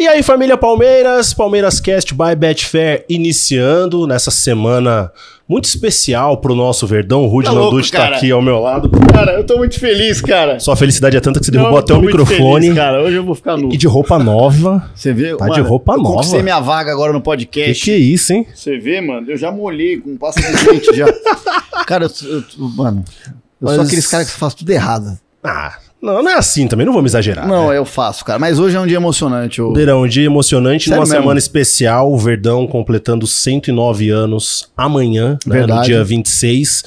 E aí, família Palmeiras, Palmeiras Cast by Betfair iniciando nessa semana muito especial pro nosso Verdão. O Rudy tá Landucci tá aqui ao meu lado. Cara, eu tô muito feliz, cara. Sua felicidade é tanta que você derrubou Não, até o microfone. Feliz, cara, hoje eu vou ficar louco. E de roupa nova. Você vê? Tá mano, de roupa nova. Eu conquistei minha vaga agora no podcast. Que que é isso, hein? Você vê, mano? Eu já molhei com um passo de gente já. cara, eu, eu, mano, eu Mas... sou aqueles caras que faz tudo errado. Ah, não, não é assim também, não vamos exagerar. Não, né? eu faço, cara. Mas hoje é um dia emocionante. Eu... Verão, um dia emocionante, Sério numa mesmo? semana especial, o Verdão completando 109 anos amanhã, né, no dia 26.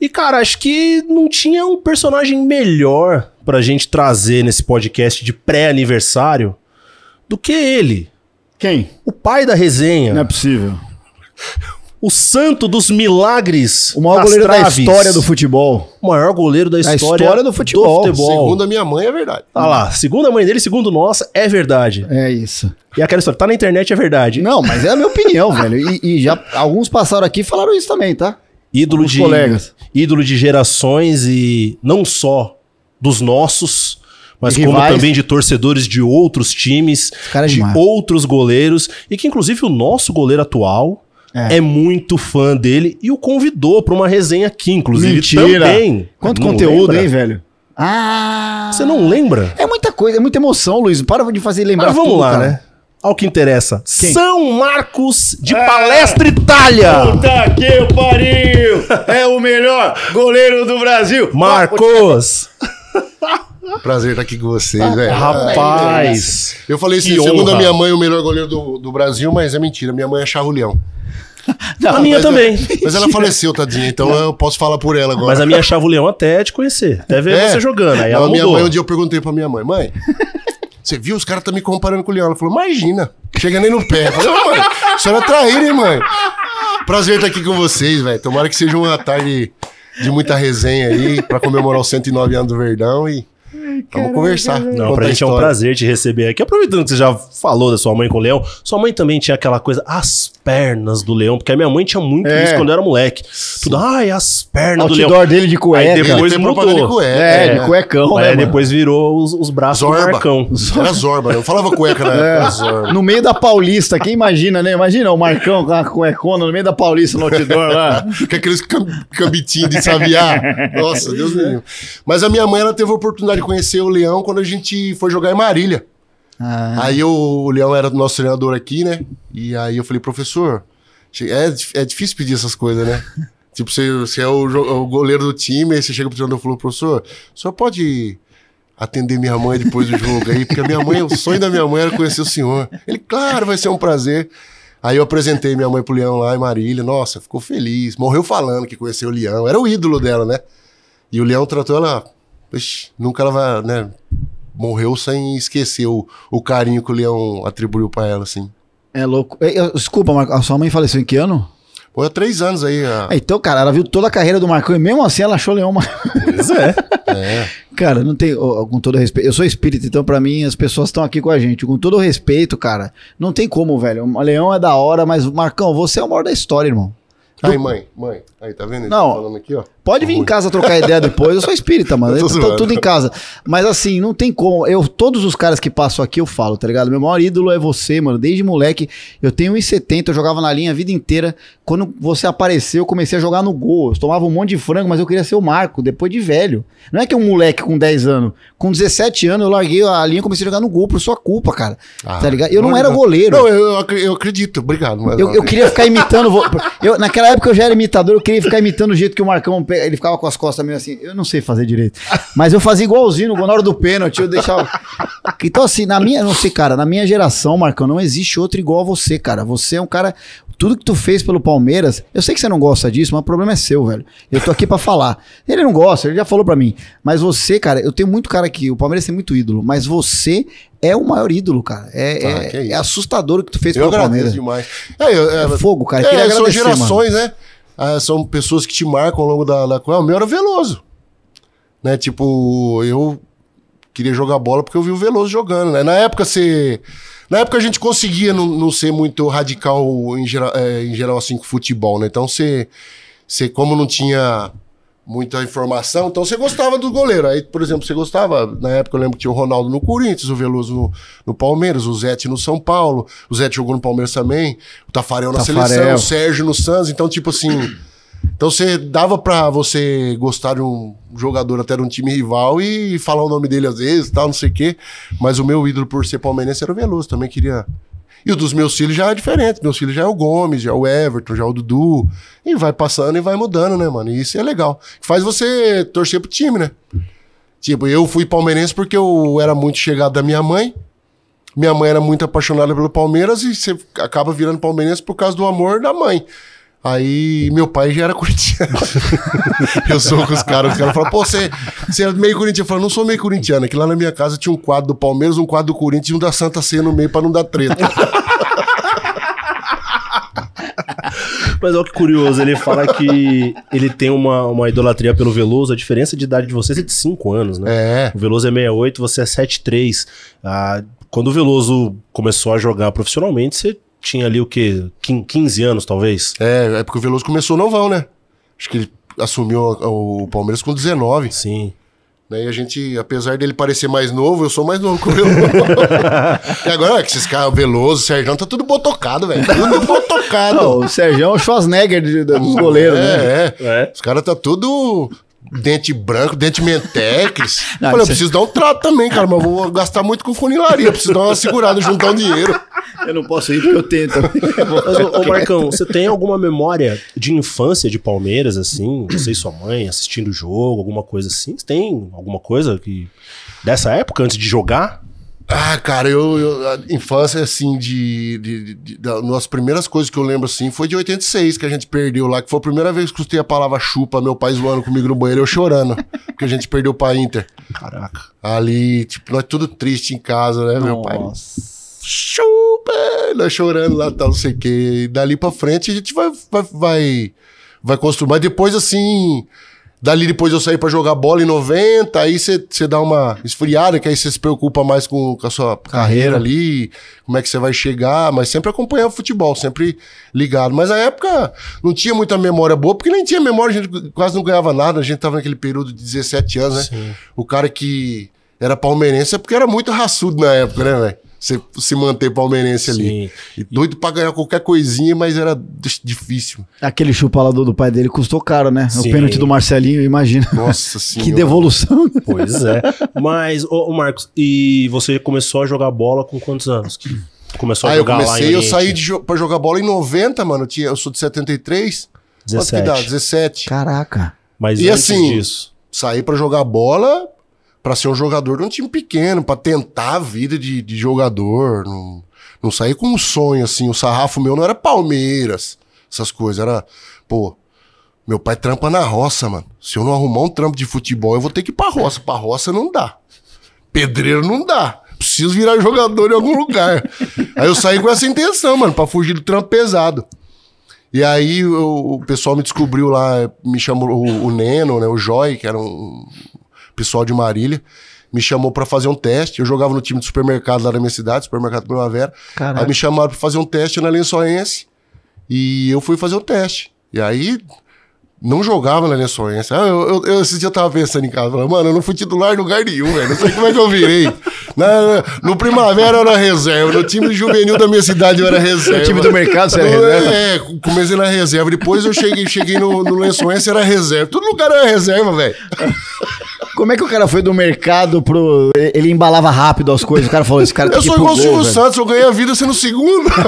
E, cara, acho que não tinha um personagem melhor pra gente trazer nesse podcast de pré-aniversário do que ele. Quem? O pai da resenha. Não é possível. o santo dos milagres. O maior goleiro traves. da história do futebol. O maior goleiro da história, história do, futebol. do, futebol. Segundo a minha mãe, é verdade. Ah lá, segundo a mãe dele, segundo nossa, é verdade. É isso. E aquela história, tá na internet, é verdade. Não, mas é a minha opinião, velho. E, e, já alguns passaram aqui e falaram isso também, tá? Ídolo alguns de, colegas. ídolo de gerações e não só dos nossos, mas como também de torcedores de outros times, é de outros goleiros, e que inclusive o nosso goleiro atual é. é muito fã dele e o convidou para uma resenha aqui, inclusive. Mentira. Também. Quanto não conteúdo, lembra? hein, velho? Ah! Você não lembra? É muita coisa, é muita emoção, Luiz. Para de fazer lembrar. Mas vamos tudo, lá, cara. né? Ao que interessa. Quem? São Marcos de é. Palestra Itália. Puta que pariu! É o melhor goleiro do Brasil. Marcos! Prazer estar aqui com vocês, velho. Ah, né? Rapaz! É eu falei assim, segundo a minha mãe, o melhor goleiro do, do Brasil, mas é mentira. Minha mãe é Charrulhão. Não, a minha é- também. Ela, mas ela faleceu, tadinha, então não. eu posso falar por ela agora. Mas a minha achava é o leão até te conhecer, até ver é. você jogando. Aí não, ela minha mãe, um dia eu perguntei pra minha mãe, mãe, você viu os caras tá me comparando com o leão? Ela falou, imagina, chega nem no pé. Eu falei, mãe, isso era é traíra, hein, mãe? Prazer estar aqui com vocês, velho. Tomara que seja uma tarde de muita resenha aí, pra comemorar os 109 anos do Verdão e... Vamos conversar. Não, pra gente é um prazer te receber aqui. Aproveitando que você já falou da sua mãe com o leão, sua mãe também tinha aquela coisa, as pernas do leão, porque a minha mãe tinha muito é. isso quando eu era moleque. Tudo, ai, as pernas Outdoor do leão. dele de cueca. Aí depois mudou. De cueca, é, é, de cuecão, Aí né, depois virou os, os braços Zorba. do Marcão. Era Zorba, eu falava cueca na época. É. No meio da Paulista, quem imagina, né? Imagina o Marcão com a cuecona no meio da Paulista no outdoor lá. com aqueles cam cambitinhos de sabiá. Nossa, Deus me livre. Mas a minha mãe, ela teve a oportunidade verdade, conheceu o Leão quando a gente foi jogar em Marília. Ah. Aí eu, o Leão era nosso treinador aqui, né? E aí eu falei, professor, é, é difícil pedir essas coisas, né? tipo, você, você é o, é o, goleiro do time, aí você chega pro treinador e falou, professor, só pode atender minha mãe depois do jogo aí, porque a minha mãe, o sonho da minha mãe era conhecer o senhor. Ele, claro, vai ser um prazer. Aí eu apresentei minha mãe pro Leão lá em Marília, nossa, ficou feliz, morreu falando que conheceu o Leão, era o ídolo dela, né? E o Leão tratou ela Ixi, nunca ela vai, né? Morreu sem esquecer o, o carinho que o Leão atribuiu para ela, assim. É louco. Eu, desculpa, Marco, a sua mãe faleceu em que ano? Foi há três anos aí. A... É, então, cara, ela viu toda a carreira do Marcão e mesmo assim ela achou Leão uma. é. é. Cara, não tem. Com todo respeito. Eu sou espírita, então para mim as pessoas estão aqui com a gente. Com todo respeito, cara, não tem como, velho. O Leão é da hora, mas Marcão, você é o maior da história, irmão. Aí, mãe, mãe. Aí, tá vendo? Ele não. Tá falando aqui, ó. Pode vir em casa trocar ideia depois. Eu sou espírita, mano. Estou tudo em casa. Mas assim, não tem como. Eu, todos os caras que passam aqui, eu falo, tá ligado? Meu maior ídolo é você, mano. Desde moleque. Eu tenho 1,70, eu jogava na linha a vida inteira. Quando você apareceu, eu comecei a jogar no gol. Eu tomava um monte de frango, mas eu queria ser o Marco, depois de velho. Não é que um moleque com 10 anos. Com 17 anos, eu larguei a linha e comecei a jogar no gol por sua culpa, cara. Ah, tá ligado? Eu não, não era goleiro. Não, eu, eu acredito, obrigado. Eu, eu, queria ficar imitando. eu, naquela época eu já era imitador, eu queria ficar imitando o jeito que o Marcão pega ele ficava com as costas meio assim, eu não sei fazer direito. Mas eu fazia igualzinho, na hora do pênalti, eu deixava. Então, assim, na minha, não sei, cara, na minha geração, Marcão, não existe outro igual a você, cara. Você é um cara. Tudo que tu fez pelo Palmeiras, eu sei que você não gosta disso, mas o problema é seu, velho. Eu tô aqui para falar. Ele não gosta, ele já falou para mim. Mas você, cara, eu tenho muito cara aqui, o Palmeiras tem muito ídolo, mas você é o maior ídolo, cara. É, ah, é, é assustador o que tu fez eu pelo Palmeiras. Demais. É, eu, é, é fogo, cara. É, são gerações, mano. né? ah, são pessoas que te marcam ao longo da, da ah, O meu era Veloso. Né? Tipo, eu queria jogar bola porque eu vi o Veloso jogando, né? Na época você. Na época a gente conseguia não, não ser muito radical em geral, é, eh, em geral assim com futebol, né? Então você. Você, como não tinha muita informação. Então você gostava do goleiro. Aí, por exemplo, você gostava, na época eu lembro que tinha o Ronaldo no Corinthians, o Veloso no, no Palmeiras, o Zete no São Paulo, o Zete jogou no Palmeiras também, o Tafarel na Tafarel. seleção, o Sérgio no Santos. Então, tipo assim. Então você dava para você gostar de um jogador até de um time rival e falar o nome dele às vezes, tal, não sei o quê. Mas o meu ídolo por ser palmeirense era o Veloso, também queria e o dos meus filhos já é diferente. Meus filhos já é o Gomes, já é o Everton, já é o Dudu. E vai passando e vai mudando, né, mano? E isso é legal. Faz você torcer pro time, né? Tipo, eu fui palmeirense porque eu era muito chegado da minha mãe. Minha mãe era muito apaixonada pelo Palmeiras e você acaba virando palmeirense por causa do amor da mãe. Aí meu pai já era corintiano. eu sou com os caras, os caras falam, pô, você, você é meio corintiano. Eu falo, não sou meio corintiano, é que lá na minha casa tinha um quadro do Palmeiras, um quadro do Corinthians e um da Santa Ceia no meio pra não dar treta. Mas olha que curioso, ele fala que ele tem uma, uma idolatria pelo Veloso. A diferença de idade de vocês é de 5 anos, né? É. O Veloso é 68, você é 73. Ah, quando o Veloso começou a jogar profissionalmente, você tinha ali o quê? 15 anos, talvez? É, é porque o Veloso começou novão, né? Acho que ele assumiu o Palmeiras com 19. Sim. Daí a gente, apesar dele parecer mais novo, eu sou mais novo que o Veloso. e agora, olha, é que esses caras, Veloso, Sérgio, tá tudo botocado, velho. Tá tudo botocado. Não, o Sérgio é o Schwarzenegger dos é, goleiros, é, né? É, é. Os caras tá tudo dente branco, dente mentex. Não, Falei, eu é- preciso é... dar um trato também, cara, mas vou gastar muito com funilaria. preciso dar uma segurada, juntar um dinheiro. Eu não posso ir porque eu tento. mas, ô, ô, Marcão, você tem alguma memória de infância de Palmeiras, assim? Você e sua mãe assistindo o jogo, alguma coisa assim? Você tem alguma coisa que dessa época, antes de jogar? Ah, cara, eu, eu a infância, assim, de, de, de, de das nossas primeiras coisas que eu lembro, assim, foi de 86 que a gente perdeu lá, que foi a primeira vez que eu escutei a palavra chupa, meu pai zoando comigo no banheiro, eu chorando, porque a gente perdeu pra Inter. Caraca. Ali, tipo, nós tudo triste em casa, né, Nossa. meu pai? Chupa! Nós chorando lá, tal, não sei o quê. E dali pra frente a gente vai, vai, vai, vai construir. Mas depois, assim, Dali depois eu saí para jogar bola em 90, aí você dá uma esfriada, que aí você se preocupa mais com, com a sua carreira. carreira. ali, como é que você vai chegar, mas sempre acompanhava futebol, sempre ligado. Mas na época não tinha muita memória boa, porque nem tinha memória, a gente quase não ganhava nada, a gente tava naquele período de 17 anos, né? Sim. O cara que era palmeirense é porque era muito raçudo na época, né, velho? Você se manter palmeirense Sim. ali. E doido pra ganhar qualquer coisinha, mas era difícil. Aquele chupalador do pai dele custou caro, né? Sim. O pênalti do Marcelinho, imagina. Nossa senhora. que devolução. Né? Pois é. Mas, ô, ô, Marcos, e você começou a jogar bola com quantos anos? Começou a ah, jogar eu comecei, eu saí jo pra jogar bola em 90, mano. Eu, tinha, eu sou de 73. 17. Quanto que dá? 17. Caraca. Mas e assim, disso? saí pra jogar bola para ser um jogador de um time pequeno, para tentar a vida de, de jogador. Não, não sair com um sonho, assim. O sarrafo meu não era Palmeiras, essas coisas. Era, pô, meu pai trampa na roça, mano. Se eu não arrumar um trampo de futebol, eu vou ter que ir pra roça. Pra roça não dá. Pedreiro não dá. Preciso virar jogador em algum lugar. aí eu saí com essa intenção, mano, pra fugir do trampo pesado. E aí eu, o pessoal me descobriu lá, me chamou o, o Neno, né, o Joy, que era um, pessoal de Marília me chamou para fazer um teste. Eu jogava no time de supermercado lá na minha cidade, supermercado Primavera. Caraca. Aí me chamaram para fazer um teste na Lençoense e eu fui fazer o um teste. E aí não jogava na Lençoense. Ah, eu, eu, eu, esse dia eu tava pensando em casa, falando, mano, eu não fui titular em lugar nenhum, velho. Não sei como é que eu virei. Na, na, no Primavera eu era reserva, no time juvenil da minha cidade eu era reserva. No time do mercado você era reserva? É, comecei na reserva. Depois eu cheguei, cheguei no, no Lençoense, era reserva. Todo lugar era reserva, velho. Como é que o cara foi do mercado pro. Ele embalava rápido as coisas. O cara falou: esse cara Eu tipo sou igual o Silvio Santos, eu ganhei a vida sendo segundo.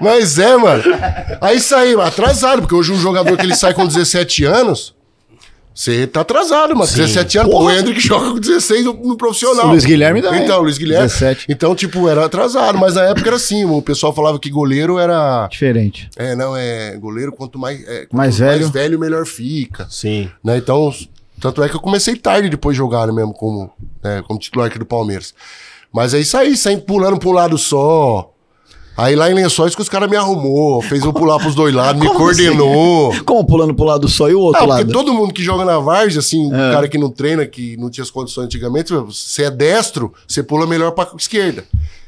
Mas é, mano. Aí saí, atrasado, porque hoje um jogador que ele sai com 17 anos, você tá atrasado, mas 17 anos. Porra. O Hendrick joga com 16 no, profissional. O Luiz Guilherme dá. Então, o Luiz Guilherme. 17. Então, tipo, era atrasado, mas na época era assim. O pessoal falava que goleiro era. Diferente. É, não, é. Goleiro, quanto mais. É, quanto mais velho. Mais velho, melhor fica. Sim. Né? Então, tanto é que eu comecei tarde depois de jogar mesmo como, né, como titular aqui do Palmeiras. Mas é isso aí, sem pulando pro um lado só. Aí lá em Lençóis que os caras me arrumou, fez eu pular pros dois lados, me assim? coordenou. Assim? Como pulando pro lado só e o outro não, lado? todo mundo que joga na Varge, assim, o é. um cara que não treina, que não tinha as condições antigamente, você é destro, você pula melhor pra esquerda.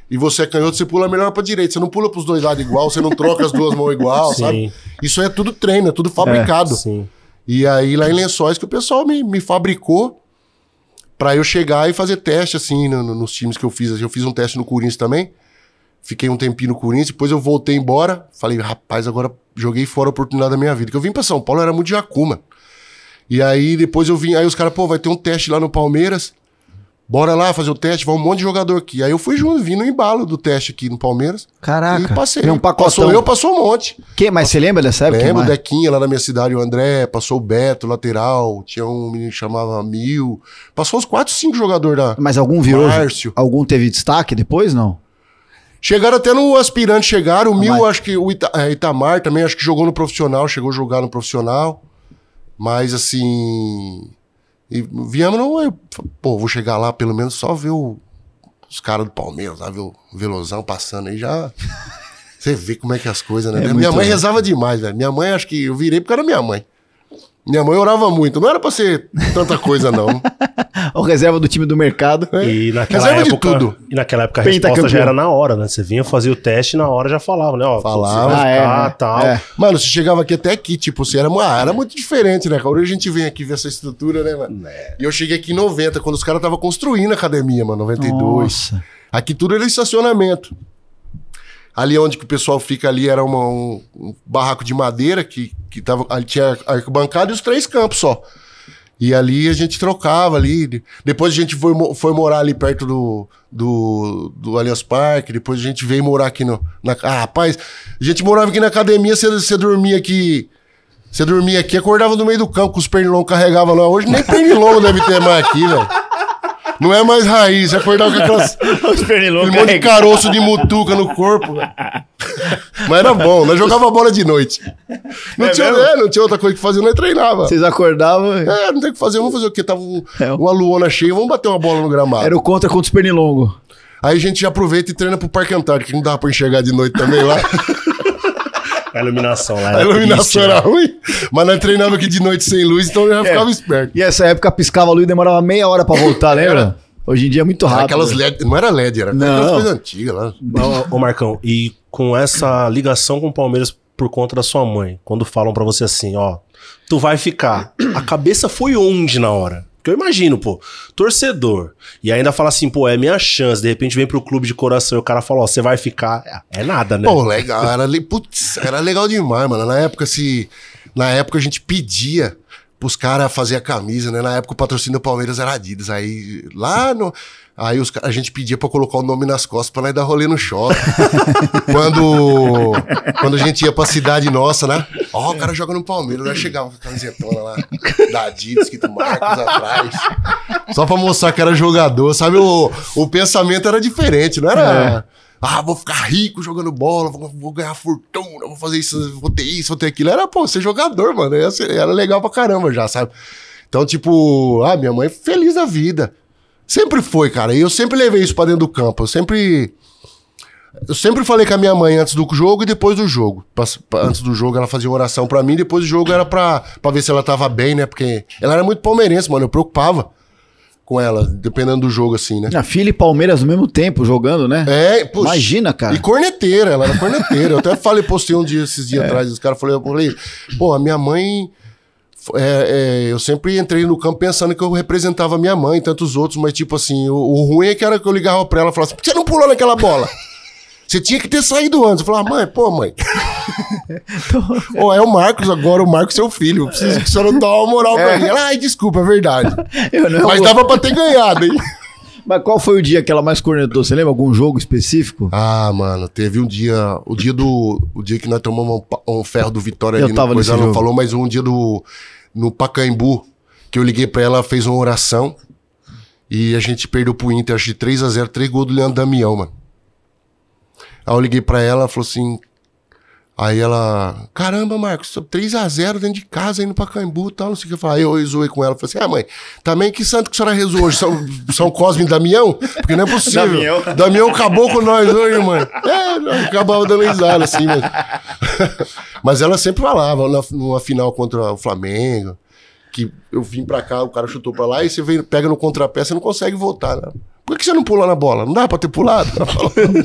E você é canhoto, você pula melhor pra direita. Você não pula pros dois lados igual, você não troca as duas mãos igual, sim. sabe? Isso é tudo treino, é tudo fabricado. É, sim. E aí lá em Lençóis que o pessoal me, me fabricou para eu chegar e fazer teste, assim, no, no, nos times que eu fiz. Eu fiz um teste no Corinthians também Fiquei um tempinho no Corinthians, depois eu voltei embora. Falei, rapaz, agora joguei fora a oportunidade da minha vida. Que eu vim para São Paulo, era muito de Jacuma. E aí depois eu vim, aí os caras, pô, vai ter um teste lá no Palmeiras. Bora lá fazer o teste, vai um monte de jogador aqui. Aí eu fui junto, vim no embalo do teste aqui no Palmeiras. Caraca. E passei. um pacotão. Passou eu, passou um monte. quem mas você lembra dessa época? Lembro, o Dequinha lá na minha cidade, o André, passou o Beto, lateral, tinha um menino que chamava Mil. Passou uns 4, 5 jogadores da. Mas algum virou? Márcio. Algum teve destaque depois, não? Chegaram até no aspirante, chegaram. O ah, Mil, acho que o Ita é, Itamar também, acho que jogou no profissional, chegou a jogar no profissional. Mas assim. E viemos, não. Eu, pô, vou chegar lá pelo menos só ver o, os caras do Palmeiras, lá, ver o Velozão passando aí já. Você vê como é que é as coisas, né? É minha mãe rezava demais, velho. Minha mãe, acho que eu virei porque era minha mãe. Minha mãe orava muito. Não era pra ser tanta coisa, não. reserva do time do mercado. Né? E naquela reserva época, de tudo. E naquela época a Penta resposta campeão. já era na hora, né? Você vinha, fazia o teste na hora já falava, né? Ó, falava, ah, ficar, é, né? tal. É. Mano, você chegava aqui até aqui, tipo, você era, ah, era muito diferente, né, agora Hoje a gente vem aqui ver essa estrutura, né, mano? É. E eu cheguei aqui em 90, quando os caras estavam construindo a academia, mano, 92. Nossa. Aqui tudo era estacionamento. Ali onde que o pessoal fica ali era uma, um, um barraco de madeira que, que tava, ali tinha arquibancada e os três campos só. E ali a gente trocava ali. Depois a gente foi, foi morar ali perto do, do, do Allianz Parque. Depois a gente veio morar aqui no, na. Ah, rapaz, a gente morava aqui na academia, você, você dormia aqui. Você dormia aqui, acordava no meio do campo, com os pernilongos carregavam lá. Hoje nem pernilongo deve ter mais aqui, velho. Não é mais raiz, é acordar com aquelas. Os pernilongos. Um monte de caroço de mutuca no corpo, Mas era bom, nós jogava bola de noite. Não, é tinha, é, não tinha outra coisa que fazer, nós treinava. Vocês acordavam? É, não tem o que fazer, vamos fazer o quê? Tava é. uma luona cheia, vamos bater uma bola no gramado. Era o contra contra os pernilongos. Aí a gente aproveita e treina pro Parque Antártico, que não dava pra enxergar de noite também lá. A iluminação lá. A iluminação era, triste, era né? ruim, mas nós treinamos aqui de noite sem luz, então eu já é. ficava esperto. E essa época piscava a luz e demorava meia hora pra voltar, lembra? Hoje em dia é muito rápido. Aquelas LED, não era LED, era não. aquelas coisas antigas lá. Ô, ô Marcão, e com essa ligação com o Palmeiras por conta da sua mãe, quando falam para você assim, ó, tu vai ficar, a cabeça foi onde na hora? Porque eu imagino, pô, torcedor. E ainda fala assim, pô, é minha chance. De repente vem pro clube de coração e o cara fala, ó, você vai ficar. É nada, né? Pô, legal. Era, putz, era legal demais, mano. Na época, se. Na época a gente pedia pros caras fazer a camisa, né? Na época o patrocínio do Palmeiras era Adidas. Aí lá no. Aí os, a gente pedia para colocar o nome nas costas para nós dar rolê no shopping. quando, quando a gente ia pra cidade nossa, né? Ó, oh, o cara joga no Palmeiras, lá chegava com a camisetona lá, da Adidas, escrito Marcos atrás. Só pra mostrar que era jogador, sabe? O, o pensamento era diferente, não era... É. Ah, vou ficar rico jogando bola, vou, vou, ganhar fortuna, vou fazer isso, vou ter isso, vou ter aquilo. Era, pô, ser jogador, mano. Era, era legal pra caramba já, sabe? Então, tipo, ah, minha mãe feliz da vida. Sempre foi, cara. E eu sempre levei isso pra dentro do campo. Eu sempre. Eu sempre falei com a minha mãe antes do jogo e depois do jogo. Antes do jogo ela fazia oração para mim, depois do jogo era pra, pra ver se ela tava bem, né? Porque ela era muito palmeirense, mano. Eu preocupava com ela, dependendo do jogo, assim, né? A ah, filha e Palmeiras ao mesmo tempo jogando, né? É, poxa, Imagina, cara. E corneteira, ela era corneteira. eu até falei, postei um dia, esses dias é. atrás, os caras falaram, eu falei, pô, a minha mãe é, é, eu sempre entrei no campo pensando que eu representava minha mãe e tantos outros, mas tipo assim, o, o, ruim é que era que eu ligava pra ela e falava assim, você não pulou naquela bola? Você tinha que ter saído antes. Eu falava, mãe, pô, mãe. Ou oh, é o Marcos agora, o Marcos é o filho. Eu preciso que o senhor dá uma moral é. pra mim. Ela, ai, desculpa, é verdade. mas dava pra ter ganhado, hein? Mas qual foi o dia que ela mais cornetou? Você lembra algum jogo específico? Ah, mano, teve um dia, o dia do, o dia que nós tomamos um, um ferro do Vitória eu ali, tava coisa, ela não falou, mas um dia do no Pacaembu, que eu liguei para ela, fez uma oração. E a gente perdeu pro Inter, acho de 3 a 0 3 gols do Leandro Damião, mano. Aí eu liguei pra ela, ela falou assim. Aí ela, caramba, Marcos, 3x0 dentro de casa, indo pra Caimbu e tal, não sei o que. Eu falei, eu zoei com ela. Falei assim, ah, mãe, também que santo que a senhora rezou hoje? São, São Cosme e Damião? Porque não é possível. Damião. Damião acabou com nós hoje, mãe. É, acabava dando risada assim, mano. Mas ela sempre falava, na, numa final contra o Flamengo, que eu vim pra cá, o cara chutou pra lá, e você vem, pega no contrapé, você não consegue voltar, né? Por que você não pula na bola? Não dá pra ter pulado?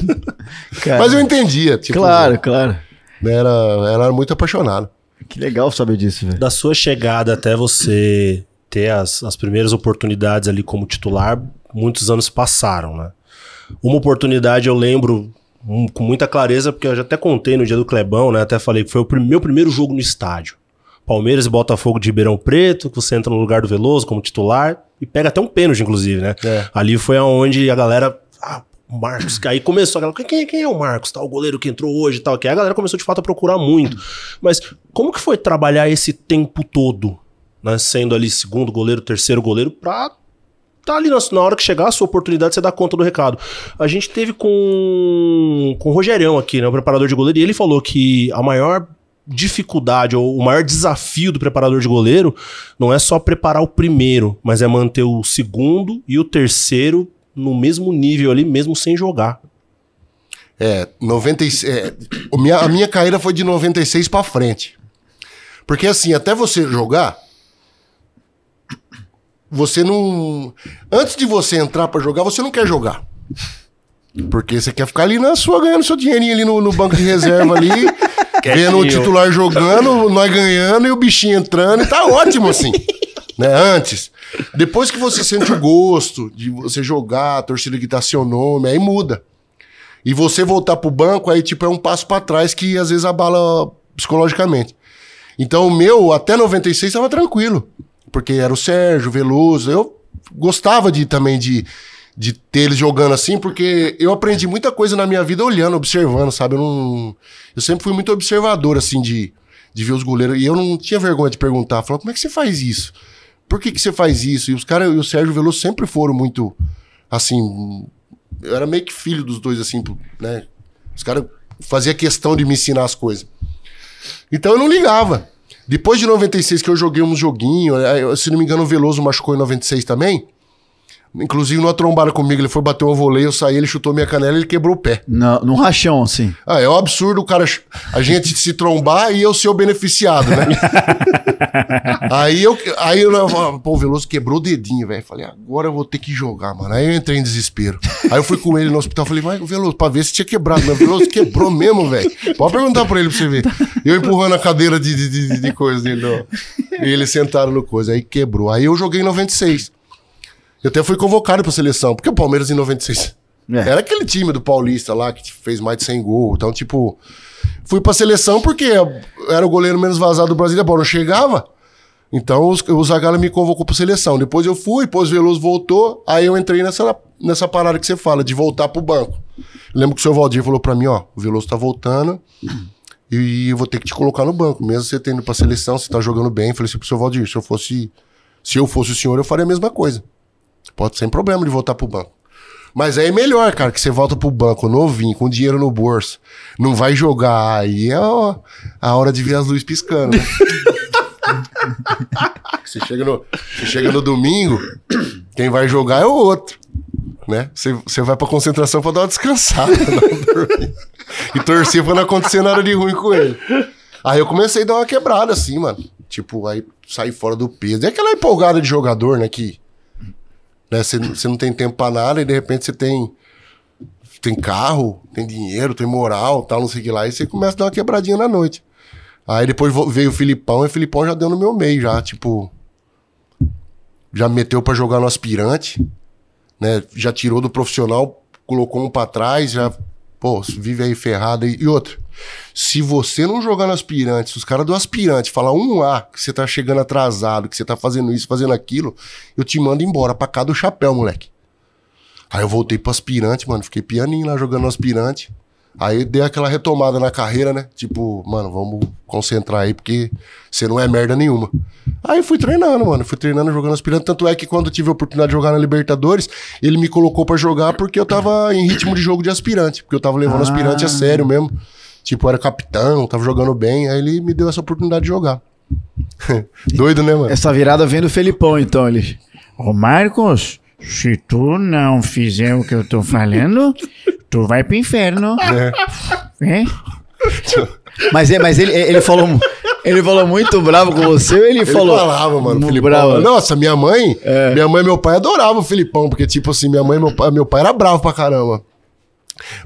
cara, Mas eu entendia. Tipo, claro, claro. Né, era, era muito apaixonado. Que legal saber disso, velho. Da sua chegada até você ter as, as primeiras oportunidades ali como titular, muitos anos passaram, né? Uma oportunidade eu lembro com muita clareza, porque eu já até contei no dia do Clebão, né? Até falei que foi o prim meu primeiro jogo no estádio. Palmeiras e Botafogo de Ribeirão Preto, que você entra no lugar do Veloso como titular e pega até um pênalti, inclusive, né? É. Ali foi aonde a galera. Ah, Marcos, que aí começou aquela. Quem, quem é o Marcos? Tal, tá, o goleiro que entrou hoje tal. Que aí a galera começou de fato a procurar muito. Mas como que foi trabalhar esse tempo todo? Né, sendo ali segundo goleiro, terceiro goleiro, pra tá ali na, na, hora que chegar a sua oportunidade, você dá conta do recado. A gente teve com, com o Rogerão aqui, né, o preparador de goleiro, e ele falou que a maior dificuldade ou o maior desafio do preparador de goleiro não é só preparar o primeiro, mas é manter o segundo e o terceiro no mesmo nível ali, mesmo sem jogar. É, 96, é, a minha, a minha carreira foi de 96 para frente. Porque assim, até você jogar, você não. Antes de você entrar para jogar, você não quer jogar. Porque você quer ficar ali na sua, ganhando seu dinheirinho ali no, no banco de reserva ali, vendo o titular jogando, nós ganhando e o bichinho entrando, e tá ótimo assim. né? Antes. Depois que você sente o gosto de você jogar, a torcida gritar tá seu nome, aí muda. E você voltar pro banco, aí tipo é um passo para trás que às vezes abala psicologicamente. Então o meu, até 96, estava tranquilo porque era o Sérgio, Veloso. Eu gostava de também de, de ter eles jogando assim, porque eu aprendi muita coisa na minha vida olhando, observando, sabe? Eu, não, eu sempre fui muito observador, assim, de, de ver os goleiros. E eu não tinha vergonha de perguntar, falar, como é que você faz isso? Por que, que você faz isso? E os caras, e o Sérgio Veloso sempre foram muito, assim. Eu era meio que filho dos dois, assim, né? Os caras faziam questão de me ensinar as coisas. Então eu não ligava. Depois de 96, que eu joguei um joguinho, né? se não me engano, o Veloso machucou em 96 também. Inclusive, numa trombada comigo, ele foi bater um voleio, eu saí, ele chutou minha canela e ele quebrou o pé. não num rachão, assim. Ah, é um absurdo o cara. A gente se trombar e eu ser o beneficiado, né? aí eu. Aí eu, pô, o Veloso quebrou o dedinho, velho. Falei, agora eu vou ter que jogar, mano. Aí eu entrei em desespero. Aí eu fui com ele no hospital, falei, vai Veloso, pra ver se tinha quebrado. meu o Veloso quebrou mesmo, velho. Pode perguntar pra ele pra você ver. Eu empurrando a cadeira de, de, de, de coisa E ele sentado no coisa. Aí quebrou. Aí eu joguei em 96. Eu até fui convocado pra seleção, porque o Palmeiras em 96 é. era aquele time do Paulista lá que fez mais de 100 gols. Então, tipo, fui pra seleção porque era o goleiro menos vazado do Brasil, a bola não chegava. Então os, o Zagallo me convocou para seleção. Depois eu fui, depois o Veloso voltou, aí eu entrei nessa, nessa parada que você fala, de voltar pro banco. Lembro que o seu Valdir falou para mim, ó, o Veloso tá voltando e eu vou ter que te colocar no banco. Mesmo você tendo para pra seleção, você tá jogando bem. Falei assim pro seu Valdir, se eu fosse. Se eu fosse o senhor, eu faria a mesma coisa. Você pode sem problema de voltar pro banco. Mas aí é melhor, cara, que você volta pro banco novinho, com dinheiro no bolso. Não vai jogar. Aí é ó, a hora de ver as luzes piscando. Né? você, chega no, você chega no domingo, quem vai jogar é o outro. Né? Você, você vai pra concentração pra dar uma descansada. e torcer pra não acontecer nada de ruim com ele. Aí eu comecei a dar uma quebrada assim, mano. Tipo, aí sair fora do peso. É aquela empolgada de jogador, né? Que né? Você, você não tem tempo para nada e de repente você tem tem carro, tem dinheiro, tem moral, tal, não sei o que lá. E você começa a dar uma quebradinha na noite. Aí depois veio o Filipão e o Filipão já deu no meu meio, já, tipo. Já meteu para jogar no aspirante, né? Já tirou do profissional, colocou um pra trás, já. Pô, vive aí ferrado. E, e se você não jogar no aspirante, se os caras do aspirante falar um A que você tá chegando atrasado, que você tá fazendo isso, fazendo aquilo, eu te mando embora pra cá do chapéu, moleque. Aí eu voltei pro aspirante, mano, fiquei pianinho lá jogando no aspirante. Aí dei aquela retomada na carreira, né? Tipo, mano, vamos concentrar aí, porque você não é merda nenhuma. Aí fui treinando, mano. Fui treinando, jogando aspirante. Tanto é que quando tive a oportunidade de jogar na Libertadores, ele me colocou para jogar porque eu tava em ritmo de jogo de aspirante. Porque eu tava levando ah. aspirante a sério mesmo tipo, era capitão, tava jogando bem, aí ele me deu essa oportunidade de jogar. Doido, né, mano? Essa virada vem do Felipão, então, ele. Ô, Marcos, se tu não fizer o que eu tô falando, tu vai pro inferno. É. é? Mas, é, mas ele, é, ele falou. Ele falou muito bravo com você ele, ele falou? Ele falava, mano, muito Filipão. Bravo. Nossa, minha mãe, é. minha mãe e meu pai adoravam o Filipão, porque, tipo assim, minha mãe meu pai, meu pai era bravo pra caramba.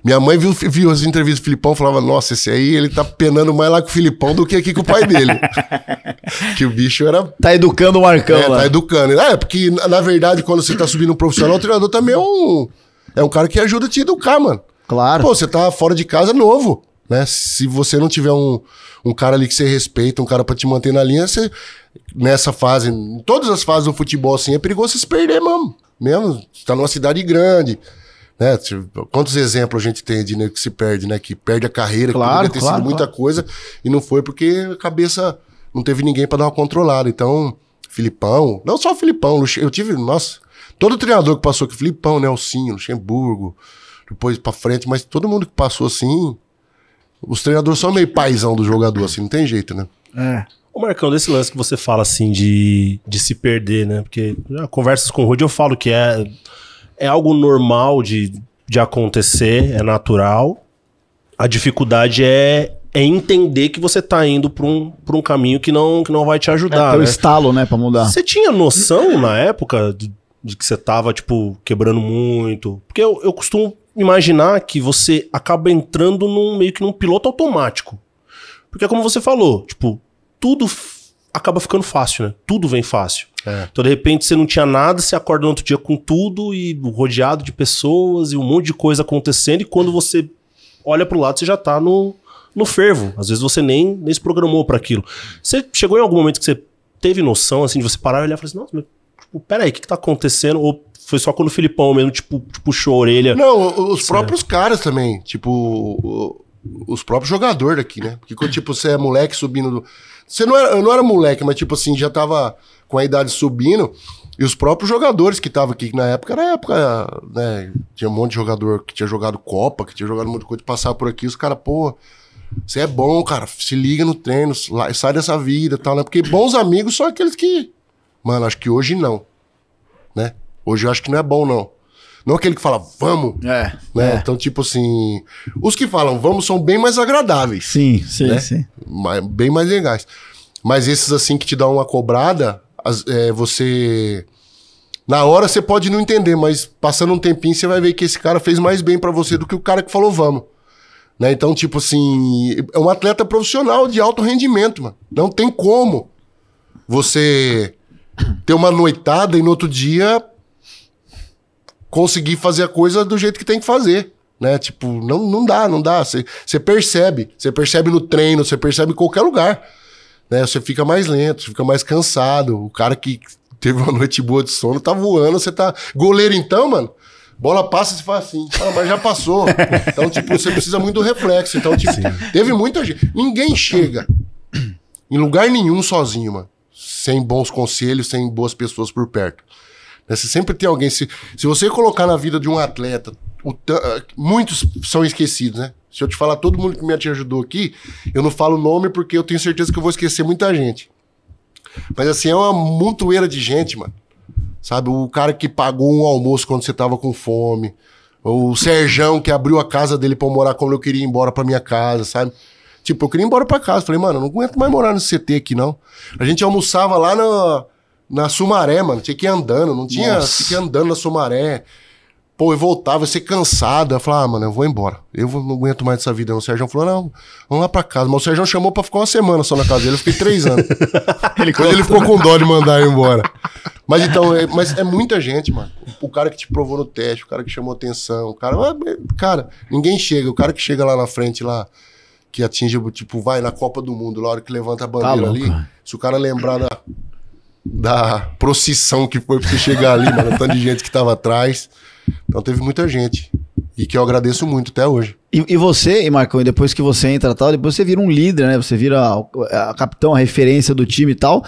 Minha mãe viu, viu as entrevistas do Filipão e falava: Nossa, esse aí ele tá penando mais lá com o Filipão do que aqui com o pai dele. que o bicho era. Tá educando o Marcão é, tá lá. Tá educando. É, porque na verdade, quando você tá subindo um profissional, o treinador também é um. É um cara que ajuda a te educar, mano. Claro. Pô, você tá fora de casa novo, né? Se você não tiver um, um cara ali que você respeita, um cara para te manter na linha, você. Nessa fase, em todas as fases do futebol, assim, é perigoso você se perder, mano. Mesmo. Você tá numa cidade grande né? Tipo, quantos exemplos a gente tem de nego que se perde, né? Que perde a carreira, claro, que poderia ter claro, sido muita coisa e não foi porque a cabeça não teve ninguém para dar uma controlada. Então, Filipão, não só o Filipão, eu tive, nossa, todo treinador que passou aqui, Filipão, Nelsinho, Luxemburgo, depois para frente, mas todo mundo que passou assim, os treinadores são meio paizão do jogador, assim, não tem jeito, né? É. Ô Marcão, desse lance que você fala assim de, de se perder, né? Porque já, né, conversas com o Rudy eu falo que é é algo normal de, de acontecer, é natural. A dificuldade é, é entender que você tá indo para um, um caminho que não, que não vai te é ajudar. É o né? estalo, né, para mudar. Você tinha noção na época de, de, que você tava, tipo, quebrando muito? Porque eu, eu costumo imaginar que você acaba entrando num meio que num piloto automático. Porque é como você falou, tipo, tudo acaba ficando fácil, né? Tudo vem fácil. É. Então, de repente, você não tinha nada, você acorda no outro dia com tudo e rodeado de pessoas e um monte de coisa acontecendo. E quando você olha pro lado, você já tá no, no fervo. Às vezes você nem, nem se programou para aquilo. Você chegou em algum momento que você teve noção, assim, de você parar e olhar e falar assim: nossa, mas, tipo, peraí, o que, que tá acontecendo? Ou foi só quando o Filipão mesmo, tipo, puxou a orelha. Não, os é. próprios caras também. Tipo, os próprios jogadores daqui, né? Porque quando, tipo, você é moleque subindo do você não era, eu não era moleque, mas tipo assim, já tava com a idade subindo. E os próprios jogadores que estavam aqui, que na época era época, né? Tinha um monte de jogador que tinha jogado Copa, que tinha jogado um monte de coisa, passava por aqui, os caras, pô, você é bom, cara, se liga no treino, sai dessa vida tal, né? Porque bons amigos são aqueles que. Mano, acho que hoje não, né? Hoje eu acho que não é bom, não. Não aquele que fala, vamos. É, né? é. Então, tipo assim. Os que falam, vamos, são bem mais agradáveis. Sim, sim, né? sim. Bem mais legais. Mas esses, assim, que te dão uma cobrada, as, é, você. Na hora você pode não entender, mas passando um tempinho você vai ver que esse cara fez mais bem para você do que o cara que falou vamos. Né? Então, tipo assim, é um atleta profissional de alto rendimento, mano. Não tem como você ter uma noitada e no outro dia conseguir fazer a coisa do jeito que tem que fazer. Né? Tipo, não, não dá, não dá. Você percebe. Você percebe no treino, você percebe em qualquer lugar. Né? Você fica mais lento, fica mais cansado. O cara que teve uma noite boa de sono tá voando, você tá. Goleiro, então, mano. Bola passa e você fala assim, ah, mas já passou. Então, tipo, você precisa muito do reflexo. Então, tipo, Sim. teve muita gente. Ninguém chega em lugar nenhum sozinho, mano. Sem bons conselhos, sem boas pessoas por perto. Né? Você sempre tem alguém. Se, se você colocar na vida de um atleta, o, ah, muitos são esquecidos, né? Se eu te falar todo mundo que me ajudou aqui, eu não falo o nome porque eu tenho certeza que eu vou esquecer muita gente. Mas assim, é uma montoeira de gente, mano. Sabe, o cara que pagou um almoço quando você tava com fome. O Serjão que abriu a casa dele pra eu morar quando eu queria ir embora pra minha casa, sabe? Tipo, eu queria ir embora pra casa. Falei, mano, eu não aguento mais morar no CT aqui, não. A gente almoçava lá no, na Sumaré, mano. Tinha que ir andando, não tinha. Tinha que ir andando na Sumaré. Pô, eu voltava, ia ser cansado. Eu falava, ah, mano, eu vou embora. Eu não aguento mais essa vida. O Sérgio falou, não, vamos lá pra casa. Mas o Sérgio chamou pra ficar uma semana só na casa dele. Eu fiquei três anos. ele, Mas ele ficou com dó de mandar eu embora. Mas então, é, mas é muita gente, mano. O cara que te provou no teste, o cara que chamou atenção, o cara. É, é, cara, ninguém chega. O cara que chega lá na frente, lá, que atinge, tipo, vai na Copa do Mundo, na hora que levanta a tá bandeira tá ali. Se o cara lembrar da da procissão que foi pra você chegar ali, mano. O tanto de gente que tava atrás. Então teve muita gente. E que eu agradeço muito até hoje. E, e você, e Marcão, e depois que você entra tal, depois você vira um líder, né? Você vira a, a capitão, a referência do time e tal.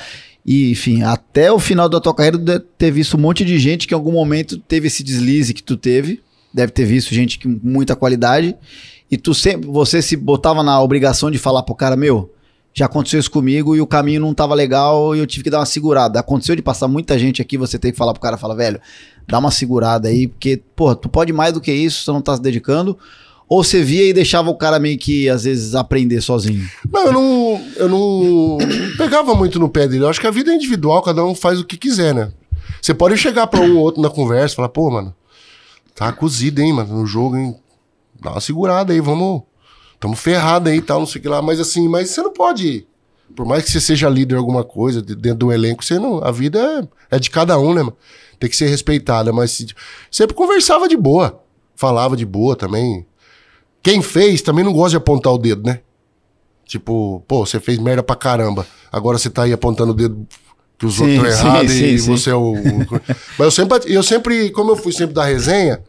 E, enfim, até o final da tua carreira deve ter visto um monte de gente que em algum momento teve esse deslize que tu teve. Deve ter visto gente com muita qualidade. E tu sempre, você se botava na obrigação de falar pro cara, meu, já aconteceu isso comigo e o caminho não tava legal e eu tive que dar uma segurada. Aconteceu de passar muita gente aqui, você tem que falar pro cara, fala, velho, dá uma segurada aí, porque, porra, tu pode mais do que isso, você não tá se dedicando. Ou você via e deixava o cara meio que, às vezes, aprender sozinho? Não, eu não, eu não pegava muito no pé dele. Eu acho que a vida é individual, cada um faz o que quiser, né? Você pode chegar para um ou outro na conversa e falar, pô, mano, tá cozido, hein, mano, no jogo, hein? Dá uma segurada aí, vamos estamos ferrados aí e tal, não sei o que lá. Mas assim, mas você não pode Por mais que você seja líder em alguma coisa, dentro do elenco, você não. A vida é, é de cada um, né, mano? Tem que ser respeitada, mas se, sempre conversava de boa. Falava de boa também. Quem fez também não gosta de apontar o dedo, né? Tipo, pô, você fez merda pra caramba. Agora você tá aí apontando o dedo que os sim, outros estão errados e sim. você é o. Mas eu sempre, eu sempre, como eu fui sempre da resenha,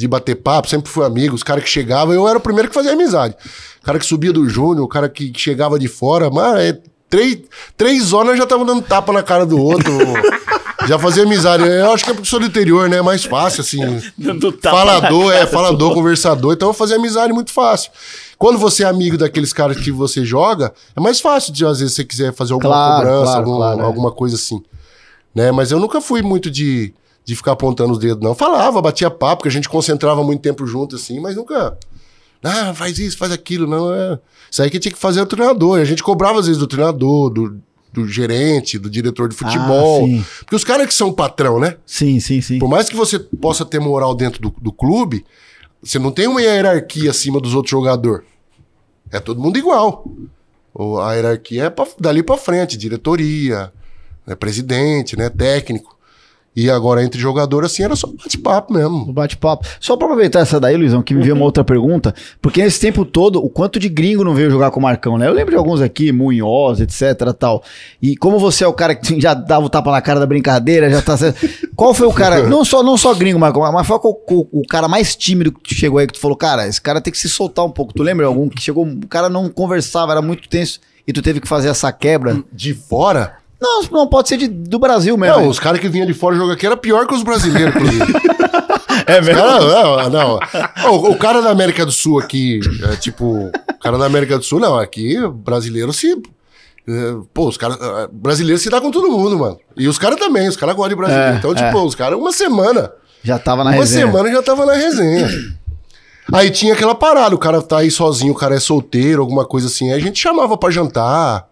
de bater papo, sempre fui amigo, os caras que chegavam, eu era o primeiro que fazia amizade. O cara que subia do Júnior, o cara que chegava de fora, mano, é, três, três horas já tava dando tapa na cara do outro. já fazia amizade. Eu acho que é porque sou do interior, né? É mais fácil, assim. Dando tapa falador, é, falador, conversador. Então eu fazia amizade muito fácil. Quando você é amigo daqueles caras que você joga, é mais fácil de, às vezes, você quiser fazer alguma claro, cobrança, claro, algum, claro, é. alguma é. coisa assim. Né? Mas eu nunca fui muito de de ficar apontando os dedos, não. Falava, batia papo, porque a gente concentrava muito tempo junto, assim, mas nunca. Ah, faz isso, faz aquilo, não. É... Isso aí que tinha que fazer o treinador. E a gente cobrava, às vezes, do treinador, do, do gerente, do diretor de ah, futebol. Ah, porque os caras que são patrão, né? Sim, sim, sim. Por mais que você possa ter moral dentro do, do clube, você não tem uma hierarquia acima dos outros jogadores. É todo mundo igual. A hierarquia é pra, dali para frente, diretoria, né, presidente, né, técnico. E agora, entre jogador, assim, era só bate-papo mesmo. bate-papo. Só pra aproveitar essa daí, Luizão, que me veio uma outra pergunta. Porque nesse tempo todo, o quanto de gringo não veio jogar com o Marcão, né? Eu lembro de alguns aqui, Munhoz, etc, tal. E como você é o cara que já dava o tapa na cara da brincadeira, já tá... qual foi o cara, não só, não só gringo, Marcão, mas foi o, o, o, cara mais tímido que chegou aí, que tu falou, cara, esse cara tem que se soltar um pouco. Tu lembra de algum que chegou, o cara não conversava, era muito tenso, e tu teve que fazer essa quebra? De fora? Não, não pode ser de, do Brasil mesmo. Não, os caras que vinham de fora jogar aqui era pior que os brasileiros, inclusive. é mesmo? Cara, não, não. O, o, cara da América do Sul aqui, é, tipo, o cara da América do Sul, não, aqui brasileiro se é, Pô, os caras. É, brasileiro se dá com todo mundo, mano. E os caras também, os caras gostam de brasileiro. É, então, é. tipo, é. os caras, uma semana. Já tava na uma resenha. Uma semana já tava na resenha. aí tinha aquela parada, o cara tá aí sozinho, o cara é solteiro, alguma coisa assim. Aí a gente chamava pra jantar,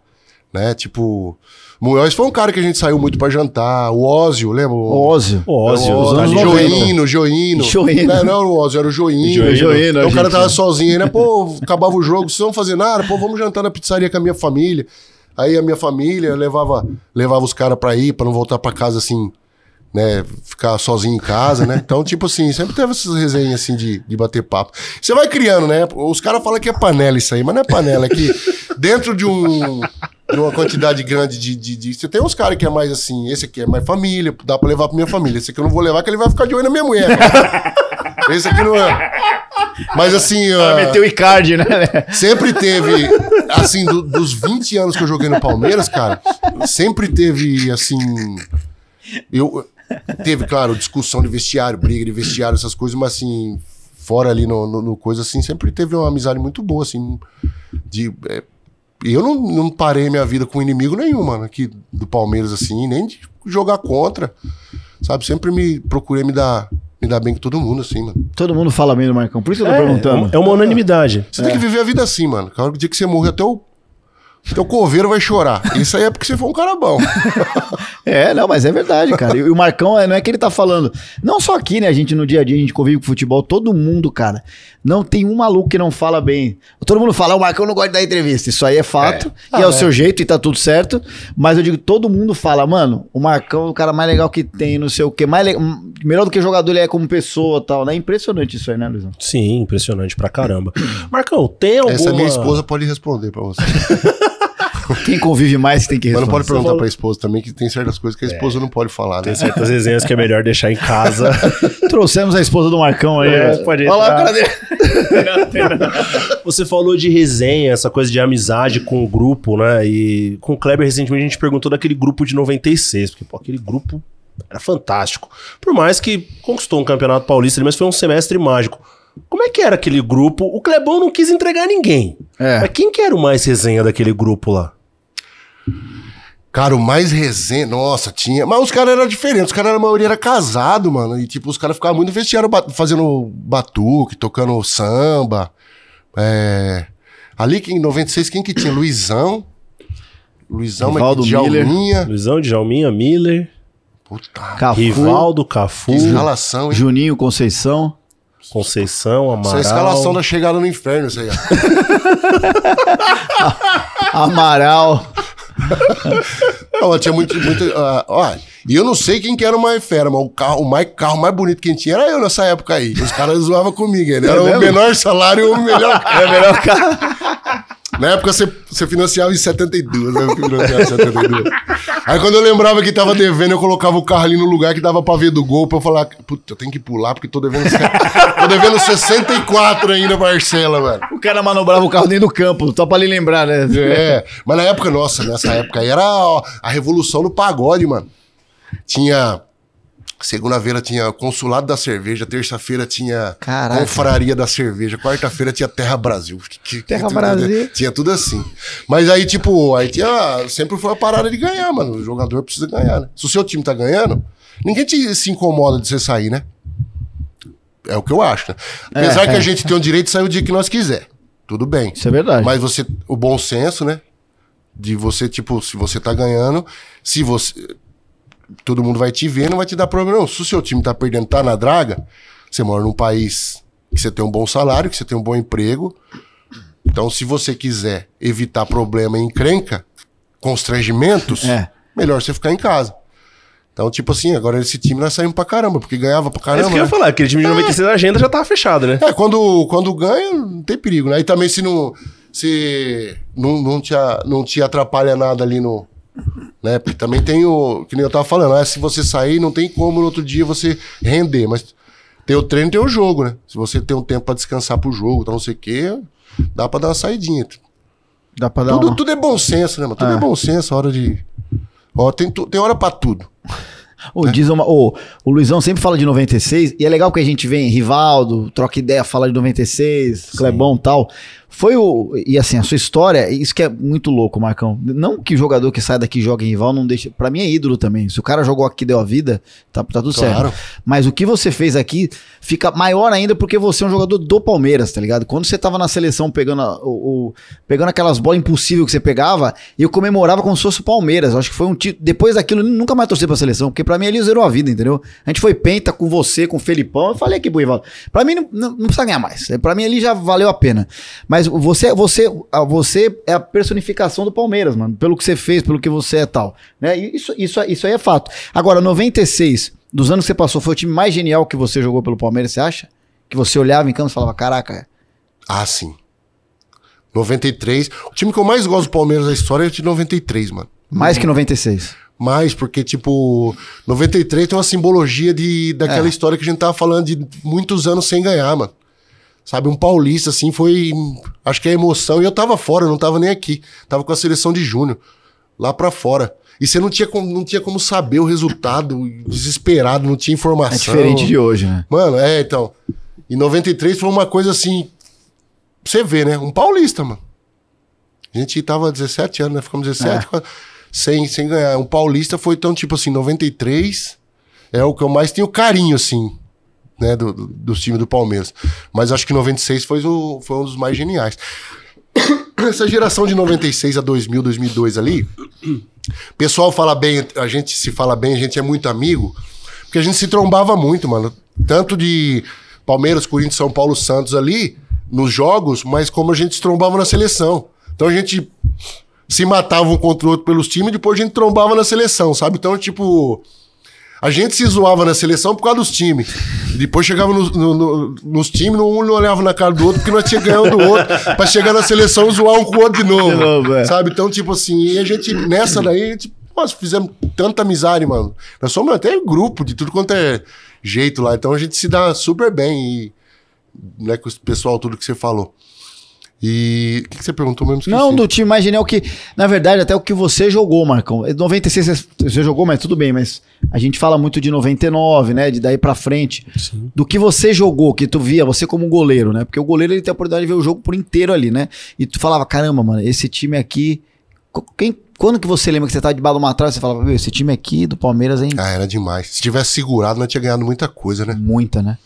né? Tipo. Munhoz foi um cara que a gente saiu muito pra jantar. O Ózio, lembra? O Ózio. O Ózio. Os anos Joino, Joino. Joino. Não, não, o Ózio, era o Joino. Joino. Joino então, o cara tava sozinho né? Pô, acabava o jogo, vocês vão fazer nada? Pô, vamos jantar na pizzaria com a minha família. Aí a minha família levava, levava os caras pra ir, pra não voltar pra casa assim né, ficar sozinho em casa, né? Então, tipo assim, sempre teve essas resenhas assim de, de bater papo. Você vai criando, né? Os caras falam que é panela isso aí, mas não é panela, é que dentro de um de uma quantidade grande de, de, de... Você tem uns caras que é mais assim, esse aqui é mais família, dá pra levar pra minha família. Esse aqui eu não vou levar, que ele vai ficar de olho na minha mulher. esse aqui não é. Mas assim. Ela uh... meteu o Icardi, né? Sempre teve. Assim, do, dos 20 anos que eu joguei no Palmeiras, cara, sempre teve, assim. Eu, Teve, claro, discussão de vestiário, briga de vestiário, essas coisas, mas assim, fora ali no, no, no coisa, assim, sempre teve uma amizade muito boa, assim, de. É, eu não, não parei minha vida com inimigo nenhum, mano, aqui do Palmeiras, assim, nem de jogar contra. Sabe, sempre me procurei me dar me dá bem com todo mundo, assim, mano. Todo mundo fala bem do Marcão, por isso que eu tô é, perguntando. É uma unanimidade. Você é. tem que é. viver a vida assim, mano. Claro que o dia que você morre, até o teu coveiro vai chorar. Isso aí é porque você foi um cara bom. é, não, mas é verdade, cara. E o Marcão, é, não é que ele tá falando. Não só aqui, né? A gente no dia a dia, a gente convive com futebol, todo mundo, cara. Não tem um maluco que não fala bem. Todo mundo fala, ah, o Marcão não gosta da entrevista. Isso aí é fato. É. Ah, e é, ah, é, o seu jeito e tá tudo certo. Mas eu digo, todo mundo fala, mano, o Marcão é o cara mais legal que tem, não sei o quê. Mais le... Melhor do que jogador ele é como pessoa tal, né? É impressionante isso aí, né, Luizão? Sim, impressionante pra caramba. Marcão, tem alguma... Essa minha esposa pode responder pra você. Quem convive mais tem que responder. Mas não pode perguntar pra esposa também, que tem certas coisas que a é. esposa é. não pode falar, né? Tem certas resenhas que é melhor deixar em casa. Trouxemos a esposa do Marcão aí, é. pode Olha lá, cara Você falou de resenha, essa coisa de amizade com o grupo, né? E com o Kleber, recentemente, a gente perguntou daquele grupo de 96, porque, pô, aquele grupo era fantástico. Por mais que conquistou um campeonato paulista, mas foi um semestre mágico. Como é que era aquele grupo? O Clebão não quis entregar ninguém. É. Mas quem que era o mais resenha daquele grupo lá? Cara, o mais resenha, nossa, tinha. Mas os caras eram diferentes, os caras, a maioria era casado, mano. E, tipo, os caras ficavam muito vestiário fazendo batuque, tocando samba. É... Ali em 96, quem que tinha? Luizão. Luizão, Rivaldo mas Djalminha. Luizão, Djalminha, Miller. Puta. Cafu, Rivaldo, Cafu. Escalação, hein? Juninho, Conceição. Conceição, Amaral. Essa é a escalação da chegada no inferno, isso aí. Amaral. tinha muito. muito uh, ó, e eu não sei quem que era o mais fera, mas o carro, o mais, carro mais bonito que a gente tinha era eu nessa época aí. Os caras zoavam comigo. Ele é era é o menor salário e o melhor carro. É o melhor carro. Na época você, você financiava em 72, né? financiava em 72. Aí quando eu lembrava que tava devendo, eu colocava o carro ali no lugar que dava pra ver do gol, pra eu falar, puta, eu tenho que pular porque tô devendo, tô devendo 64 ainda, Marcela, velho. O cara manobrava o carro dentro do campo, só pra lhe lembrar, né? É, mas na época, nossa, nessa época aí era a revolução do pagode, mano. Tinha Segunda-feira tinha consulado da cerveja, terça-feira tinha Caraca. confraria da cerveja, quarta-feira tinha Terra Brasil. Terra tinha, né? Brasil. Tinha tudo assim. Mas aí, tipo, aí tinha, sempre foi a parada de ganhar, mano. O jogador precisa ganhar, né? Se o seu time tá ganhando, ninguém te, se incomoda de você sair, né? É o que eu acho, né? Apesar é, que a é. gente tem o direito de sair o dia que nós quiser. Tudo bem. Isso é verdade. Mas você, o bom senso, né? De você, tipo, se você tá ganhando, se você todo mundo vai te ver, não vai te dar problema não. Se o seu time tá perdendo, tá na draga, você mora num país que você tem um bom salário, que você tem um bom emprego. Então, se você quiser evitar problema e encrenca, constrangimentos, é. melhor você ficar em casa. Então, tipo assim, agora esse time nós tá saímos pra caramba, porque ganhava pra caramba. É isso que eu ia né? falar, aquele time de 96 é. agenda já tava tá fechado, né? É, quando, quando ganha, não tem perigo, né? E também se não. Se não, não, te, não te atrapalha nada ali no, né? Porque também tem o. Que nem eu tava falando, é se você sair, não tem como no outro dia você render. Mas tem o treino e tem o jogo, né? Se você tem um tempo para descansar pro jogo, tá não sei o quê, dá para dar uma saidinha. Dá pra dar tudo, uma... tudo é bom senso, né, mano? Tudo é, é bom senso, hora de. Ó, tem, tem hora para tudo. o é. Né? diz uma, o o Luizão sempre fala de 96, e é legal que a gente vem, Rivaldo, troca ideia, fala de 96, Sim. Clebão e tal. Foi o. E assim, a sua história, isso que é muito louco, Marcão. Não que jogador que sai daqui joga em rival não deixa. Pra mim é ídolo também. Se o cara jogou aqui deu a vida, tá, tá tudo claro. certo. Mas o que você fez aqui fica maior ainda porque você é um jogador do Palmeiras, tá ligado? Quando você tava na seleção pegando, a, o, o, pegando aquelas bolas impossíveis que você pegava, eu comemorava como se fosse o Palmeiras. Eu acho que foi um título. Depois daquilo, eu nunca mais torci pra seleção, porque pra mim ele zerou a vida, entendeu? A gente foi penta com você, com o Felipão. Eu falei aqui, Buival. Pra mim não, não, não precisa ganhar mais. É, pra mim ali já valeu a pena. Mas mas você, você, ah, você é a personificação do Palmeiras, mano. Pelo que você fez, pelo que você é tal. Né? Isso, isso, isso aí é fato. Agora, 96, dos anos que você passou, foi o time mais genial que você jogou pelo Palmeiras, você acha? Que você olhava em campo e falava, caraca. É. Ah, sim. 93. O time que eu mais gosto do Palmeiras da história é o de 93, mano. Mais que 96. Mais, porque, tipo, 93 tem uma simbologia de, daquela é. história que a gente tava falando de muitos anos sem ganhar, mano. Sabe, um paulista, assim, foi. Acho que é emoção. E eu tava fora, eu não tava nem aqui. Tava com a seleção de júnior, lá pra fora. E você não tinha, como, não tinha como saber o resultado, desesperado, não tinha informação. É diferente de hoje, né? Mano, é, então. Em 93 foi uma coisa assim. Você vê, né? Um paulista, mano. A gente tava 17 anos, né? Ficamos 17, é. sem, sem ganhar. Um paulista foi então, tipo assim, 93 é o que eu mais tenho carinho, assim né, do, do, do time do Palmeiras. Mas acho que 96 foi, o, foi um dos mais geniais. Essa geração de 96 a 2000, 2002 ali, pessoal fala bem, a gente se fala bem, a gente é muito amigo, porque a gente se trombava muito, mano. Tanto de Palmeiras, Corinthians, São Paulo, Santos ali, nos jogos, mas como a gente se trombava na seleção. Então a gente se matava um contra o outro pelos times, e depois a gente trombava na seleção, sabe? Então, tipo, a gente se zoava na seleção por causa dos times. Depois chegava no, no, no, nos times, um não olhava na cara do outro, porque nós tinha ganhado do outro, pra chegar na seleção zoar um com o outro de novo. De novo é. Sabe? Então, tipo assim, e a gente, nessa daí, tipo nós fizemos tanta amizade, mano. Nós somos até grupo de tudo quanto é jeito lá. Então a gente se dá super bem. E, né, com o pessoal, tudo que você falou. E o que, que, você perguntou mesmo? Esqueci. Não, do time mais genial que, na verdade, até o que você jogou, Marcão. 96 é, você jogou, mas tudo bem, mas a gente fala muito de 99, né? De daí para frente. Sim. Do que você jogou, que tu via, você como goleiro, né? Porque o goleiro ele tem a oportunidade de ver o jogo por inteiro ali, né? E tu falava, caramba, mano, esse time aqui. Quem, quando que você lembra que você tá de bala uma atrás, você falava, meu, esse time aqui do Palmeiras, hein? Ah, era demais. Se tivesse segurado, nós tinha ganhado muita coisa, né? Muita, né?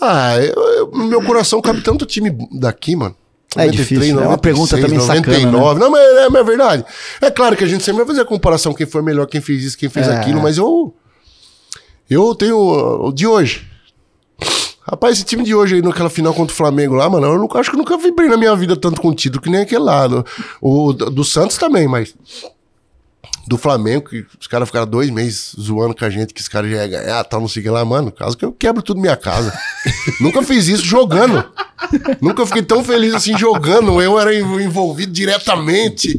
Ah, eu, eu, meu coração, cabe capitão do time daqui, mano é, é difícil, né? é uma pergunta também 99, sacana, né? Não, mas é, mas é verdade. É claro que a gente sempre vai fazer a comparação, quem foi melhor, quem fez isso, quem fez é. aquilo, mas eu eu tenho o de hoje. Rapaz, esse time de hoje aí naquela final contra o Flamengo lá, mano, eu nunca, acho que nunca vi bem na minha vida tanto com título que nem aquele lado. O do Santos também, mas do Flamengo, que os caras ficaram dois meses zoando com a gente, que os caras já iam ganhar, tal, não sei lá, mano. Caso que eu quebro tudo minha casa. Nunca fiz isso jogando. Nunca fiquei tão feliz assim jogando. Eu era envolvido diretamente.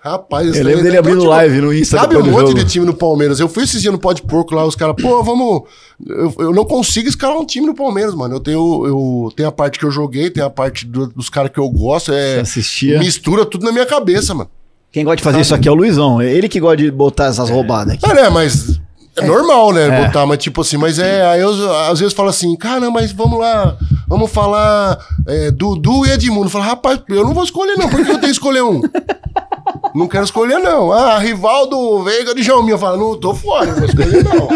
Rapaz, eu lembro dele abrindo tipo, live no Insta. Sabe um monte de time no Palmeiras. Eu fui esses dias no Pode Porco lá, os caras, pô, vamos. Eu, eu, não consigo escalar um time no Palmeiras, mano. Eu tenho, eu tenho a parte que eu joguei, tem a parte do, dos caras que eu gosto. É, assistia. Mistura tudo na minha cabeça, mano. Quem gosta de fazer isso aqui é o Luizão. Ele que gosta de botar essas roubadas aqui. É, né? Mas é, é, normal, né? É. Botar, mas tipo assim, mas é. Aí eu, às vezes fala assim, cara, mas vamos lá, vamos falar é, Dudu e Edmundo. Fala, rapaz, eu não vou escolher, não, por que eu tenho que escolher um? Não quero escolher, não. Ah, Rivaldo Veiga de Jalminha. Fala, não, tô fora, não vou escolher, não.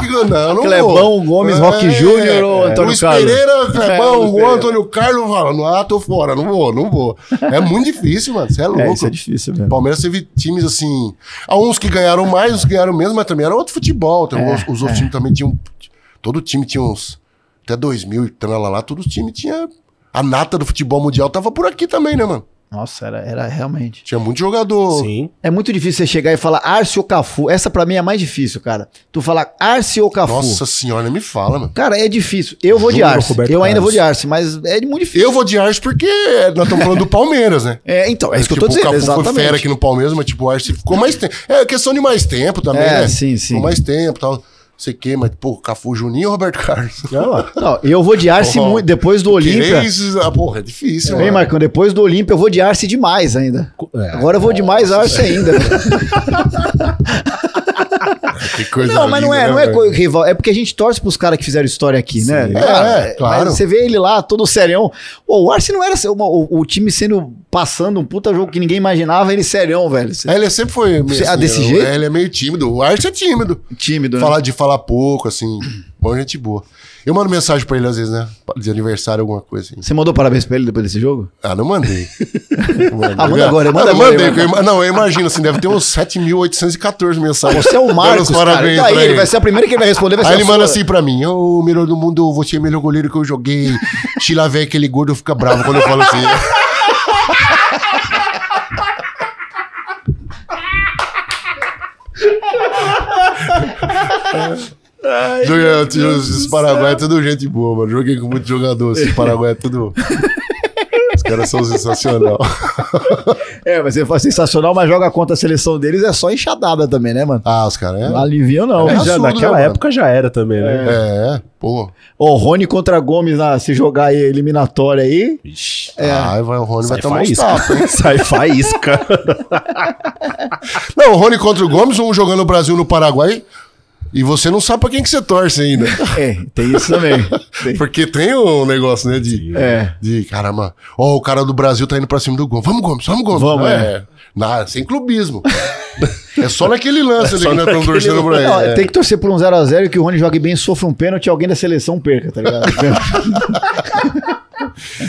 que não, não Clebão, vou. Gomes, é, Júnior é, ou Antônio Luiz Carlos? Pereira, Clebão, é, Luiz Antônio Carlos não ah, tô fora, não vou, não vou. É muito difícil, mano. Você é, é louco. É, isso é difícil mesmo. Palmeiras teve times assim. Alguns que ganharam mais, uns que ganharam menos, mas também era outro futebol. Então, é, os, os outros é. times também tinham. Todo time tinha uns. Até 2000 e lá, lá, todo time tinha. A nata do futebol mundial tava por aqui também, né, mano? Nossa, era, era realmente. Tinha muito jogador. Sim. É muito difícil você chegar e falar Arce ou Cafu. Essa para mim é a mais difícil, cara. Tu falar Arce ou Cafu. Nossa senhora, me fala, mano. Cara, é difícil. Eu vou Júnior, de Arce. Roberto eu ainda Carlos. vou de Arce, mas é muito difícil. Eu vou de Arce porque nós estamos falando do Palmeiras, né? É, então, é isso que eu tipo, tô dizendo. O Cafu exatamente. foi fera aqui no Palmeiras, mas tipo, o Arce ficou mais tempo. É questão de mais tempo também, é, né? Sim, sim. Ficou mais tempo e tal sei o quê, mas, pô, Cafu Juninho ou Roberto Carlos? Não, eu vou de Arce oh, muito. Depois do Olímpia. Ah, porra, é difícil, Vem, Marcão, depois do Olímpia eu vou de Arce demais ainda. É, Agora eu vou de mais Arce ainda. Que coisa Não, mas não é, né, não é rival. É porque a gente torce pros caras que fizeram história aqui, Sim. né? É, ah, é, claro. você vê ele lá, todo serião. o Arce não era. o, o, time sendo. passando um puta jogo que ninguém imaginava, ele é serião, velho. É, ele sempre foi. Meio, ah, assim, ah, desse eu, jeito? É, ele é meio tímido. O Arce é tímido. Tímido, né? Falar né? de falar pouco, assim. Bom, gente boa. Eu mando mensagem pra ele às vezes, né? De aniversário, alguma coisa assim. Você mandou parabéns pra ele depois desse jogo? Ah, não mandei. Agora Ah, manda agora, manda ah, agora. Mandei, eu, não, eu imagino assim, deve ter uns 7.814 mensagens. Você é o Marcos, parabéns cara. Então, aí ele. ele vai ser a primeira que ele vai responder, vai Aí ele manda assim pra mim, ô, oh, melhor do mundo, você é o melhor goleiro que eu joguei. Te lavei aquele gordo, fica bravo quando eu falo assim. Ai, Joguei, Deus os Paraguai é tudo gente boa, mano. Joguei com muito jogador. Os assim, Paraguai é tudo. Os caras são sensacional. É, mas ele fala sensacional, mas joga contra a seleção deles é só enxadada também, né, mano? Ah, os caras é. Não alivia, não. É, já, assunto, naquela né, época mano? já era também, né? É, é pô. Ô, Rony contra Gomes, na, se jogar aí eliminatória aí. é. Ai, vai, o Rony Sai vai tomar isso Sai faísca. não, o Rony contra o Gomes, um jogando Brasil no Paraguai. E você não sabe para quem que você torce ainda. É, tem isso também. Tem. Porque tem um negócio, né, de... é. De, caramba, ó, oh, o cara do Brasil tá indo pra cima do Gomes. Vamos, Gomes, vamos, Gomes. Vamos, é. é. Na, sem clubismo. É só naquele lance é ali que nós torcendo por aí. Não, é. Tem que torcer por um 0x0 que o Rony jogue bem, sofra um pênalti e alguém da seleção perca, tá ligado?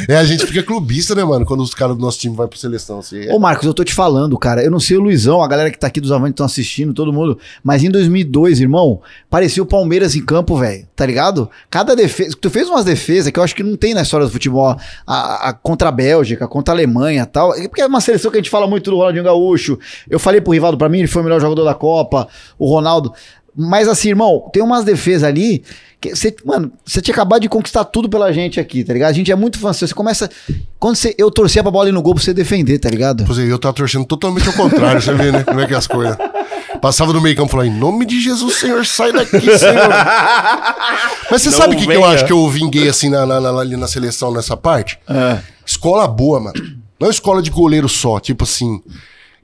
é, a gente fica clubista, né, mano? Quando os caras do nosso time vão pra seleção. Assim, é. Ô, Marcos, eu tô te falando, cara. Eu não sei o Luizão, a galera que tá aqui dos Avantes estão assistindo, todo mundo. Mas em 2002, irmão, parecia o Palmeiras em campo, velho. Tá ligado? Cada defesa. Tu fez umas defesas que eu acho que não tem na história do futebol. A, a contra a Bélgica, contra a Alemanha e tal. Porque é uma seleção que a gente fala muito do Ronaldinho Gaúcho. Eu falei pro rival Ronaldo, para mim ele foi o melhor jogador da Copa, o Ronaldo. Mas assim, irmão, tem umas defesas ali que você, mano, você tinha acabado de conquistar tudo pela gente aqui, tá ligado? A gente é muito fã seu. Você começa. Quando você, eu torcia pra bola ir no gol pra você defender, tá ligado? Pois é, eu tava torcendo totalmente ao contrário, você vê, né? Como é que é as coisas. Passava no meio campo e falava, em nome de Jesus, Senhor, sai daqui, Senhor. Mas você Não sabe o que, que, eu acho que eu vinguei assim na, na, na, ali na seleção nessa parte? É. Escola boa, mano. Não é escola de goleiro só, tipo assim.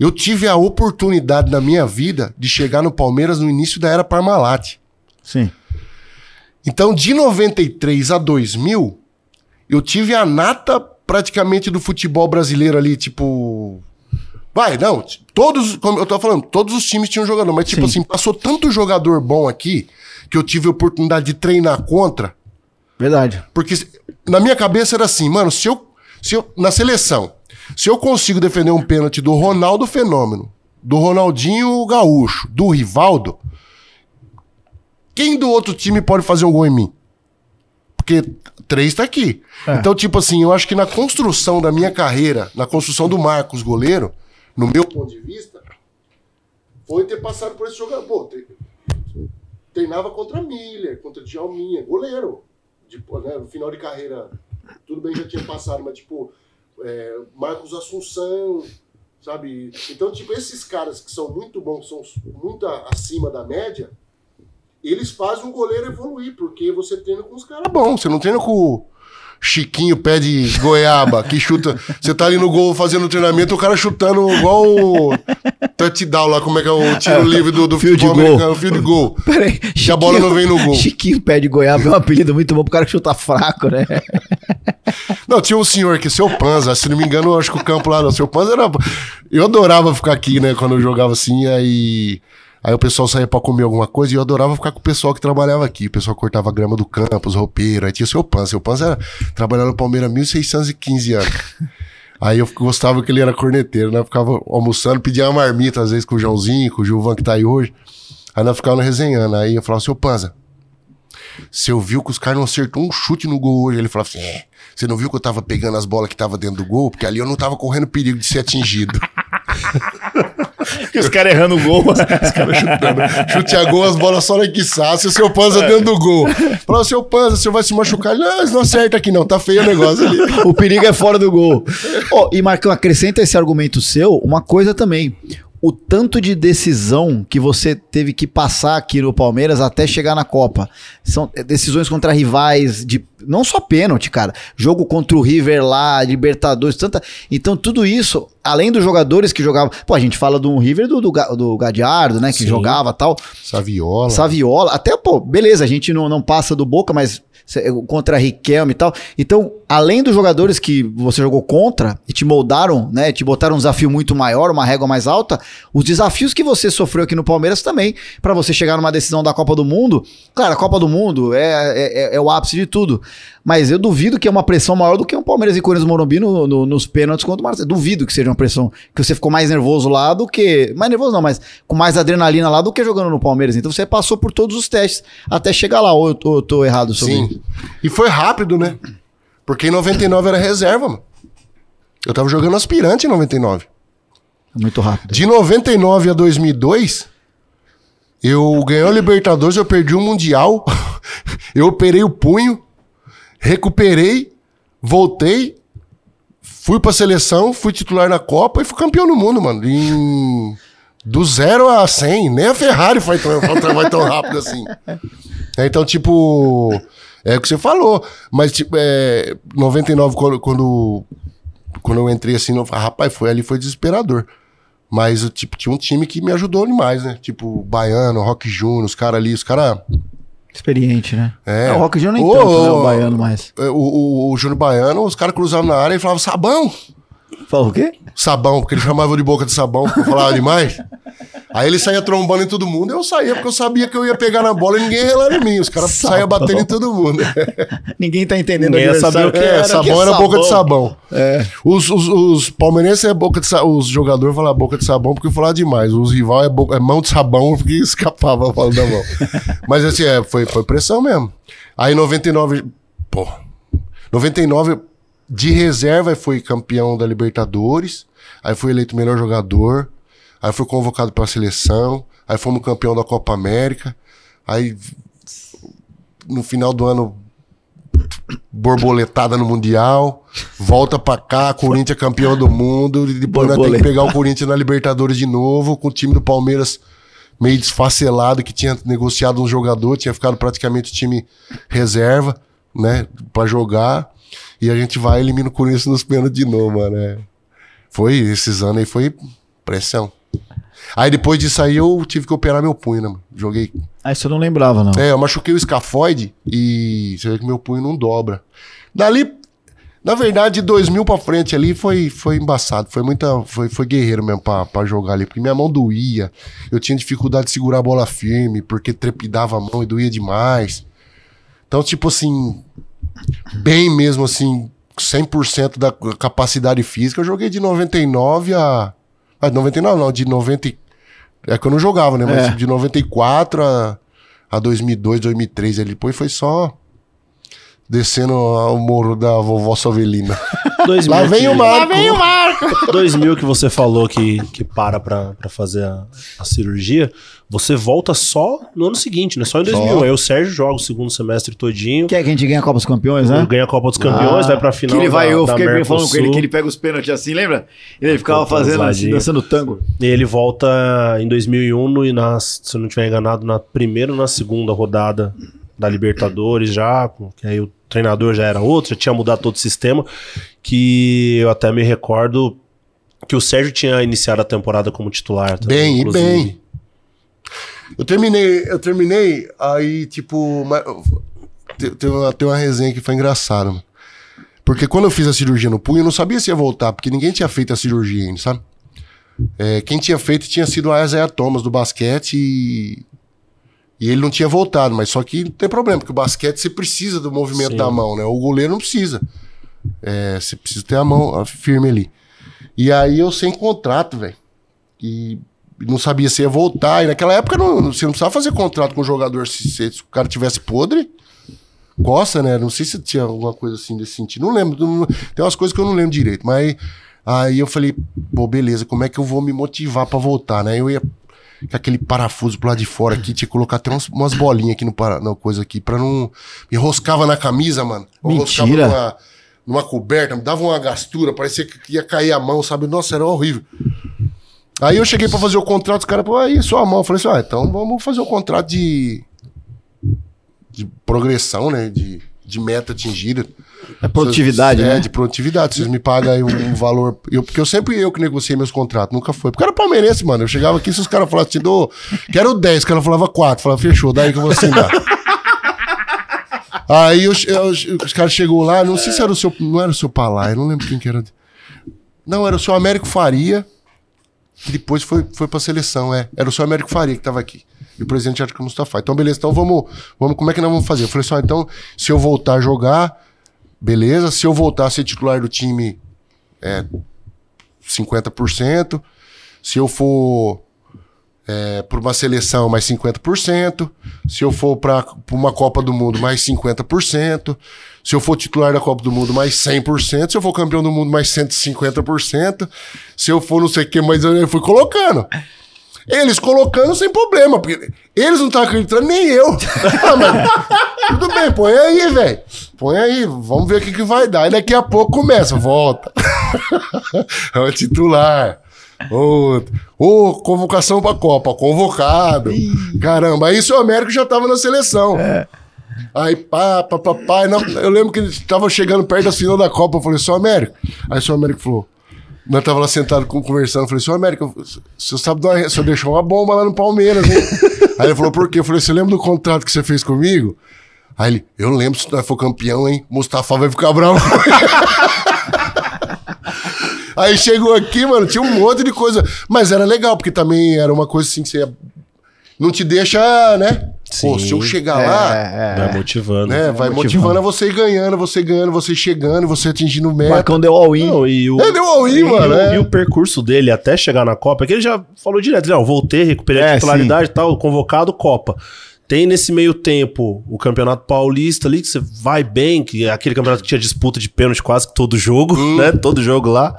Eu tive a oportunidade na minha vida de chegar no Palmeiras no início da era Parmalat. Sim. Então, de 93 a 2000, eu tive a nata praticamente do futebol brasileiro ali, tipo. Vai, não, todos, como eu tô falando, todos os times tinham jogador, mas tipo Sim. assim, passou tanto jogador bom aqui que eu tive a oportunidade de treinar contra. Verdade. Porque na minha cabeça era assim, mano, se eu, se eu na seleção, se eu consigo defender um pênalti do Ronaldo Fenômeno, do Ronaldinho Gaúcho, do Rivaldo, quem do outro time pode fazer um gol em mim? Porque três tá aqui. É. Então, tipo assim, eu acho que na construção da minha carreira, na construção do Marcos goleiro, no meu ponto de vista, foi ter passado por esse jogador. treinava contra Miller, contra Djalminha, goleiro. Tipo, né, no final de carreira, tudo bem, já tinha passado, mas tipo, é, Marcos Assunção, sabe? Então, tipo, esses caras que são muito bons, são muito acima da média, eles fazem o goleiro evoluir, porque você treina com os caras bons, você não treina com o Chiquinho pé de goiaba, que chuta. Você tá ali no gol fazendo treinamento, o cara chutando igual o touchdown lá, como é que é o tiro é, livre do, do fio de gol. Fio de gol. Peraí, Chiquinho, a bola não vem no gol. Chiquinho pé de goiaba é um apelido muito bom pro cara que chuta fraco, né? Não, tinha um senhor que, seu Panza, se não me engano, acho que o campo lá, não, seu Panza era. Eu adorava ficar aqui, né, quando eu jogava assim, aí. Aí o pessoal saía pra comer alguma coisa e eu adorava ficar com o pessoal que trabalhava aqui. O pessoal cortava a grama do campo, os roupeiros. Aí tinha o seu Panza. Seu Panza era, trabalhava no Palmeiras 1615 anos. Aí eu gostava que ele era corneteiro, né? Eu ficava almoçando, pedia uma marmita, às vezes, com o Joãozinho, com o Gilvan que tá aí hoje. Aí nós ficávamos resenhando. Aí eu falava, seu Panza, você ouviu que os caras não acertou um chute no gol hoje? Ele falava assim, é. Você não viu que eu tava pegando as bolas que tava dentro do gol? Porque ali eu não tava correndo perigo de ser atingido. os caras errando o gol. os caras chutando. Chute a gol, as bolas só na quiçaça, o seu Panza é. dentro do gol. o seu Panza, senhor vai se machucar. Ah, não, não acerta aqui não, tá feio o negócio ali. o perigo é fora do gol. Oh, e Marcão, acrescenta esse argumento seu uma coisa também o tanto de decisão que você teve que passar aqui no Palmeiras até chegar na Copa. São é, decisões contra rivais, de não só pênalti, cara. Jogo contra o River lá, Libertadores, tanta. Então, tudo isso, além dos jogadores que jogavam. Pô, a gente fala do River do, do, do Gadiardo, né? Que Sim. jogava tal. Saviola. Saviola. Até, pô, beleza, a gente não, não passa do Boca, mas é, contra Riquelme e tal. Então, além dos jogadores que você jogou contra e te moldaram, né, te botaram um desafio muito maior, uma régua mais alta, os desafios que você sofreu aqui no Palmeiras também, para você chegar numa decisão da Copa do Mundo. Claro, a Copa do Mundo é, é, é, é o ápice de tudo, mas eu duvido que é uma pressão maior do que um Palmeiras e Corinthians Morumbi no, no, nos pênaltis contra o Marcelo. Duvido que seja uma pressão. Que você ficou mais nervoso lá do que. Mais nervoso não, mas com mais adrenalina lá do que jogando no Palmeiras. Então você passou por todos os testes até chegar lá. Ou eu tô, eu tô errado sobre Sim. E foi rápido, né? Porque em 99 era reserva, mano. Eu tava jogando aspirante em 99. Muito rápido. De 99 a 2002, eu ganhei o Libertadores, eu perdi o Mundial, eu operei o punho recuperei, voltei, fui pra seleção, fui titular na Copa e fui campeão do mundo, mano. Em... Do zero a 100, nem a Ferrari vai tão, vai tão rápido assim. É, então, tipo, é o que você falou. Mas, tipo, é, 99, quando, quando, quando eu entrei assim, rapaz, foi ali, foi desesperador. Mas, tipo, tinha um time que me ajudou demais, né? Tipo, Baiano, Rock Júnior, os caras ali, os caras Experiente, né? É. é o Rock Júnior nem o, tanto, né? O Baiano mais. O, o, o Júnior Baiano, os caras cruzavam na área e falavam sabão falou o quê? Sabão, porque ele chamava de boca de sabão, porque eu falava demais. Aí ele saía trombando em todo mundo, eu saía, porque eu sabia que eu ia pegar na bola e ninguém relava em mim. Os caras saiam batendo em todo mundo. ninguém tá entendendo ninguém sabia o que é, era. É, sabão que era sabão. boca de sabão. É. Os, os, os, palmeirenses é boca de sabão. Os jogadores falavam boca de sabão porque eu falava demais. Os rivais é, boca, é mão de sabão porque escapava falando da mão. Mas assim, é, foi, foi pressão mesmo. Aí 99. Pô. 99 de reserva foi campeão da Libertadores, aí foi eleito melhor jogador, aí foi convocado para a seleção, aí fomos campeão da Copa América, aí no final do ano borboletada no Mundial, volta para cá, Corinthians é campeão do mundo, e depois Borboleta. nós que pegar o Corinthians na Libertadores de novo, com o time do Palmeiras meio desfacelado, que tinha negociado um jogador, tinha ficado praticamente o time reserva né, para jogar e a gente vai eliminando o Corinthians nos pênaltis de novo, mano. Foi esses anos aí foi pressão. Aí depois disso aí eu tive que operar meu punho, né, mano? Joguei. Aí você não lembrava, não? É, eu machuquei o escafoide e você vê que meu punho não dobra. Dali, na verdade, de 2000 pra frente ali foi, foi embaçado. Foi muita. Foi, foi guerreiro mesmo pra, pra jogar ali. Porque minha mão doía. Eu tinha dificuldade de segurar a bola firme, porque trepidava a mão e doía demais. Então, tipo assim, bem mesmo assim, 100% da capacidade física, eu joguei de 99 a. Ah, 99 não, de 90. É que eu não jogava, né? Mas é. Tipo, de 94 a, a 2002, 2003 ali. Depois foi só descendo o morro da vovó Sovelina. Lá vem que... o Marco. Lá vem o Marco. 2000 que você falou que, que para pra, pra fazer a, a cirurgia, você volta só no ano seguinte, né só em 2000. Só. Aí o Sérgio joga o segundo semestre todinho. Que é que a gente ganha a Copa dos Campeões, né? Ganha a Copa dos Campeões, ah, vai pra final. Que ele vai, da, eu fiquei bem falando com ele que ele pega os pênaltis assim, lembra? Ele ficava fazendo assim, dançando tango. E ele volta em 2001 e na, se eu não estiver enganado, na primeira ou na segunda rodada da Libertadores já, que aí o treinador já era outro, já tinha mudado todo o sistema, que eu até me recordo que o Sérgio tinha iniciado a temporada como titular. bem, e bem. Eu terminei, eu terminei, aí tipo, teve uma, teve uma resenha que foi engraçada, mano. Porque quando eu fiz a cirurgia no punho, eu não sabia se ia voltar, porque ninguém tinha feito a cirurgia ainda, sabe? É, quem tinha feito tinha sido a Isaiah Thomas do basquete e e ele não tinha voltado, mas só que não tem problema, porque o basquete você precisa do movimento Sim. da mão, né? O goleiro não precisa. É, você precisa ter a mão firme ali. E aí eu sem contrato, velho. E não sabia se ia voltar. E naquela época não, você não precisava fazer contrato com o jogador se, se, se o cara tivesse podre. Costa, né? Não sei se tinha alguma coisa assim desse sentido. Não lembro. Não, tem umas coisas que eu não lembro direito. Mas aí eu falei, pô, beleza, como é que eu vou me motivar para voltar, né? Eu ia com aquele parafuso pro lado de fora aqui, tinha que colocar até umas, umas bolinhas aqui no, na coisa aqui, pra não. Me enroscava na camisa, mano. Mentira. numa, numa coberta, me dava uma gastura, parecia que ia cair a mão, sabe? Nossa, era horrível. Aí eu cheguei pra fazer o contrato, os caras, pô, aí só a mão. Eu falei assim, ah, então vamos fazer o contrato de. de progressão, né? De, de meta atingida. É produtividade, né? É, de produtividade. Vocês me pagam aí um, um valor. Eu, porque eu sempre eu que negociei meus contratos, nunca foi. Porque era palmeirense, mano. Eu chegava aqui, se os caras falassem, te assim, dou. Quero 10, o cara falava 4. Falava, fechou, daí que eu vou assinar. aí eu, eu, os caras chegou lá, não sei se era o seu. Não era o seu Palai, não lembro quem que era. Não, era o seu Américo Faria, que depois foi, foi pra seleção, é. Era o seu Américo Faria que tava aqui e o presidente Atlético Mustafa. Então, beleza, então vamos, vamos, como é que nós vamos fazer? Eu falei assim, ah, então, se eu voltar a jogar, beleza. Se eu voltar a ser titular do time, é 50%. Se eu for é, para uma seleção, mais 50%. Se eu for para uma Copa do Mundo, mais 50%. Se eu for titular da Copa do Mundo, mais 100%. Se eu for campeão do mundo, mais 150%. Se eu for não sei o que, mas eu fui colocando. Eles colocando sem problema, porque eles não estavam acreditando, nem eu. Ah, tudo bem, põe aí, velho. Põe aí, vamos ver o que, que vai dar. E daqui a pouco começa, volta. é o titular. Ô, oh, oh, convocação pra Copa, convocado. Caramba, aí o Américo já tava na seleção. É. Aí, pá, pá, pá, pá. Não, eu lembro que ele estava chegando perto da final da Copa. Eu falei, seu Américo. Aí o seu Américo falou: nós tava lá sentado conversando, eu falei, senhor América, você sabe dar, você deixou uma bomba lá no Palmeiras, hein? Aí ele falou, por quê? Eu falei, você lembra do contrato que você fez comigo? Aí ele, eu lembro, se nós for campeão, hein? Mustafa vai ficar bravo. Aí chegou aqui, mano, tinha um monte de coisa. Mas era legal, porque também era uma coisa assim que você ia não te deixa, ah, né? Sim. Pô, se eu chegar é, lá, é, é, vai motivando. Né, vai motivando. motivando a você ganhando, você ganhando, você chegando, você atingindo meta. Marcão deu all-in. Ele é, deu all-in, mano. E, é. e, o percurso dele até chegar na Copa, é que ele já falou direto, não, voltei, recuperei a titularidade e tal, convocado Copa. Tem nesse meio tempo o Campeonato Paulista ali, que você vai bem, que é aquele campeonato que tinha disputa de pênalti quase que todo jogo, hum. né? Todo jogo lá.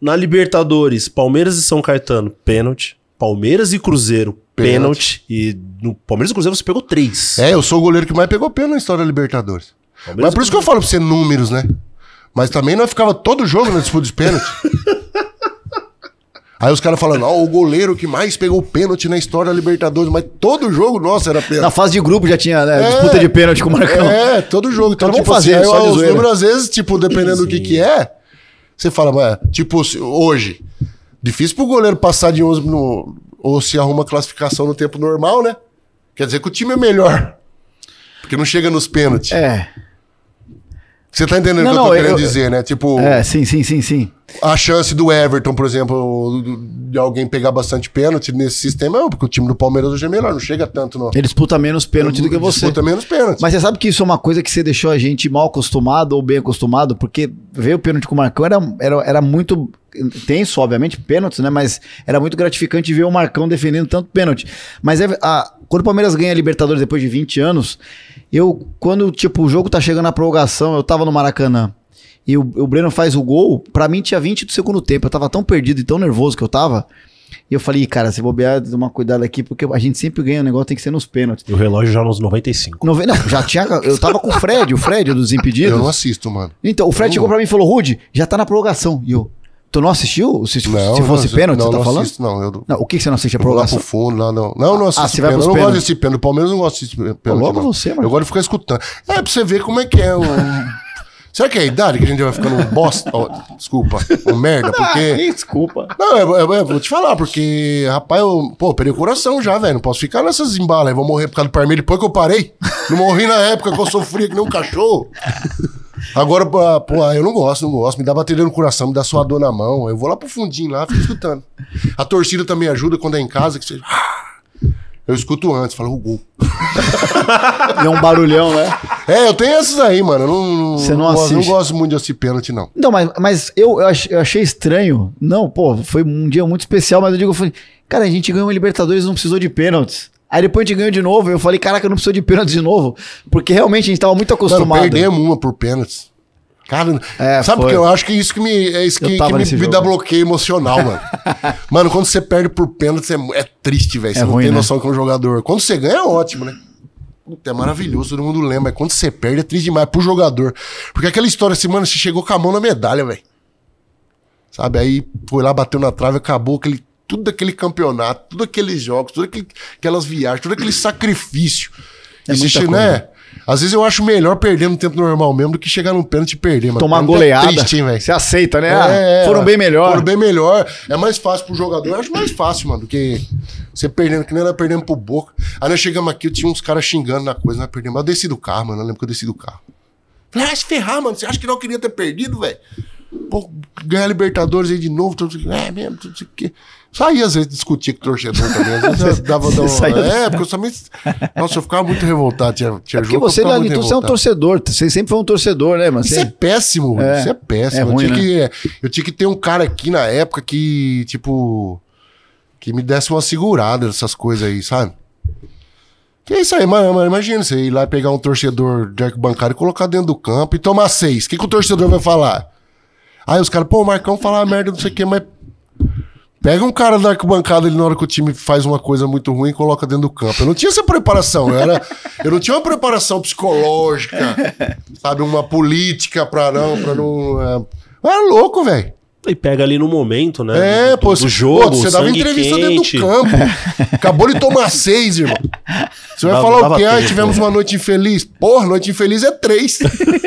Na Libertadores, Palmeiras e São Caetano, pênalti. Palmeiras e Cruzeiro, pênalti. E no Palmeiras, inclusive, você pegou três. É, eu sou o goleiro que mais pegou pênalti na história da Libertadores. Palmeiras Mas por isso que eu falo pra você números, né? Mas também não ficava todo jogo na disputa de pênalti. Aí os caras falando, ó, oh, ah, o goleiro que mais pegou pênalti na história da Libertadores, mas todo jogo, nossa, era pênalti. Na fase de grupo já tinha, né, é, disputa de pênalti com o Marcão. É, todo jogo. Então, então tipo, assim, fazer, assim, só os números, às vezes, tipo, dependendo Sim. do que que é, você fala, mas, tipo, hoje, difícil pro goleiro passar de 11 no, ou se arruma classificação no tempo normal, né? Quer dizer que o time é melhor. Porque não chega nos pênaltis. É. Você tá entendendo o que eu tô querendo eu, dizer, né? Tipo. É, sim, sim, sim, sim. A chance do Everton, por exemplo, de alguém pegar bastante pênalti nesse sistema é porque o time do Palmeiras hoje é melhor, não chega tanto. No... Ele disputa menos pênalti do que você. Disputa menos pênalti. Mas você sabe que isso é uma coisa que você deixou a gente mal acostumado ou bem acostumado, porque ver o pênalti com o Marcão era, era, era muito tenso, obviamente, pênaltis, né? Mas era muito gratificante ver o Marcão defendendo tanto pênalti. Mas é, a, quando o Palmeiras ganha a Libertadores depois de 20 anos, eu, quando tipo, o jogo tá chegando na prorrogação, eu tava no Maracanã e o, o Breno faz o gol, pra mim tinha 20 do segundo tempo. Eu tava tão perdido e tão nervoso que eu tava. E eu falei, cara, se bobear, uma cuidada aqui, porque a gente sempre ganha, o negócio tem que ser nos pênaltis. E o relógio já nos 95. Nove... Não, já tinha. Eu tava com o Fred, o Fred dos Impedidos. Eu não assisto, mano. Então, o Fred chegou pra mim e falou, Rude, já tá na prorrogação. E eu. Tu não assistiu? Se, não, se fosse não, pênalti, não, você tá não falando? Assisto, não, eu, não, o que, que você não assiste? A prorrogação? Eu vou lá pro fundo, não, não. Não, não ah, assisto. Ah, você vai pênalti. Eu não gosto desse pênalti. O Palmeiras não gosta desse pênalti. Logo você, mano. Eu gosto de ficar escutando. É pra você ver como é que é o. Será que é a idade que a gente vai ficando um bosta? Oh, desculpa, um merda, ah, porque. desculpa. Não, eu, eu, eu, vou te falar, porque, rapaz, eu, pô, perdi o coração já, velho. Não posso ficar nessas embalas, eu vou morrer por causa do parmeiro depois que eu parei. Não morri na época que eu sofria que nem um cachorro. Agora, pô, eu não gosto, não gosto. Me dá bateria no coração, me dá dor na mão. Eu vou lá pro fundinho lá, fico escutando. A torcida também ajuda quando é em casa, que você. Eu escuto antes, falo, e é um barulhão, né? É, eu tenho esses aí, mano. Eu não, Você não, não assiste. Gosto, não gosto muito de assistir pênalti, não. Não, mas, mas eu, eu achei estranho. Não, pô, foi um dia muito especial, mas eu digo, eu falei, cara, a gente ganhou uma Libertadores e não precisou de pênaltis. Aí depois a gente ganhou de novo. Eu falei, caraca, não precisou de pênalti de novo. Porque realmente a gente tava muito acostumado. Mano, perdemos uma por pênaltis. Cara, é, sabe porque eu acho que é isso que me, é isso que, que me, me dá bloqueio emocional, mano. mano, quando você perde por pênalti, é, é triste, velho. Você é não ruim, tem né? noção que é um jogador. Quando você ganha, é ótimo, né? é maravilhoso, todo mundo lembra. Mas quando você perde, é triste demais pro jogador. Porque aquela história assim, mano, você chegou com a mão na medalha, velho. Sabe? Aí foi lá, bateu na trave, acabou aquele, tudo aquele campeonato, tudo aqueles jogos, tudo aquele, aquelas viagens, todo aquele sacrifício. É né? Às vezes eu acho melhor perder no tempo normal mesmo do que chegar no pênalti e perder, mano. Tomar é goleada. Você aceita, né? É, ah, foram bem melhor. Foram bem melhor. É mais fácil pro jogador. Eu acho mais fácil, mano, do que você perdendo, que nem nós perdemos pro Boca. Aí nós chegamos aqui, eu tinha uns caras xingando na coisa, nós perdemos. Eu desci do carro, mano. Eu lembro que eu desci do carro. Falei, ah, se ferrar, mano. Você acha que não queria ter perdido, velho? Pô, ganhar Libertadores aí de novo, tudo, isso é mesmo, tudo isso aqui. Saía às vezes discutir com o torcedor também. Às vezes dava, dava É, porque eu também. Nossa, eu ficava muito revoltado. Tinha, tinha é porque você, lá, você é um torcedor. Você sempre foi um torcedor, né, mas Isso você... é péssimo, é, isso é péssimo. É ruim, eu, tinha né? que, eu tinha que ter um cara aqui na época que, tipo. Que me desse uma segurada dessas coisas aí, sabe? Que é isso aí, mano. Imagina você ir lá pegar um torcedor de arquibancada e colocar dentro do campo e tomar seis. O que, que o torcedor vai falar? Aí os caras, pô, o Marcão fala merda, não sei o quê, mas Pega um cara da arquibancada ali na hora que o time faz uma coisa muito ruim e coloca dentro do campo. Eu não tinha essa preparação, eu, era, eu não tinha uma preparação psicológica, sabe, uma política pra não, pra não. É... Eu era louco, velho. E pega ali no momento, né? É, do, pô, do jogo, pô, você dava entrevista quente. dentro do campo. Acabou de tomar seis, irmão. Você vai dava, falar dava o quê? Ah, tempo, ah, tivemos uma noite infeliz. Porra, noite infeliz é três.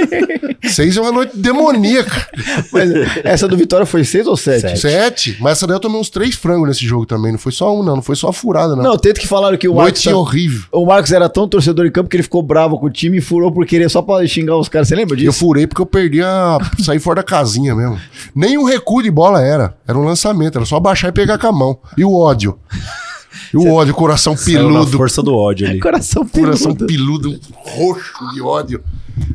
seis é uma noite demoníaca. Mas essa do Vitória foi seis ou sete? Sete. sete. Mas essa daí eu tomei uns três frangos nesse jogo também. Não foi só um, não. Não foi só a furada, não. Não, tanto que falaram que o Marcos... Noite horrível. O Marcos era tão torcedor em campo que ele ficou bravo com o time e furou por querer só pra xingar os caras. Você lembra disso? Eu furei porque eu perdi a... saí fora da casinha mesmo. Nem o recuo de bola era. Era um lançamento, era só baixar e pegar com a mão. E o ódio. E o ódio, coração peludo. força do ódio ali. coração peludo. Coração peludo, roxo de ódio.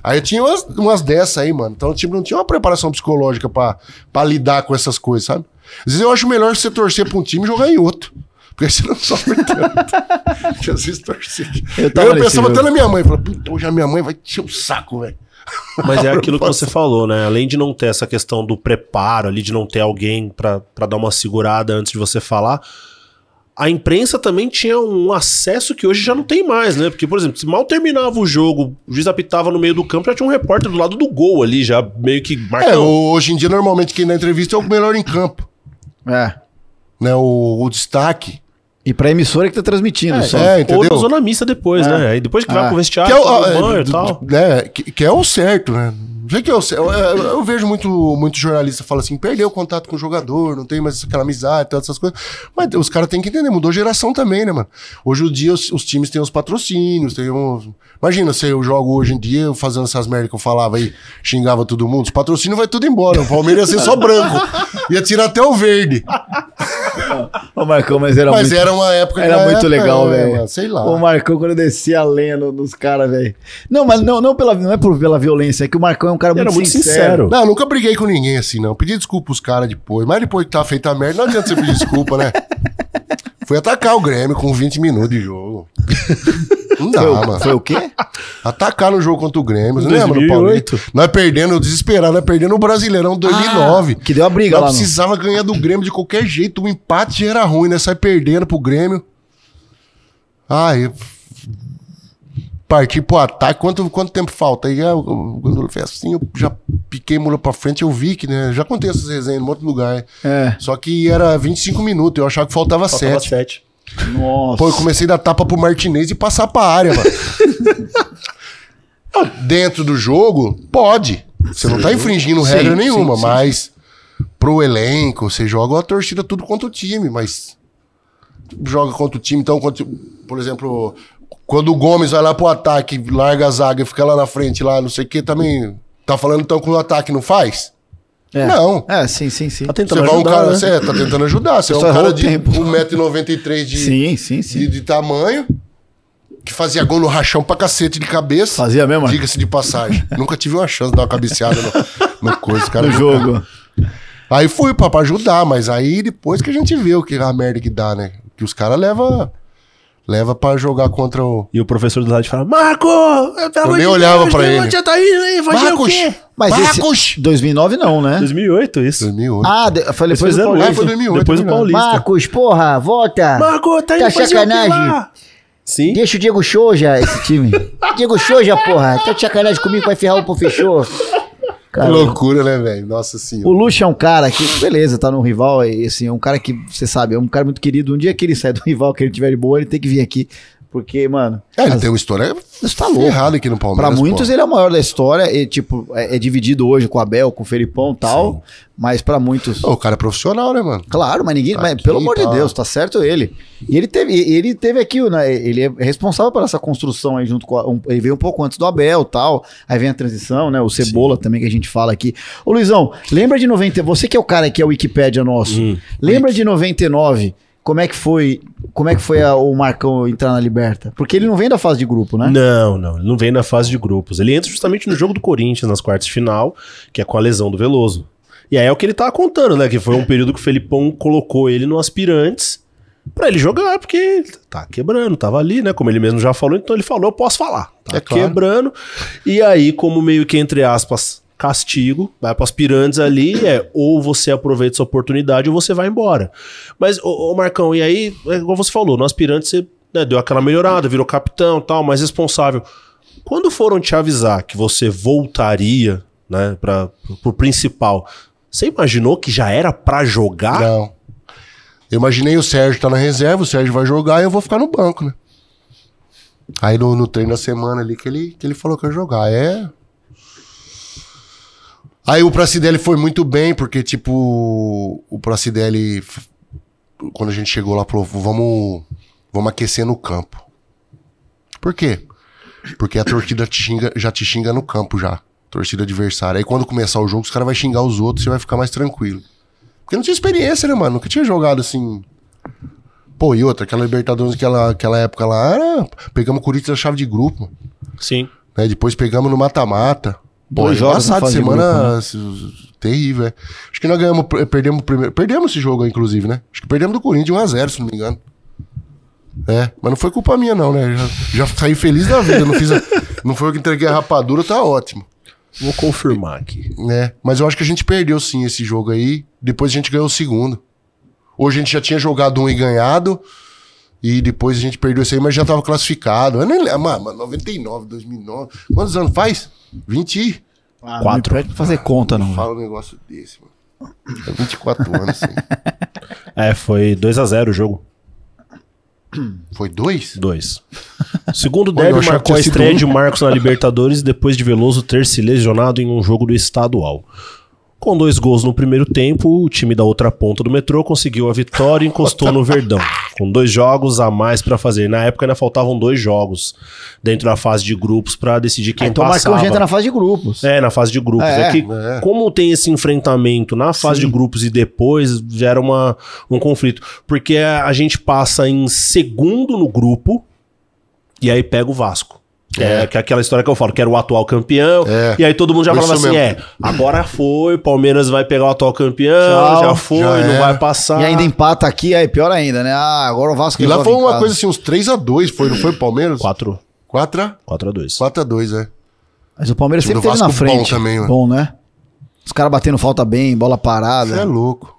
Aí tinha umas, umas dessas aí, mano. Então o tipo, time não tinha uma preparação psicológica para lidar com essas coisas, sabe? Às vezes eu acho melhor você torcer pra um time e jogar em outro. Porque você não sofre tanto. vezes torcer. Eu, eu pensava até na minha mãe. Falei, puta, hoje a minha mãe vai tirar o saco, velho. Mas é aquilo que você falou, né? Além de não ter essa questão do preparo ali, de não ter alguém para dar uma segurada antes de você falar, a imprensa também tinha um acesso que hoje já não tem mais, né? Porque, por exemplo, se mal terminava o jogo, o juiz apitava no meio do campo, já tinha um repórter do lado do gol ali, já meio que é, marcando. É, hoje em dia, normalmente, quem dá entrevista é o melhor em campo. É. Né, o, o destaque. E pra emissora que tá transmitindo é, só. É, entendeu? Ou na zona mista depois, é. né? Aí depois que ah. vai pro vestiário, que é o, e tal. É, que, que é o certo, né? Vê que é eu, eu, eu, vejo muito, muito jornalista fala assim, perdeu o contato com o jogador, não tem mais aquela amizade, todas essas coisas. Mas os caras têm que entender, mudou geração também, né, mano? Hoje em dia os, os times têm os patrocínios, tem uns... Imagina se eu jogo hoje em dia fazendo essas merdas que eu falava aí, xingava todo mundo, os patrocínios vai tudo embora, o Palmeiras ia ser só branco, ia tirar até o verde. Ô, Marcão, mas era mas muito... era uma época... Era muito época, legal, é, velho. Sei lá. O Marcão, quando descia a lenha no, nos caras, velho. Não, mas não, não, pela, não é por, pela violência, é que o Marcão é um cara muito, muito sincero. sincero. Não, eu nunca briguei com ninguém assim, não. Pedi desculpa os caras depois, mas depois que tá feita a merda, não adianta você pedir desculpa, né? Fui atacar o Grêmio com 20 minutos de jogo. Não dá, foi, mano. Foi o quê? Atacar no jogo contra o Grêmio. Você 2008. lembra, Paulito? Nós perdendo, desesperado, nós perdendo o Brasileirão 2009. Ah, que deu a briga nós lá. precisava não. ganhar do Grêmio de qualquer jeito. O empate era ruim, né? Sai perdendo pro Grêmio. Ai, partir pro ataque. Quanto, quanto tempo falta? Aí ah, o Gandula fez é assim, eu já piquei mula pra frente, eu vi que, né? Já contei essas resenhas em outros lugares lugar. É. Só que era 25 minutos, eu achava que faltava, faltava 7. Nossa. Pô, eu comecei a dar tapa pro Martinez e passar pra área, mano. Dentro do jogo, pode. Você não tá infringindo sim, regra nenhuma, sim, sim. mas pro elenco, você joga a torcida tudo contra o time, mas joga contra o time, então, contra, por exemplo, quando o Gomes vai lá pro ataque, larga a zaga e fica lá na frente, lá não sei o que, também tá falando então que o ataque não faz? É. Não. É, sim, sim, sim. Tá tentando você ajudar. Um cara, né? Você é, tá tentando ajudar. Você, você é um cara de 1,93m de, sim, sim, sim. De, de tamanho que fazia gol no rachão pra cacete de cabeça. Fazia mesmo? É? Diga-se de passagem. nunca tive uma chance de dar uma cabeceada no, no coisa, cara. No jogo. Aí fui pra, pra ajudar, mas aí depois que a gente vê o que a merda que dá, né? Que os caras levam leva para jogar contra o. E o professor do lado fala: Marco! Eu, eu nem de olhava para ele. Já tá indo aí, Marcos! O quê? Mas Marcos! Esse, 2009 não, né? 2008, isso. 2008. Ah, de, foi depois do Paulista. foi 2008. Depois do Paulista. Marcos, porra, volta! Marco, tá indo tá sacanagem. Sim. Deixa o Diego Show já, esse time. Diego Show já, porra. Tá de sacanagem comigo, vai ferrar o professor. Cara, que loucura, né, velho? Nossa senhora. O Lucha é um cara que, beleza, tá num rival, e, assim, é um cara que, você sabe, é um cara muito querido. Um dia que ele sai do rival, que ele tiver de boa, ele tem que vir aqui porque, mano. É, ele as... tem uma história está louco errado aqui no Palmeiras. para muitos, pô. ele é o maior da história. E, tipo, é, é dividido hoje com o Abel, com o Felipão e tal. Sim. Mas para muitos. o cara é profissional, né, mano? Claro, mas ninguém. Tá mas, aqui, pelo amor tá... de Deus, tá certo ele. E ele teve, ele teve aqui, né? Ele é responsável por essa construção aí junto com. A, um, ele veio um pouco antes do Abel tal. Aí vem a transição, né? O Cebola Sim. também que a gente fala aqui. Ô, Luizão, lembra de 90. Você que é o cara que é o Wikipédia nosso. Hum. lembra Wiki. de 99 como é que foi, como é que foi a, o Marcão entrar na Liberta? Porque ele não vem da fase de grupo, né? Não, não, ele não vem da fase de grupos. Ele entra justamente no jogo do Corinthians nas quartas de final, que é com a lesão do Veloso. E aí é o que ele tava tá contando, né? Que foi um período que o Felipão colocou ele no aspirantes para ele jogar, porque tá quebrando, tava ali, né? Como ele mesmo já falou, então ele falou, eu posso falar. Tá é claro. quebrando. E aí, como meio que entre aspas, castigo, vai para as pirâmides ali, é ou você aproveita essa oportunidade ou você vai embora. Mas, ô, Marcão, e aí, é igual você falou, no aspirante você né, deu aquela melhorada, virou capitão tal, mais responsável. Quando foram te avisar que você voltaria né, para o principal, você imaginou que já era para jogar? Não. Eu imaginei o Sérgio tá na reserva, o Sérgio vai jogar e eu vou ficar no banco, né? Aí no, no treino da semana ali que ele, que ele falou que ia jogar. É, Aí o Pracidelli foi muito bem, porque, tipo, o Pracidelli, quando a gente chegou lá, falou: vamos, vamos aquecer no campo. Por quê? Porque a torcida te xinga, já te xinga no campo já. Torcida adversária. Aí quando começar o jogo, os caras vão xingar os outros, você vai ficar mais tranquilo. Porque não tinha experiência, né, mano? Nunca tinha jogado assim. Pô, e outra, aquela Libertadores, aquela, aquela época lá, era... pegamos o Corinthians na chave de grupo, Sim. Né? Depois pegamos no mata-mata. Dois já jogos passado de semana grupo, né? né? terrível, é. Acho que nós ganhamos, perdemos primeiro. Perdemos esse jogo, inclusive, né? Acho que perdemos do Corinthians 1x0, se não me engano. É, mas não foi culpa minha, não, né? Já, já saí feliz da vida. Não, fiz a, não foi eu que entreguei a rapadura, tá ótimo. Vou confirmar aqui. É, mas eu acho que a gente perdeu sim esse jogo aí. Depois a gente ganhou o segundo. Hoje a gente já tinha jogado um e ganhado. E depois a gente perdeu isso aí, mas já estava classificado. Eu nem lembro, ah, mano, 99, 2009. Quantos anos faz? 20? Ah, quatro. Não pra fazer conta, ah, não. não fala um negócio desse, mano. É 24 anos, assim. É, foi 2x0 o jogo. Foi dois? Dois. Segundo Derby marcou a estreia de Marcos na Libertadores depois de Veloso ter se lesionado em um jogo do estadual. Com dois gols no primeiro tempo, o time da outra ponta do metrô conseguiu a vitória e encostou no Verdão, com dois jogos a mais para fazer. Na época ainda faltavam dois jogos dentro da fase de grupos para decidir quem ah, então passava. Então o Marcão já entra na fase de grupos. É, na fase de grupos. É, é que é. como tem esse enfrentamento na fase Sim. de grupos e depois, gera uma, um conflito. Porque a gente passa em segundo no grupo e aí pega o Vasco é. é, que é aquela história que eu falo, que era o atual campeão. É. E aí todo mundo já foi falava assim: mesmo. é, agora foi, o Palmeiras vai pegar o atual campeão, Tchau, já foi, já não é. vai passar. E ainda empata aqui, aí é pior ainda, né? Ah, agora o Vasco. E lá foi uma coisa assim, uns 3x2, foi, não foi o Palmeiras? 4. 4 a? 4 a 2. 4 a 2, é. Mas o Palmeiras sempre teve na frente. Bom, também, né? bom né? Os caras batendo falta bem, bola parada. Isso é louco.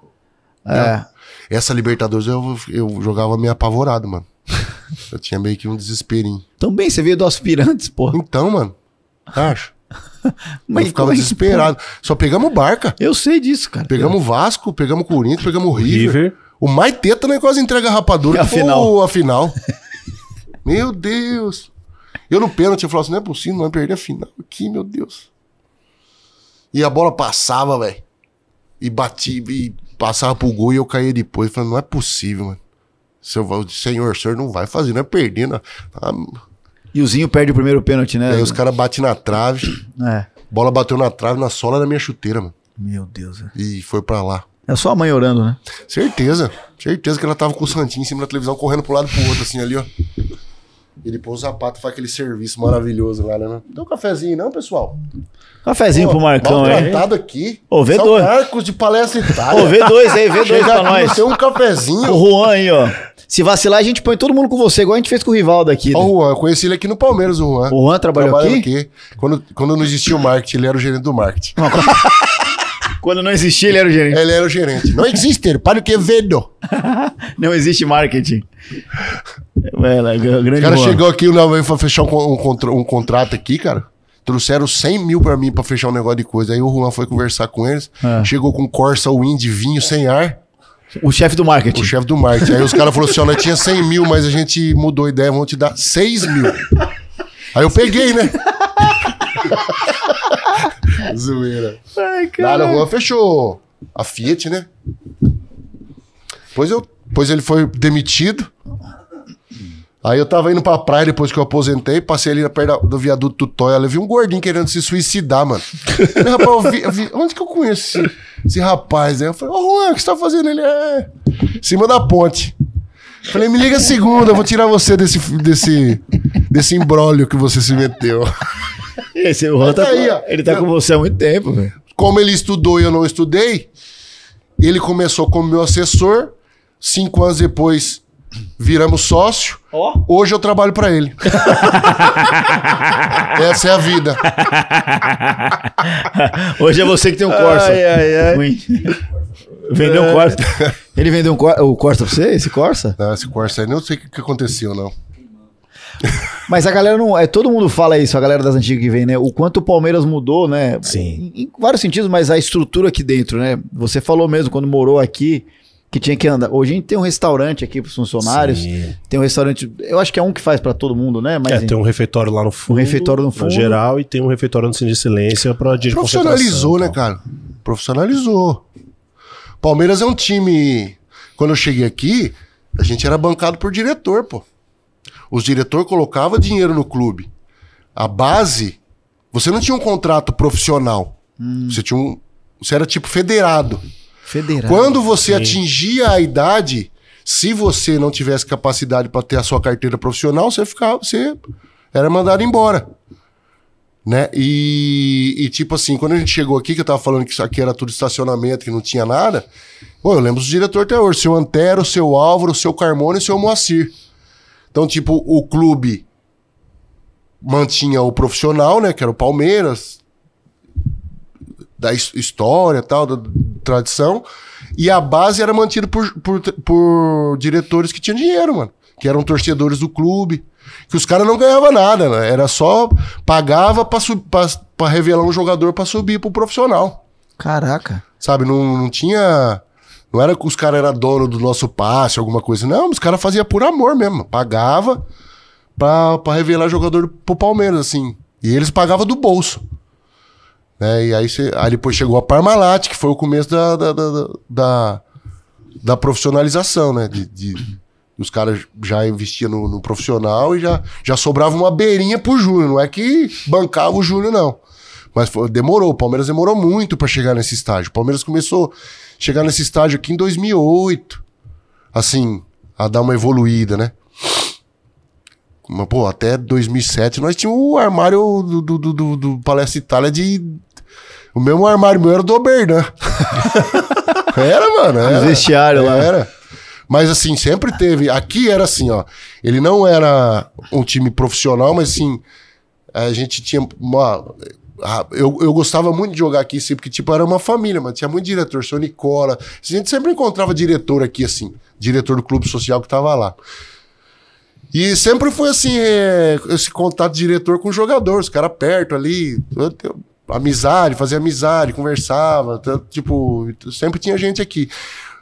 É. Essa Libertadores eu, eu jogava meio apavorado, mano. Eu tinha meio que um desesperinho. Também, você veio do aspirantes, pô. Então, mano. Acho. Mas eu ficava é desesperado. Só pegamos barca. Eu sei disso, cara. Pegamos eu... Vasco, pegamos Corinthians, pegamos River. River. O mais teta né, quase entrega a rapadura. É a final. Pô, a final. meu Deus. Eu no pênalti, eu falava assim, não é possível, não vai perder a final aqui, meu Deus. E a bola passava, velho. E batia, e passava pro gol e eu caía depois. falei, não é possível, mano. Seu, senhor, o senhor não vai fazer, não é perdendo. Ah, e o Zinho perde o primeiro pênalti, né? Aí os caras batem na trave. É. Bola bateu na trave, na sola da minha chuteira, mano. Meu Deus. É. E foi para lá. É só a mãe orando, né? Certeza. Certeza que ela tava com o Santinho em cima da televisão, correndo pro lado e pro outro, assim, ali, ó. Ele põe o sapato, faz aquele serviço maravilhoso lá, né? Deu um cafezinho, não, pessoal? Cafezinho Pô, pro Marcão, hein? Maltratado aqui. Ô, V2. São Marcos de Palestra Itália. Ô, V2 aí, V2 Chega pra nós. Tem um cafezinho. O Juan aí, ó. Se vacilar, a gente põe todo mundo com você, igual a gente fez com o Rivaldo aqui. Né? o Juan, eu conheci ele aqui no Palmeiras, o Juan. O Juan trabalhou aqui? aqui. Quando, quando não existia o marketing, ele era o gerente do marketing. quando... não existia, ele era o gerente. Ele era o gerente. Não existe, para o que vedo. não existe marketing. É, lá, grande o cara Juan. chegou aqui para fechar um, um, contra, um contrato aqui, cara. Trouxeram 100 mil pra mim pra fechar um negócio de coisa. Aí o Juan foi conversar com eles. É. Chegou com Corsa Wind, vinho sem ar. O chefe do marketing. O chefe do marketing. Aí os caras falaram assim: ó, nós tinha 100 mil, mas a gente mudou a ideia, vamos te dar 6 mil. Aí eu peguei, né? Zoeira. Ai, cara. Na rua fechou a Fiat, né? Pois, eu, pois ele foi demitido. Aí eu tava indo pra praia depois que eu aposentei, passei ali perto do viaduto do Toyota, vi um gordinho querendo se suicidar, mano. Meu rapaz, eu vi, eu vi, onde que eu conheço esse, esse rapaz, Aí né? Eu falei, ô oh, Juan, o que você tá fazendo? Ele é em cima da ponte. Falei, me liga segunda, eu vou tirar você desse, desse, desse imbróglio que você se meteu. Esse o Juan tá, aí, ele tá eu, com você há muito tempo, velho. Como ele estudou e eu não estudei, ele começou como meu assessor, cinco anos depois viramos sócio. Oh. Hoje eu trabalho para ele. Essa é a vida. Hoje é você que tem o um Corsa. Ai, ai, ai. Vendeu um é. Corsa. Ele vendeu um o Corsa pra você? Esse Corsa? Não, esse Corsa aí, não sei o que aconteceu, não. Mas a galera não. É, todo mundo fala isso, a galera das antigas que vem, né? O quanto o Palmeiras mudou, né? Sim. Em, em vários sentidos, mas a estrutura aqui dentro, né? Você falou mesmo, quando morou aqui, que tinha que andar. Hoje a gente tem um restaurante aqui para os funcionários. Sim. Tem um restaurante, eu acho que é um que faz para todo mundo, né? Mas, é, tem um refeitório lá no fundo. Um refeitório no fundo. No geral e tem um refeitório no Cine de Silêncio para dia Profissionalizou, né, então. cara? Profissionalizou. Palmeiras é um time. Quando eu cheguei aqui, a gente era bancado por diretor, pô. Os diretor colocava dinheiro no clube. A base, você não tinha um contrato profissional. Hum. Você tinha um, você era tipo federado. Federal. Quando você atingia a idade, se você não tivesse capacidade para ter a sua carteira profissional, você ficava, você era mandado embora. Né? E, e, tipo assim, quando a gente chegou aqui, que eu tava falando que isso aqui era tudo estacionamento, que não tinha nada, pô, eu lembro dos diretores até hoje, seu Antero, seu Álvaro, seu Carmona e seu Moacir. Então, tipo, o clube mantinha o profissional, né? Que era o Palmeiras, da história, tal, da tradição. E a base era mantida por, por, por diretores que tinham dinheiro, mano. Que eram torcedores do clube. Que os caras não ganhavam nada, né? Era só pagava para revelar um jogador para subir pro profissional. Caraca. Sabe, não, não tinha. Não era que os caras eram dono do nosso passe, alguma coisa. Não, os caras faziam por amor mesmo. Pagava pra, pra revelar jogador pro Palmeiras, assim. E eles pagavam do bolso. Né? E aí, cê, aí depois chegou a Parmalat, que foi o começo da, da, da, da, da profissionalização, né? De, de, os caras já investiam no, no, profissional e já, já sobrava uma beirinha pro Júnior. Não é que bancava o Júnior, não. Mas foi, demorou, o Palmeiras demorou muito para chegar nesse estágio. O Palmeiras começou a chegar nesse estágio aqui em 2008. Assim, a dar uma evoluída, né? Mas, pô, até 2007 nós tínhamos o armário do, do, do, do, do Palestra Itália de o mesmo armário meu era do Oberdan. Né? era, mano. Era, vestiário lá. Era. Mas assim, sempre teve. Aqui era assim, ó. Ele não era um time profissional, mas assim, a gente tinha. Uma, eu, eu gostava muito de jogar aqui, sim porque tipo, era uma família, mas tinha muito diretor, seu Nicola. A gente sempre encontrava diretor aqui, assim, diretor do clube social que tava lá. E sempre foi assim, é, esse contato diretor com o jogador, os caras perto ali. Eu, eu, amizade, fazia amizade, conversava, tipo, sempre tinha gente aqui.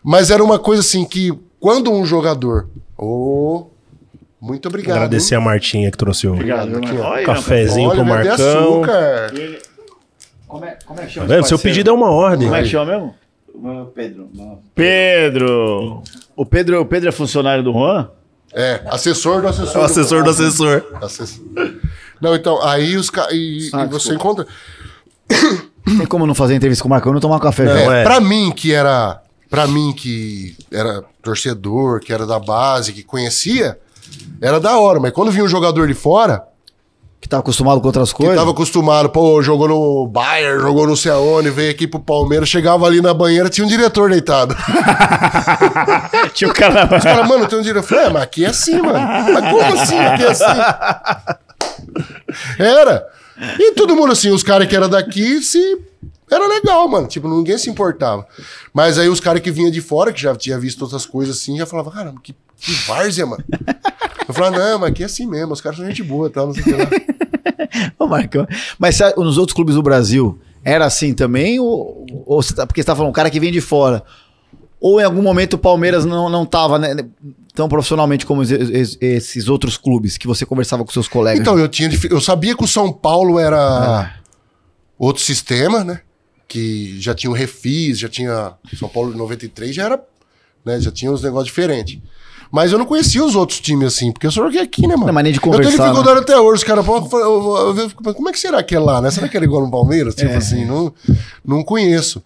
Mas era uma coisa assim que quando um jogador. Ô, oh, muito obrigado. Agradecer hein? a Martinha que trouxe o obrigado, aqui, Olha, cafezinho pro Marcão. Açúcar. Ele... Como, é, como é que chama? Tá vendo? Seu pedido é uma ordem. Como é que chama mesmo? Pedro. Pedro! O Pedro, o Pedro é funcionário do Juan? É, assessor do assessor. O assessor do, do assessor. assessor. Não, então, aí os caras. e, ah, e você encontra. Tem como não fazer entrevista com o Marcão e não tomar café, não, velho? É. Pra mim, que era. Pra mim, que era torcedor, que era da base, que conhecia, era da hora. Mas quando vinha um jogador de fora, que tava acostumado com outras coisas? Que tava acostumado, pô, jogou no Bayern, jogou no Ceone, veio aqui pro Palmeiras, chegava ali na banheira, tinha um diretor deitado. tinha o cara Os caras, mano, tem um diretor. Eu falei, é, mas aqui é assim, mano. Mas como assim aqui é assim? Era. E todo mundo assim, os caras que era daqui se. Era legal, mano. Tipo, ninguém se importava. Mas aí os caras que vinham de fora, que já tinha visto outras coisas assim, já falavam, caramba, que, que várzea, mano. Eu falava, não, mas aqui é assim mesmo, os caras são gente boa, tal, não sei o que lá. Ô, Marcão, mas sabe, nos outros clubes do Brasil, era assim também? Ou, ou tá, porque você tá falando, um cara que vem de fora. Ou em algum momento o Palmeiras não, não né, tão profissionalmente como esses outros clubes que você conversava com seus colegas? Então, eu tinha eu sabia que o São Paulo era ah. outro sistema, né? Que já tinha o refis, já tinha. São Paulo de 93 já era. Né, já tinha uns negócios diferentes. Mas eu não conhecia os outros times assim, porque eu só sou aqui, né, mano? Não, mania de conversar. Eu tenho dificuldade né? até hoje, os caras como é que será que é lá, né? Será que era igual no Palmeiras? Tipo é. assim, não, não conheço.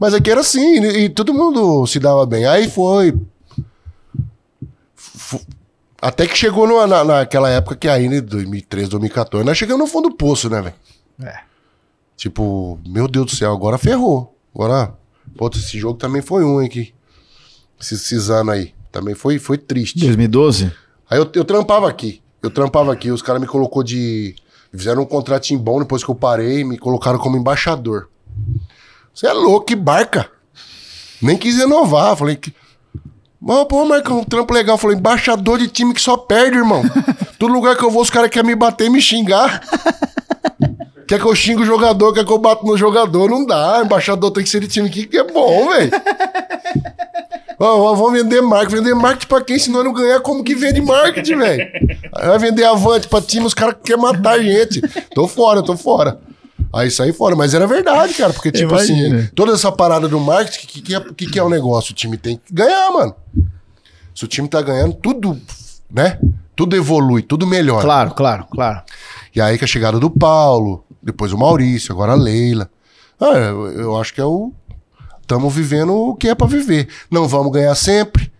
Mas aqui era assim, e, e todo mundo se dava bem. Aí foi. F até que chegou no, na, naquela época que ainda, em 2013, 2014, nós chegamos no fundo do poço, né, velho? É. Tipo, meu Deus do céu, agora ferrou. Agora. Pô, esse jogo também foi um, hein, que. Esses, esses anos aí. Também foi, foi triste. 2012? Aí eu, eu trampava aqui. Eu trampava aqui. Os caras me colocou de. Fizeram um contratinho bom depois que eu parei me colocaram como embaixador. Você é louco, que barca. Nem quis renovar. Falei que. Mas, pô, Marcão, um trampo legal. Falei, embaixador de time que só perde, irmão. Todo lugar que eu vou, os caras querem me bater e me xingar. Quer que eu xingo o jogador, quer que eu bato no jogador. Não dá. Embaixador tem que ser de time que é bom, velho. Vamos vender marketing. Vender marketing pra quem? Se não ganhar, como que vende marketing, velho? Vai vender avante pra time, os caras querem matar a gente. Tô fora, tô fora. Aí saí fora. Mas era verdade, cara. Porque, tipo assim, Imagina. assim, toda essa parada do marketing, o que, que, é, que, que é o negócio? O time tem que ganhar, mano. Se o time tá ganhando, tudo, né? Tudo evolui, tudo melhora. Claro, claro, claro. E aí que é a chegada do Paulo, depois o Maurício, agora a Leila. Ah, eu, eu acho que é o. Estamos vivendo o que é para viver. Não vamos ganhar sempre,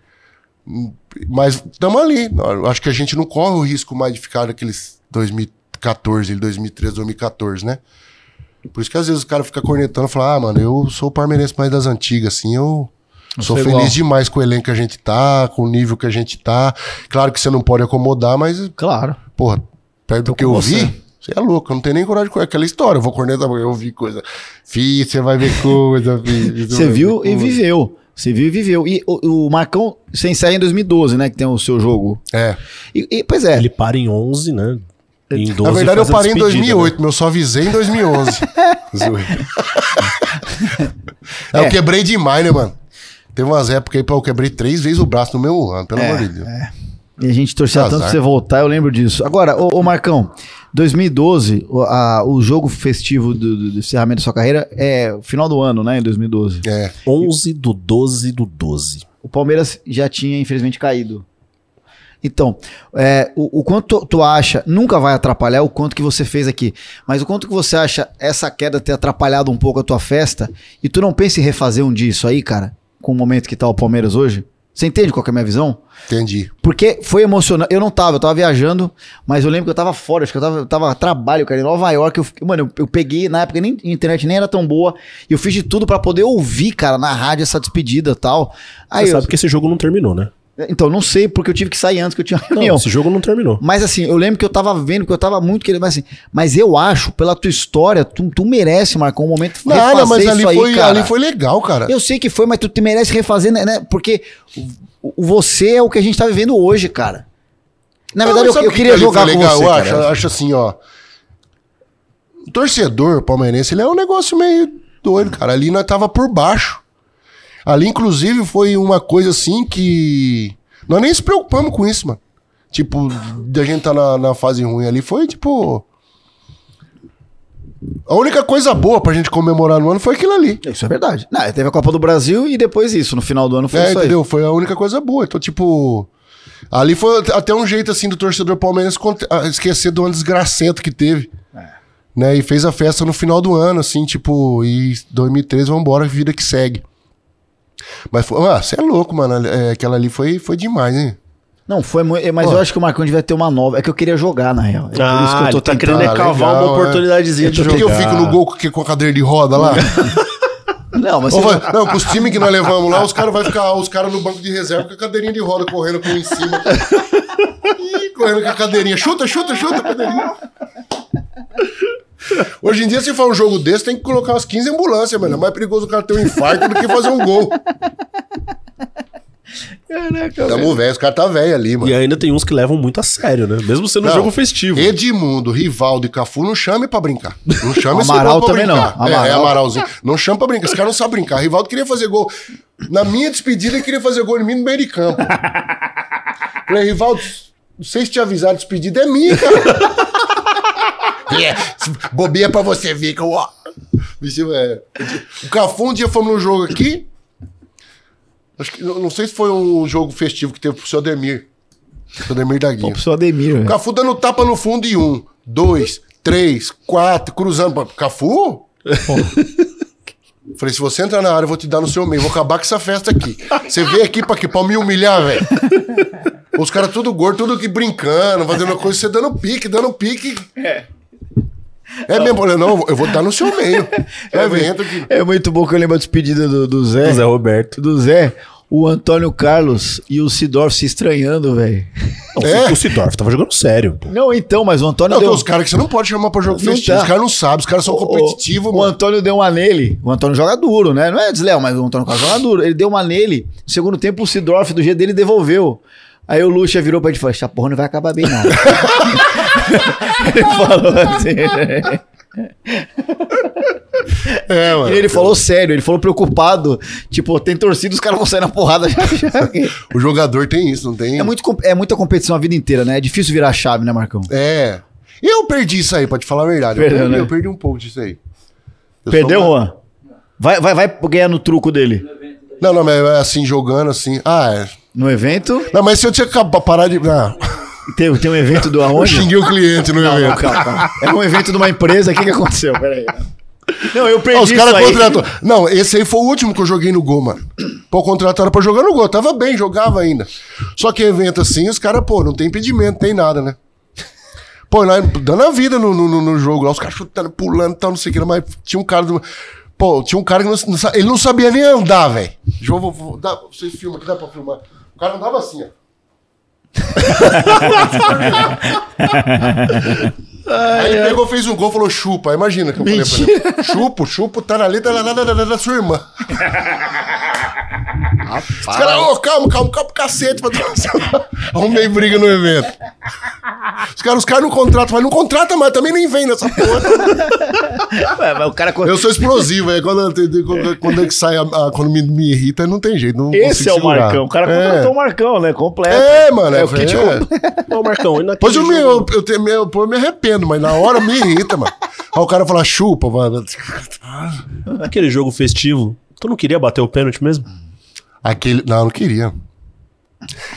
mas estamos ali. Eu acho que a gente não corre o risco mais de ficar naqueles 2014, 2013, 2014, né? Por isso que às vezes o cara fica cornetando e fala, ah, mano, eu sou parmeirense mais das antigas, assim, eu... Não Sou feliz igual. demais com o elenco que a gente tá, com o nível que a gente tá. Claro que você não pode acomodar, mas. Claro. Porra, perto Tô do que eu você. vi, você é louco, eu não tenho nem coragem de correr. Aquela história, eu vou cornetar, eu vi coisa. Fih, você vai ver coisa. você viu e viveu. Você viu e viveu. E o, o Marcão, você encerra em 2012, né? Que tem o seu jogo. É. E, e, pois é. Ele para em 11, né? Em 12, Na verdade, eu parei em 2008, né? meu só avisei em 2011. é. Eu é. quebrei demais, né, mano? Teve umas épocas aí, pô, eu quebrei três vezes o braço no meu ano, pelo é, amor de Deus. É. E a gente torcia tanto pra você voltar, eu lembro disso. Agora, ô, ô Marcão, 2012, o, a, o jogo festivo do, do, do, encerramento da sua carreira é final do ano, né? Em 2012. É. 11 do 12 do 12. O Palmeiras já tinha, infelizmente, caído. Então, é, o, o, quanto tu acha, nunca vai atrapalhar o quanto que você fez aqui, mas o quanto que você acha essa queda ter atrapalhado um pouco a tua festa e tu não pensa em refazer um dia isso aí, cara, com o momento que tá o Palmeiras hoje? Você entende qual é a minha visão? Entendi. Porque foi emocionante. Eu não tava, eu tava viajando, mas eu lembro que eu tava fora, acho que eu tava, eu tava trabalho, cara, em Nova York. Eu, mano, eu, eu, peguei, na época nem a internet nem era tão boa, e eu fiz de tudo para poder ouvir, cara, na rádio essa despedida e tal. Aí Você eu, sabe que esse jogo não terminou, né? Então, não sei, porque eu tive que sair antes que eu tinha reunião. Não, esse jogo não terminou. Mas assim, eu lembro que eu tava vendo, que eu tava muito querendo, mas assim, mas eu acho, pela tua história, tu, tu merece, Marcão, um momento Nada, refazer mas ali, aí, foi, cara. ali foi legal, cara. Eu sei que foi, mas tu te merece refazer, né? né porque você é o que a gente tá vivendo hoje, cara. Na não, verdade, eu, eu queria que é jogar com legal, você, eu acho, eu acho assim, ó. O torcedor palmeirense, ele é um negócio meio doido, cara. Ali nós tava por baixo. Ali, inclusive, foi uma coisa assim que. Nós nem se preocupamos com isso, mano. Tipo, da gente tá na, na fase ruim ali. Foi tipo. A única coisa boa pra gente comemorar no ano foi aquilo ali. Isso é verdade. Não, teve a Copa do Brasil e depois isso. No final do ano foi é, isso. É, entendeu? Foi a única coisa boa. Então, tipo. Ali foi até um jeito assim do torcedor palmeirense ah, esquecer do ano desgracento que teve. É. Né? E fez a festa no final do ano, assim, tipo, e 2013, vambora, vida que segue. Mas, ah, você é louco, mano. É, aquela ali foi, foi demais, hein? Não, foi muito. Mas Pô. eu acho que o Marcão devia ter uma nova. É que eu queria jogar, na real. É ah, tá é ah é. É tipo, por que eu tô tá querendo é cavar legal, uma oportunidadezinha é. de jogar. Por que eu fico no gol que, com a cadeira de roda lá? Não, mas. não, com os times que nós levamos lá, os caras vão ficar os cara no banco de reserva com a cadeirinha de roda correndo com em cima. Ih, correndo com a cadeirinha. Chuta, chuta, chuta a cadeirinha. Hoje em dia, se for um jogo desse, tem que colocar umas 15 ambulâncias, mano. É mais perigoso o cara ter um infarto do que fazer um gol. Caraca, Tamo velho, os caras tá velho ali, mano. E ainda tem uns que levam muito a sério, né? Mesmo sendo não, um jogo festivo. Edmundo, Rivaldo e Cafu não chame pra brincar. Não chame esse Amaral também brincar. não. É, Amaral. É, é Amaralzinho. Não chama pra brincar. Esse cara não sabe brincar. Rivaldo queria fazer gol. Na minha despedida, ele queria fazer gol em mim no meio de campo. Falei, Rivaldo, não sei se te avisaram, despedida é minha, cara. É, bobeia pra você ver que eu. Ó. é. O Cafu um dia fomos num jogo aqui. Acho que, não sei se foi um jogo festivo que teve pro seu Ademir. o Ademir da Guia. Pô, pro seu Ademir, velho. Cafu dando tapa no fundo e um, dois, três, quatro, cruzando. Pra... Cafu? Pô. Falei, se você entrar na área, eu vou te dar no seu meio. Vou acabar com essa festa aqui. Você veio aqui pra, aqui, pra me humilhar, velho. Os caras tudo gordo, tudo que brincando, fazendo coisa, você dando pique, dando pique. É. É não. Tá mesmo, não, eu vou estar no seu meio. É, é, é muito bom que eu lembro a despedida do, do Zé. Do Zé Roberto. Do Zé o Antônio Carlos e o Sidorf se estranhando, velho. É. O Sidorf tava jogando sério. Pô. Não, então, mas o Antônio. Não, deu... tem uns caras que você não pode chamar pra jogo festivo. Tá. Os caras não sabem, os caras são competitivos. O, o Antônio deu uma nele. O Antônio joga duro, né? Não é desleal, mas o Antônio Carlos joga duro. Ele deu uma nele. No segundo tempo, o Sidorf, do jeito dele, devolveu. Aí o Lucha virou pra gente e falou: essa porra não vai acabar bem, não. ele falou assim. É, mano. Ele falou sério, ele falou preocupado. Tipo, tem torcida, os caras vão sair na porrada já, já. O jogador tem isso, não tem? É, muito, é muita competição a vida inteira, né? É difícil virar chave, né, Marcão? É. Eu perdi isso aí, pra te falar a verdade. Perdeu, eu, perdi, né? eu perdi um pouco disso aí. Eu Perdeu, Juan? Vai, vai, vai ganhar no truco dele. Não, não, mas é assim, jogando assim. Ah, é. No evento? Não, mas se eu tinha que parar de. não ah. Tem, tem um evento do aonde? Eu xinguei o cliente no não, evento. Não, calma, calma. É um evento de uma empresa. O que, que aconteceu? Peraí. Não, eu perdi ah, os cara contratou. Não, esse aí foi o último que eu joguei no gol, mano. Pô, contrataram pra jogar no gol. tava bem, jogava ainda. Só que evento assim, os caras, pô, não tem impedimento, tem nada, né? Pô, lá, dando a vida no, no, no jogo lá, os caras chutando, pulando e tal, não sei o que, mas tinha um cara do. Pô, tinha um cara que não, ele não sabia nem andar, velho. João, vou, vou, dá, vocês filmam aqui, dá pra filmar cara andava assim, ó. aí pegou, fez um gol, falou chupa. Imagina que eu falei pra ele. Chupo, chupo, tá na da sua irmã. Rapaz. Os caras, ô, oh, calma, calma, calma, cacete. Arrumei briga no evento. Os caras, os caras não contratam, mas não contrata mais, também nem vem nessa porra. Ué, o cara... Eu sou explosivo, é quando, quando, quando é que sai, a, a, quando me, me irrita, não tem jeito. Não Esse é o segurar. Marcão, o cara é. contratou é. o Marcão, né? Completo. É, mano, é, é o kit. É. Ô, Marcão, e eu me, eu, eu, eu, eu, me arrependo, mas na hora me irrita, mano. Aí o cara fala, chupa, mano. Aquele jogo festivo, tu não queria bater o pênalti mesmo? Aquele. Não, não queria.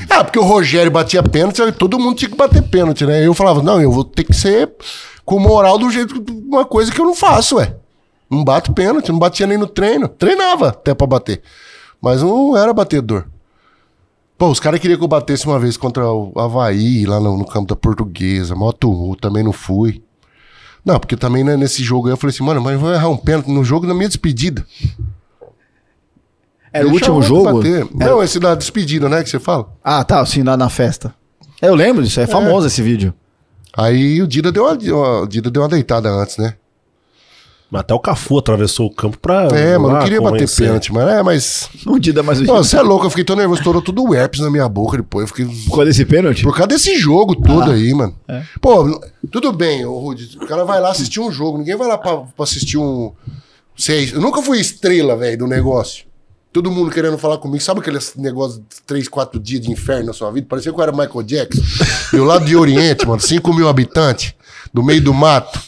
Ah, porque o Rogério batia pênalti, todo mundo tinha que bater pênalti, né? Eu falava, não, eu vou ter que ser com moral do jeito uma coisa que eu não faço, ué. Não bato pênalti, não batia nem no treino. Treinava até pra bater. Mas não era batedor. Pô, os caras queriam que eu batesse uma vez contra o Havaí, lá no, no campo da Portuguesa, moto tumulto, também não fui. Não, porque também né, nesse jogo aí eu falei assim, mano, mas vou errar um pênalti no jogo na minha despedida. É, Era o último jogo? Bater. É, não, esse da despedida, né? Que você fala. Ah, tá, assim, na, na festa. É, eu lembro disso, é, é. famoso esse vídeo. Aí o Dida deu uma, o Dida deu uma deitada antes, né? Mas até o Cafu atravessou o campo pra. É, mano, não queria bater pênalti, mas é, mas. o Dida mais o Você é louco, eu fiquei tão nervoso, estourou tudo o herpes na minha boca depois. Eu fiquei... Por causa desse pênalti? Por causa desse jogo todo ah, aí, mano. É. Pô, tudo bem, o Rudy, o cara vai lá assistir um jogo, ninguém vai lá pra, pra assistir um. Sei, eu nunca fui estrela, velho, do negócio. Todo mundo querendo falar comigo. Sabe aquele negócio de três, quatro dias de inferno na sua vida? Parecia que eu era Michael Jackson. e o lado de Oriente, mano, 5 mil habitantes, no meio do mato.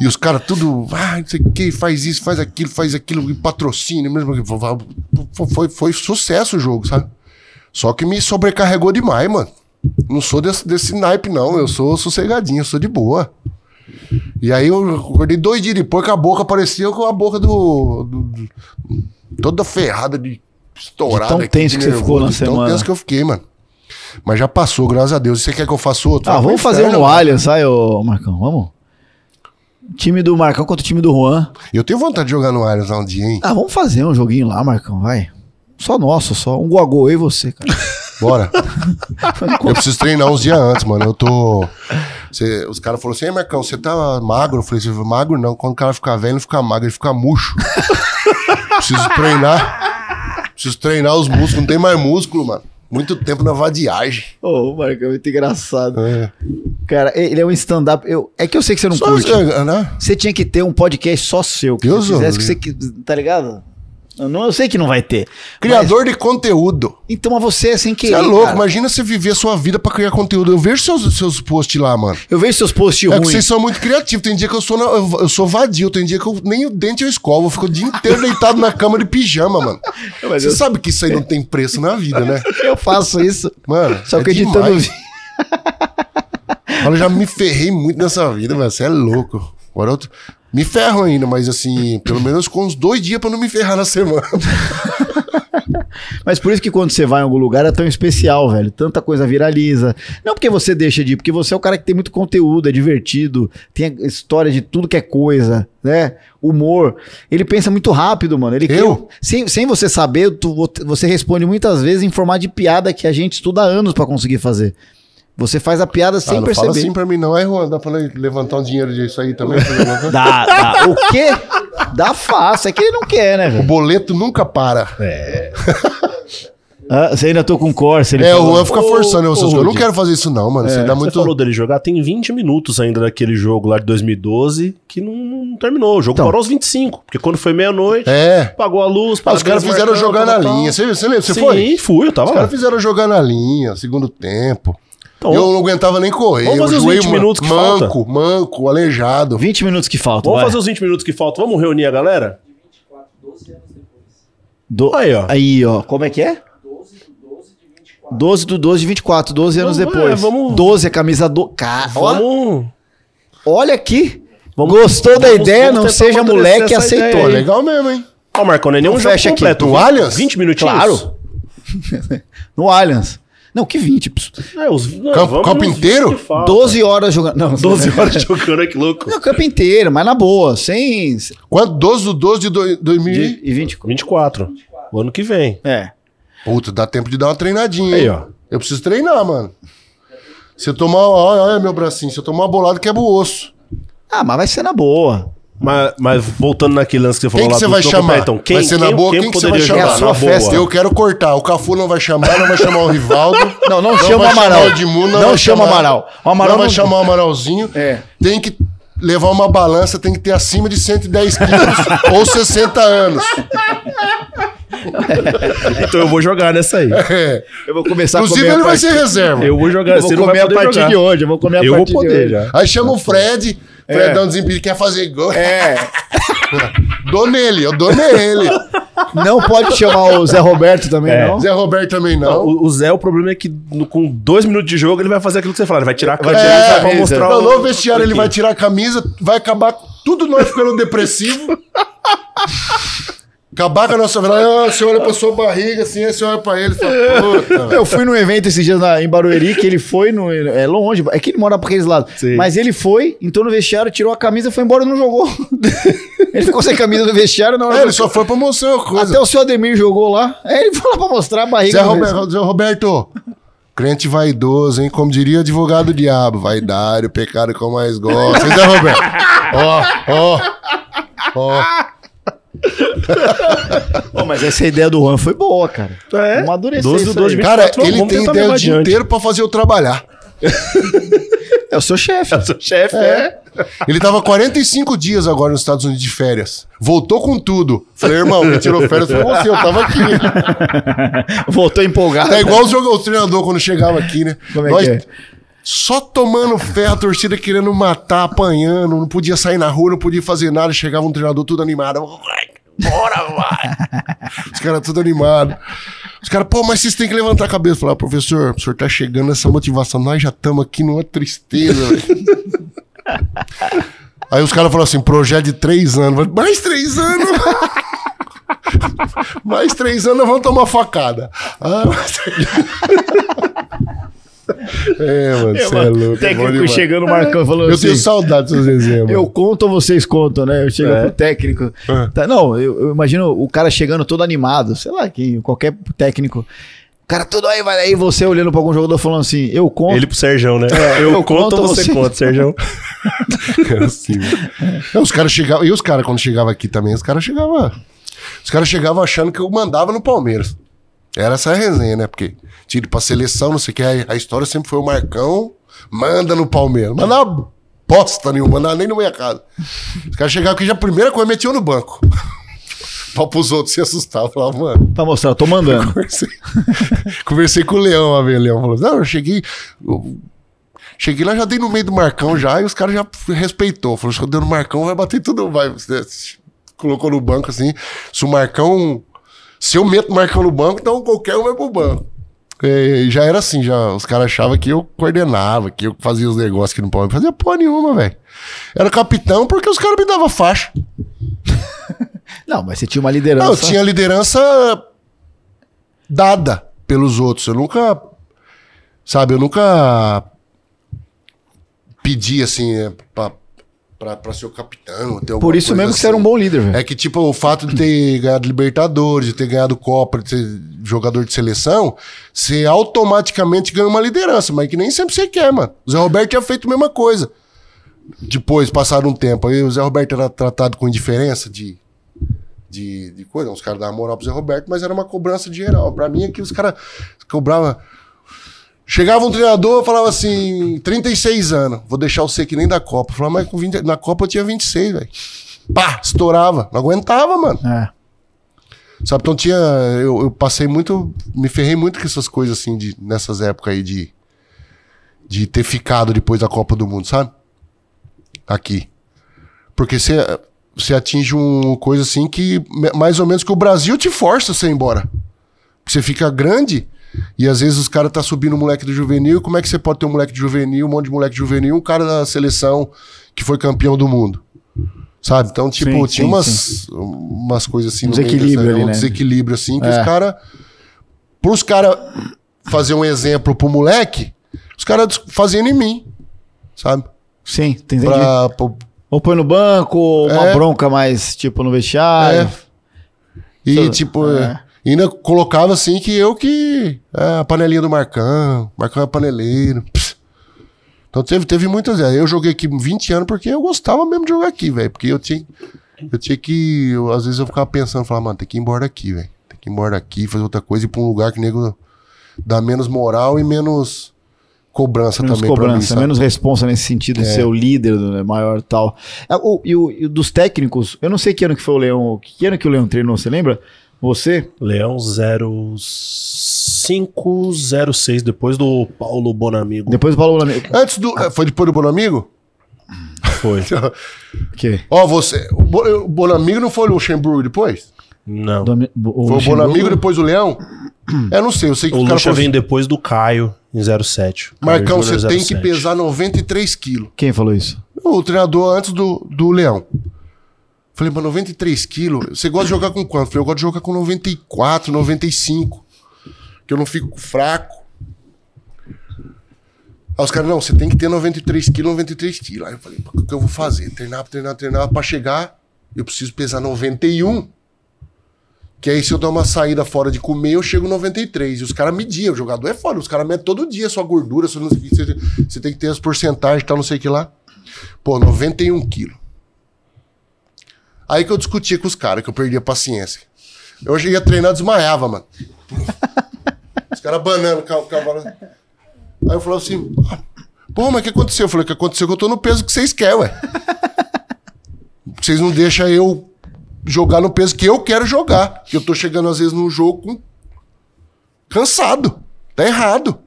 E os caras tudo, ah, não sei o que, faz isso, faz aquilo, faz aquilo, e patrocina, mesmo. Foi, foi, foi sucesso o jogo, sabe? Só que me sobrecarregou demais, mano. Não sou desse, desse naipe, não. Eu sou sossegadinho, eu sou de boa. E aí eu acordei dois dias depois que a boca apareceu com a boca do. do, do toda ferrada de estourada. De tão tenso que nervoso, você ficou na semana. Tão tenso que eu fiquei, mano. Mas já passou, graças a Deus. Você quer que eu faça outro? Ah, vamos fazer um Allianz, sai, ô Marcão, vamos. Time do Marcão contra o time do Juan. Eu tenho vontade de jogar no Allianz um dia, hein? Ah, vamos fazer um joguinho lá, Marcão, vai. Só nosso, só. Um Guagô e você, cara. fora. eu preciso treinar uns dias antes, mano. Eu tô. Cê, os caras falaram assim, Marcão, você tá magro? Eu falei assim, magro não. Quando o cara ficar velho, ele fica magro, ele fica murcho. preciso treinar. Preciso treinar os músculos, não tem mais músculo, mano. Muito tempo na vadiagem. Ô, oh, Marcão, muito engraçado. É. Cara, ele é um stand-up. Eu... É que eu sei que você não só curte. Você, né? você tinha que ter um podcast só seu. Que Deus você fizesse que você tá ligado? Eu, não, eu sei que não vai ter. Criador mas... de conteúdo. Então, mas você é sem querer. Você é louco, cara. imagina você viver a sua vida pra criar conteúdo. Eu vejo seus, seus posts lá, mano. Eu vejo seus posts é ruins. vocês são muito criativos. Tem dia que eu sou, na, eu, eu, sou vadio, tem dia que eu nem o dente eu escovo. Eu fico o dia inteiro deitado na cama de pijama, mano. você eu... sabe que isso aí não tem preço na vida, né? eu faço isso. Mano, só é que é editando Olha, eu já me ferrei muito nessa vida, velho. Você é louco. Agora eu me ferro ainda, mas assim, pelo menos com uns dois dias para não me ferrar na semana. mas por isso que quando você vai em algum lugar é tão especial, velho. Tanta coisa viraliza. Não porque você deixa de ir, porque você é o cara que tem muito conteúdo, é divertido, tem história de tudo que é coisa, né? Humor. Ele pensa muito rápido, mano. Ele Eu? Quer, sem, sem você saber, tu, você responde muitas vezes em formato de piada que a gente estuda há anos para conseguir fazer. Você faz a piada sem ah, não perceber. Fala assim pra mim, não. É, Juan, dá pra levantar um dinheiro disso aí também? dá, dá. O quê? Dá fácil. É que ele não quer, né, velho? O boleto nunca para. É. Ah, você ainda tô com Corsa. Ele é, falou, o Juan fica forçando. Ô, ô, eu, não quero fazer isso, não, mano. É, você dá muito... Você falou dele jogar, tem 20 minutos ainda daquele jogo lá de 2012 que não, não terminou. O jogo então. parou aos 25. Porque quando foi meia-noite, é. pagou a luz. Ah, os caras fizeram jogar na tal. linha. Você, você lembra? Você Sim, foi? Sim, fui, eu tava os lá. Os caras fizeram jogar na linha, segundo tempo. Então, eu não aguentava nem correr. Vamos fazer os 20 minutos que manco, falta. Manco, aleijado. 20 minutos que faltam. Vamos vai. fazer os 20 minutos que faltam. Vamos reunir a galera? De 24, 12 anos depois. Do... Aí, ó. Aí, ó. Como é que é? 12 do 12 de 24, 12 anos vamos, é, depois. É, vamos... 12 é camisa do. Cara, vamos... Olha aqui. Vamos, Gostou da ideia? Não seja moleque aceitou. Legal mesmo, hein? Ó, Marcão, não é nenhum então, jogo completo. Aqui. No 20, Allianz? 20 minutinhos. Claro. no Allianz. Não, que 20. É, os, não, campo, campo inteiro? Fala, 12 horas jogando. Não, 12 horas jogando, é que louco. Não, campo inteiro, mas na boa, sem. Quanto? 12 do 12 de 2024. 24. O ano que vem. É. Puta, dá tempo de dar uma treinadinha. Aí, ó. Eu preciso treinar, mano. Se eu tomar. Olha, olha meu bracinho. Se eu tomar uma bolada, quebra o osso. Ah, mas vai ser na boa. Mas, mas, voltando naquele lance que você falou quem que você vai chamar? Então, quem, vai ser na quem, boa, quem, quem, que você vai chamar? É a sua festa. Boa. Eu quero cortar. O Cafu não vai chamar, não vai chamar o Rivaldo. não, não, não chama o Amaral. não, não chama Amaral. O Amaral. Não, não vai chamar o Amaralzinho. É. Tem que levar uma balança, tem que ter acima de 110 quilos ou 60 anos. então eu vou jogar nessa aí. É. Eu vou começar Inclusive, a comer ele a vai ser reserva. Eu vou jogar. Eu vou comer a partir jogar. de hoje. Eu vou comer a eu partir vou poder, de hoje. Já. Aí chama o tá Fred é. Fredão Desimpedido quer fazer gol. É. dou nele, eu dou nele. Não pode chamar o Zé Roberto também, é. não? Zé Roberto também não. o, o, Zé, o problema é que no, com dois minutos de jogo ele vai fazer aquilo que você fala, ele vai tirar a camisa, é, vai mostrar o... vestiário ele vai tirar a camisa, vai acabar tudo nós ficando depressivo. Acabar com a nossa vida. Ah, você olha pra sua barriga, assim, aí você olha pra ele e fala, puta. Eu fui num evento esses dias na, em Barueri, que ele foi no, é longe, é que ele mora pra aqueles lados. Sim. Mas ele foi, entrou no vestiário, tirou a camisa, foi embora e não jogou. ele ficou sem camisa no vestiário na hora. É, ele só foi pra mostrar uma coisa. Até o seu Ademir jogou lá. Aí ele foi lá pra mostrar a barriga. Zé Roberto, Zé Roberto, crente vaidoso, hein? Como diria o advogado do diabo, vaidário, pecado que eu mais gosto. Zé Roberto, ó, ó, ó. Pô, mas essa ideia do Juan foi boa, cara. É? Amadurecer 12 isso 12, Cara, ele tem ideia o dia inteiro pra fazer eu trabalhar. É o seu chefe. É o seu chefe, é. é. Ele tava 45 dias agora nos Estados Unidos de férias. Voltou com tudo. Falei, irmão, me tirou férias foi você, eu tava aqui. Voltou empolgado. É igual os o treinador quando chegava aqui, né? Como é Nós... que é? Só tomando fé, a torcida querendo matar, apanhando, não podia sair na rua, não podia fazer nada. Chegava um treinador tudo animado. Bora, vai! Os caras tudo animado. Os caras, pô, mas vocês têm que levantar a cabeça. Falar, ah, professor, o senhor tá chegando essa motivação. Nós já estamos aqui numa tristeza, Aí os caras falaram assim: projeto de três anos. Falei, mais três anos? mais três anos nós vamos tomar facada. Ah, É, mano, você é, é louco. É o técnico chegando, marcando, falou assim... Eu tenho assim, saudade dos exemplos. Eu conto ou vocês contam, né? Eu chego é. pro técnico... É. Tá, não, eu, eu, imagino o cara chegando todo animado, sei lá, quem, qualquer técnico... O cara, tudo aí, vai aí, você olhando pra algum jogador falando assim, eu conto... Ele pro Serjão, né? É, eu, eu conto, ou você, conta, Serjão? é assim, é, os caras chegavam... E os caras, quando chegava aqui também, os caras chegavam... Os caras chegavam achando que eu mandava no Palmeiras. Era essa resenha, né? Porque tiro pra seleção, não sei o que. A história sempre foi o Marcão, manda no Palmeiras. Mas na é bosta nenhuma, manda é nem no casa. Os caras chegavam aqui já a primeira coisa metiam no banco. Pra pros outros se assustar, falava, mano. tá mostrando, eu tô mandando. Conversei, conversei com o Leão a ver Leão falou: Não, eu cheguei. Eu, cheguei lá, já dei no meio do Marcão já, e os caras já respeitou. Falou: Se eu der no Marcão, vai bater tudo. Vai. Colocou no banco assim. Se o Marcão se eu meto o no banco, então qualquer um vai pro banco. E já era assim, já os caras achavam que eu coordenava, que eu fazia os negócios que não podia fazer porra nenhuma, velho. Era capitão porque os caras me davam faixa. não, mas você tinha uma liderança. Não, eu tinha liderança dada pelos outros. Eu nunca. Sabe, eu nunca pedi assim, é, pra, para ser o capitão. Por isso mesmo que assim. você era um assim. bom líder, velho. É que, tipo, o fato de ter ganhado Libertadores, de ter ganhado Copa, de ser jogador de seleção, você automaticamente ganha uma liderança, mas que nem sempre você quer, mano. O Zé Roberto tinha feito a mesma coisa. Depois, passado um tempo, aí o Zé Roberto era tratado com indiferença de, de, de coisa. Os caras davam moral pro Zé Roberto, mas era uma cobrança de geral. Pra mim, aqui os caras cobravam. Chegava um treinador e falava assim: 36 anos, vou deixar você que nem da Copa. Eu falava, mas com 20, na Copa eu tinha 26, velho. Pá, estourava. Não aguentava, mano. É. Sabe, então tinha. Eu, eu, passei muito. Me ferrei muito com essas coisas assim, de, nessas épocas aí de. De ter ficado depois da Copa do Mundo, sabe? Aqui. Porque você atinge uma coisa assim que. Mais ou menos que o Brasil te força a ser embora. Você fica grande e às vezes os caras tá subindo o moleque do juvenil. Como é que você pode ter um moleque de juvenil, um monte de moleque de juvenil, um cara da seleção que foi campeão do mundo? Sabe? Então, tipo, sim, tinha sim, umas, sim. umas coisas assim. Um desequilíbrio, né? ali, um né? desequilíbrio assim que é. os caras. os caras fazer um exemplo pro moleque, os caras fazendo em mim. Sabe? Sim, entendi. Pra, Ou põe no banco, ou é. uma bronca mais, tipo, no vestiário. É. E, tipo, é. é. E ainda colocava assim que eu que. É, a panelinha do Marcão, Marcão é paneleiro. Pss. Então teve, teve muitas. É, eu joguei aqui 20 anos porque eu gostava mesmo de jogar aqui, velho. Porque eu tinha, eu tinha que. Eu, às vezes eu ficava pensando, falava, mano, tem que ir embora aqui velho. Tem que ir embora aqui fazer outra coisa, ir pra um lugar que o nego dá menos moral e menos cobrança menos também. Cobrança, mim, menos responsa nesse sentido de é. ser o líder né, maior tal. É, e, o, e, o, e, dos técnicos, eu não sei que ano que foi o Leão, que ano que o Leão treinou, você lembra? Você? Leão 0506, depois do Paulo Bonamigo. Depois do Paulo Bonamigo. Antes do. É, foi depois do Bonamigo? Foi. que? Ó, você. O Bonamigo não foi o Luxemburgo depois? Não. Do, o foi o Bonamigo depois do Leão? Eu não sei, eu sei que o, o cara Lucha foi... vem depois do Caio em 07. Marcão, você tem 07. que pesar 93 quilos. Quem falou isso? O treinador antes do, do Leão. Falei, mas 93 quilos, você gosta de jogar com quanto? Falei, eu gosto de jogar com 94, 95. Que eu não fico fraco. Aí os caras, não, você tem que ter 93 quilos, 93 quilos. Aí eu falei, o que eu vou fazer? Treinar, treinar, treinar. Pra chegar, eu preciso pesar 91. Que aí se eu dar uma saída fora de comer, eu chego 93. E os caras mediam, o jogador é foda. Os caras medem todo dia sua gordura, você tem que ter as porcentagens e tal, não sei o que lá. Pô, 91 quilos. Aí que eu discutia com os caras, que eu perdia a paciência. Eu ia treinar, desmaiava, mano. os caras banando o cavalo. Aí eu falava assim, pô, mas o que aconteceu? Eu falei, o que aconteceu é que eu tô no peso que vocês querem, ué. Vocês não deixam eu jogar no peso que eu quero jogar. Que eu tô chegando, às vezes, num jogo cansado. Tá errado.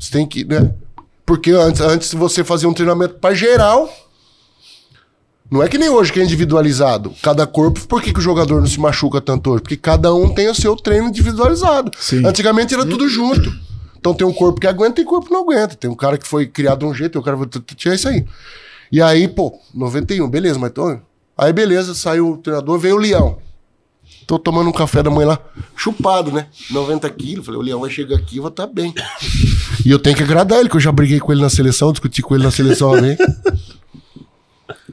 Você tem que, né? Porque antes, antes você fazia um treinamento para geral não é que nem hoje que é individualizado. Cada corpo, por que, que o jogador não se machuca tanto hoje? Porque cada um tem o seu treino individualizado. Sim. Antigamente era tudo junto. Então tem um corpo que aguenta e um corpo que não aguenta. Tem um cara que foi criado de um jeito, tem um cara que tinha isso aí. E aí, pô, 91, beleza, mas então. Aí beleza, saiu o treinador, veio o Leão. Tô tomando um café da manhã lá, chupado, né? 90 quilos. Falei, o Leão vai chegar aqui e vou estar tá bem. E eu tenho que agradar ele, que eu já briguei com ele na seleção, discuti com ele na seleção uma né?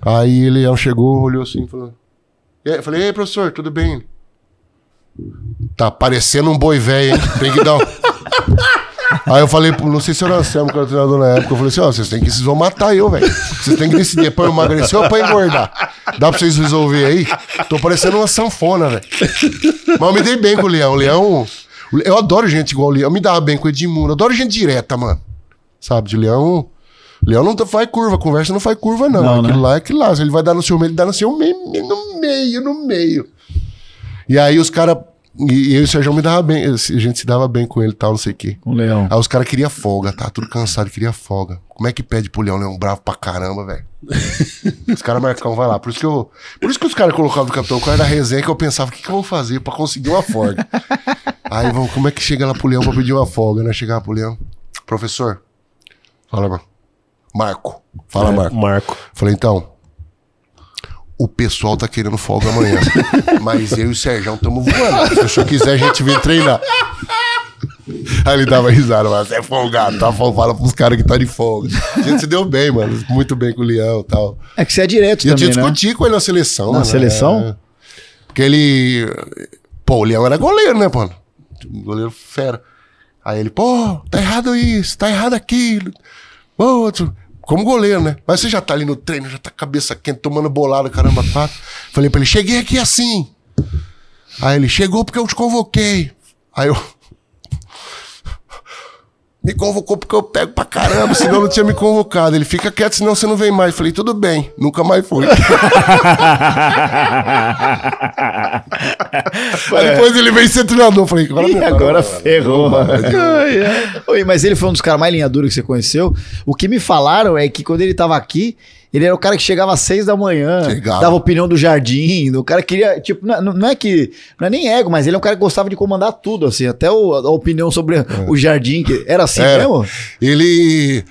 Aí ele chegou, olhou assim e falou. Eu falei, ei, professor, tudo bem? Tá parecendo um boi velho, hein? Tem que dar um... Aí eu falei, não sei se era Anselmo que era o é treinador na época, eu falei assim, ó, oh, vocês têm que, vocês vão matar eu, velho. Vocês têm que decidir, é pra emagrecer ou pra engordar? Dá pra vocês resolver aí? Tô parecendo uma sanfona, velho. Mas eu me dei bem com o Leão, o Leão... Eu adoro gente igual o Leão, eu me dava bem com o Edmundo, eu adoro gente direta, mano. Sabe, de Leão... Leão não tá- faz curva, conversa não faz curva, não. não aquilo né? lá é aquilo lá. Se ele vai dar no seu meio, ele dá no seu meio, no meio, no meio. E aí os caras. E, e eu e o Sérgio me dava bem, a gente se dava bem com ele e tal, não sei o quê. Com o Leão. Aí os caras queriam folga, tá? Tudo cansado, queria folga. Como é que pede pro Leão? Leão bravo pra caramba, velho. os caras marcão, vai lá. Por isso que eu. Por isso que os caras colocavam o capitão qual era a resenha que eu pensava, o que, que eu vou fazer pra conseguir uma folga? aí vamos, como é que chega lá pro Leão pra pedir uma folga, né? Chegar lá pro Leão. Professor, fala, mano. Marco. Fala, é, Marco. Marco. Falei, então, o pessoal tá querendo folga amanhã. mas eu e o Sérgio estamos voando. Se o senhor quiser, a gente vem treinar. Aí ele dava risada, mas é folgado, tá? Fala pros caras que tá de folga. A gente se deu bem, mano. Muito bem com o Leão e tal. É que você é direto, né? também, Eu discuti né? com ele na seleção, Na mano, seleção? É. Porque ele. Pô, o Leão era goleiro, né, mano? Goleiro fera. Aí ele, pô, tá errado isso, tá errado aquilo. Outro como goleiro, né? Mas você já tá ali no treino, já tá cabeça quente, tomando bolada, caramba, quatro. Falei pra ele, cheguei aqui assim. Aí ele, chegou porque eu te convoquei. Aí eu, me convocou porque eu pego pra caramba, senão não tinha me convocado. Ele fica quieto, senão você não vem mais. falei, tudo bem, nunca mais foi. depois ele veio ser treinador. falei, agora, agora ferrou. Oi, mas ele foi um dos caras mais linha dura que você conheceu. O que me falaram é que quando ele tava aqui, ele era o cara que chegava às seis da manhã, chegava. dava opinião do jardim. O cara queria, tipo, não, não, é que. Não é nem ego, mas ele é um cara que gostava de comandar tudo, assim. Até o, a opinião sobre é. o jardim. que Era assim era. mesmo? Ele.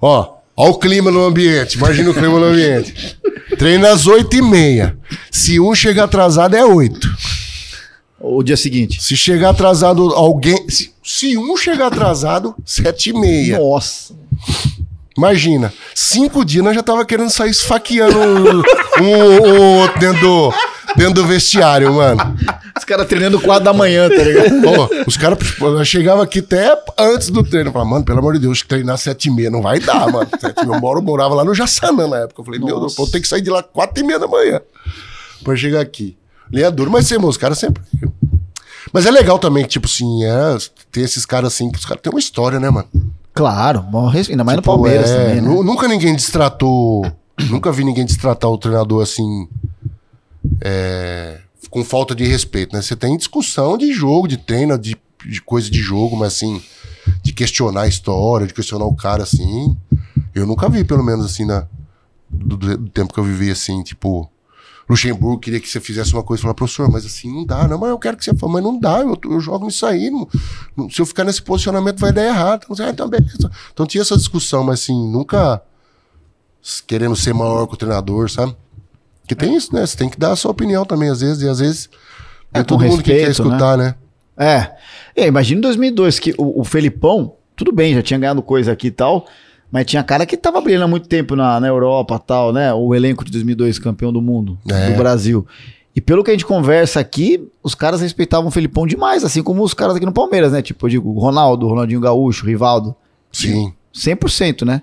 Ó, ó o clima no ambiente. Imagina o clima no ambiente. Treina às oito e meia. Se um chegar atrasado, é oito. O dia seguinte. Se chegar atrasado alguém. Se, se um chegar atrasado, sete e meia. Nossa. Imagina, cinco dias nós já tava querendo sair esfaqueando um, um, um outro dentro do, dentro do vestiário, mano. Os caras treinando quatro da manhã, tá ligado? Pô, os caras chegavam aqui até antes do treino. Falavam, mano, pelo amor de Deus, treinar sete e meia não vai dar, mano. Sete e meia, eu moro, morava lá no Jassanã na época. Eu falei, Nossa. meu Deus, vou ter que sair de lá quatro e meia da manhã pra chegar aqui. Nem é duro, mas sim, os caras sempre... Mas é legal também, tipo assim, é, ter esses caras assim, que os caras têm uma história, né, mano? Claro, morre, ainda mais tipo, no Palmeiras é, também, né? Nunca ninguém destratou. nunca vi ninguém destratar o treinador assim. É, com falta de respeito, né? Você tem discussão de jogo, de treino, de, de coisa de jogo, mas assim, de questionar a história, de questionar o cara, assim. Eu nunca vi, pelo menos, assim, na, do, do tempo que eu vivi, assim, tipo. Luxemburgo queria que você fizesse uma coisa e o professor, mas assim não dá, não, mas eu quero que você fale, mas não dá, eu, eu jogo nisso aí, não, não, se eu ficar nesse posicionamento vai dar errado. Então, ah, então, beleza. Então tinha essa discussão, mas assim, nunca querendo ser maior que o treinador, sabe? Que tem isso, né? Você tem que dar a sua opinião também, às vezes, e às vezes é, é todo mundo respeito, que quer né? escutar, né? né? É. é imagina em 2002, que o, o Felipão, tudo bem, já tinha ganhado coisa aqui e tal, mas tinha cara que tava brilhando há muito tempo na, na Europa tal, né? O elenco de 2002, campeão do mundo, é. do Brasil. E pelo que a gente conversa aqui, os caras respeitavam o Felipão demais, assim como os caras aqui no Palmeiras, né? Tipo, eu digo, Ronaldo, Ronaldinho Gaúcho, Rivaldo. Sim. 100%, né?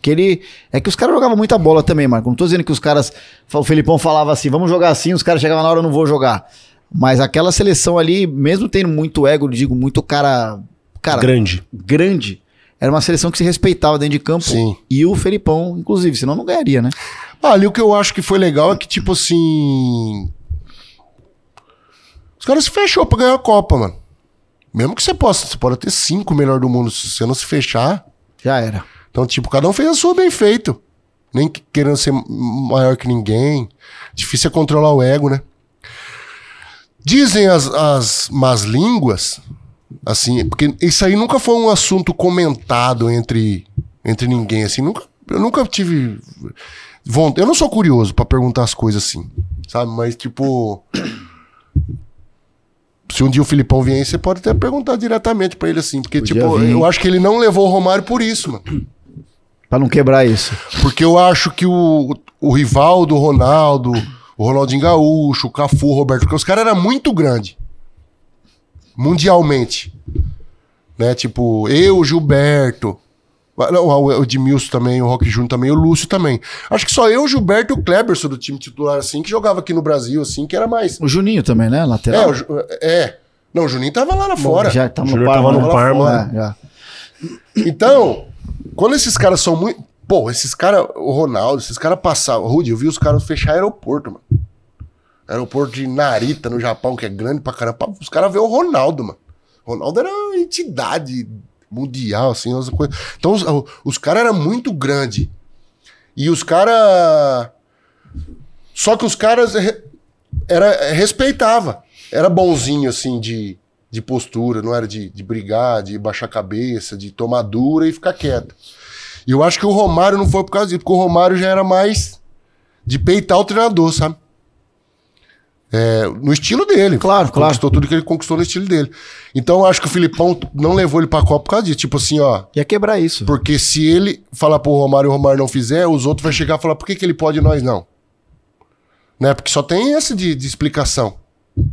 que ele. É que os caras jogavam muita bola também, Marco. Não tô dizendo que os caras. O Felipão falava assim, vamos jogar assim, os caras chegavam na hora, eu não vou jogar. Mas aquela seleção ali, mesmo tendo muito ego, digo, muito cara. Cara. Grande. Grande era uma seleção que se respeitava dentro de campo. Sim. E o Felipão, inclusive, senão não ganharia, né? Ah, ali o que eu acho que foi legal é que, tipo assim. Os caras se fechou pra ganhar a Copa, mano. Mesmo que você possa, você pode ter cinco melhor do mundo. Se você não se fechar. Já era. Então, tipo, cada um fez a sua bem feito. Nem querendo ser maior que ninguém. Difícil é controlar o ego, né? Dizem as, as más línguas Assim, é porque isso aí nunca foi um assunto comentado entre, entre ninguém, assim. Nunca, eu nunca tive vontade. Eu não sou curioso para perguntar as coisas assim, sabe? Mas, tipo. Se um dia o Filipão vier, você pode até perguntar diretamente para ele assim, porque Podia tipo, vir. eu acho que ele não levou o Romário por isso, mano. Para não quebrar isso. Porque eu acho que o, o rival do Ronaldo, o Ronaldinho Gaúcho, o Cafu, o Roberto, porque os caras eram muito grande mundialmente. Né? Tipo, eu, Gilberto, ah, o Edmilson também, o Rock Júnior também, o Lúcio também. Acho que só eu, Gilberto e o Kleberson do time titular, assim, que jogava aqui no Brasil, assim, que era mais. O Juninho também, né? Lateral. É. O, é. Não, o Juninho tava lá na fora. Já tá no Parma. Tava no né? Parma. É, né? Então, quando esses caras são muito. Pô, esses caras, o Ronaldo, esses caras passavam. Rudy, eu vi os caras fechar aeroporto, mano aeroporto de Narita, no Japão, que é grande pra caramba. Os caras vê o Ronaldo, mano. Ronaldo era uma entidade mundial, assim, essa coisa Então, os, os caras eram muito grande E os caras. Só que os caras era respeitava. Era bonzinho, assim, de, de postura, não era de, de brigar, de baixar a cabeça, de tomar dura e ficar quieto. E eu acho que o Romário não foi por causa disso, porque o Romário já era mais de peitar o treinador, sabe? É, no estilo dele. Claro, claro. Conquistou tudo que ele conquistou no estilo dele. Então eu acho que o Filipão não levou ele pra Copa por causa disso. Tipo assim, ó. Ia quebrar isso. Porque se ele falar pro Romário e o Romário não fizer, os outros vão chegar e falar por que, que ele pode e nós não. Né? Porque só tem essa de, de explicação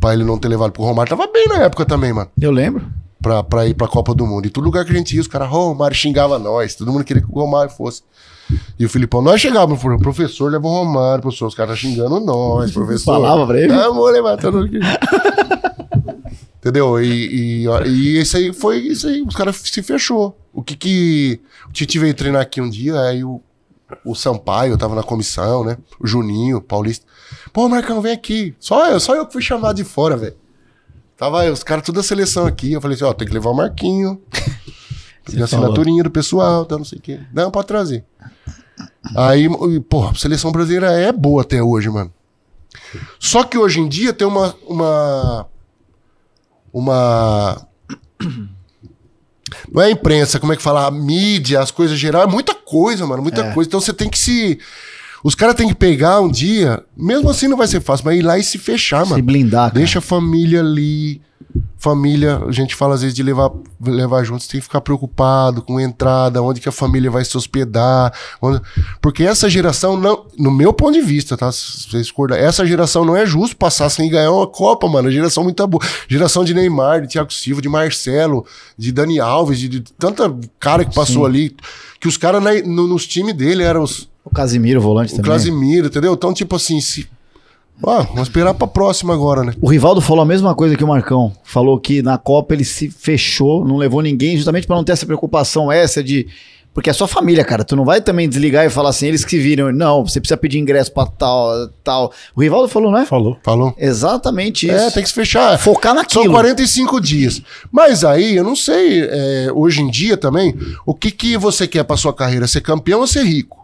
pra ele não ter levado pro Romário. Tava bem na época também, mano. Eu lembro. Pra, pra ir pra Copa do Mundo. E todo lugar que a gente ia, os caras, oh, Romário xingava nós. Todo mundo queria que o Romário fosse. E o Filipão, nós chegávamos, falou, professor, leva o Romário, professor, os caras tá xingando nós, professor. Falava pra ele? Amor, levar todo aqui. Entendeu? E, e, e isso aí foi isso aí, os caras se fechou. O que que... O Titi veio treinar aqui um dia, aí o, o Sampaio tava na comissão, né? O Juninho, o Paulista. Pô, Marcão, vem aqui. Só eu, só eu que fui chamado de fora, velho. Tava aí, os caras toda a seleção aqui. Eu falei assim, ó, tem que levar o Marquinho. Tem a assinaturinha do pessoal, tá, não sei o quê. Não, pode trazer. Aí, porra, a seleção brasileira é boa até hoje, mano. Só que hoje em dia tem uma. Uma. uma não é a imprensa, como é que fala? A mídia, as coisas geral, é muita coisa, mano, muita é. coisa. Então você tem que se. Os caras têm que pegar um dia, mesmo assim não vai ser fácil, mas ir lá e se fechar, mano. Se blindar. Cara. Deixa a família ali, família, a gente fala às vezes de levar, levar juntos, tem que ficar preocupado com entrada, onde que a família vai se hospedar. Onde... Porque essa geração, não, no meu ponto de vista, tá? Vocês discordam, essa geração não é justo passar sem ganhar uma Copa, mano. Geração muito boa. Geração de Neymar, de Thiago Silva, de Marcelo, de Dani Alves, de, de tanta cara que passou Sim. ali. Que os caras no, nos times dele eram os. O Casimiro, volante o também. O Casimiro, entendeu? Então, tipo assim, se vamos esperar pra próxima agora, né? O Rivaldo falou a mesma coisa que o Marcão. Falou que na Copa ele se fechou, não levou ninguém, justamente para não ter essa preocupação essa de. Porque é sua família, cara. Tu não vai também desligar e falar assim, eles que viram. Não, você precisa pedir ingresso pra tal, tal. O Rivaldo falou, né? Falou. Falou. Exatamente é, isso. É, tem que se fechar. Focar naquilo. São 45 dias. Mas aí, eu não sei, é, hoje em dia também, o que, que você quer pra sua carreira? Ser campeão ou ser rico?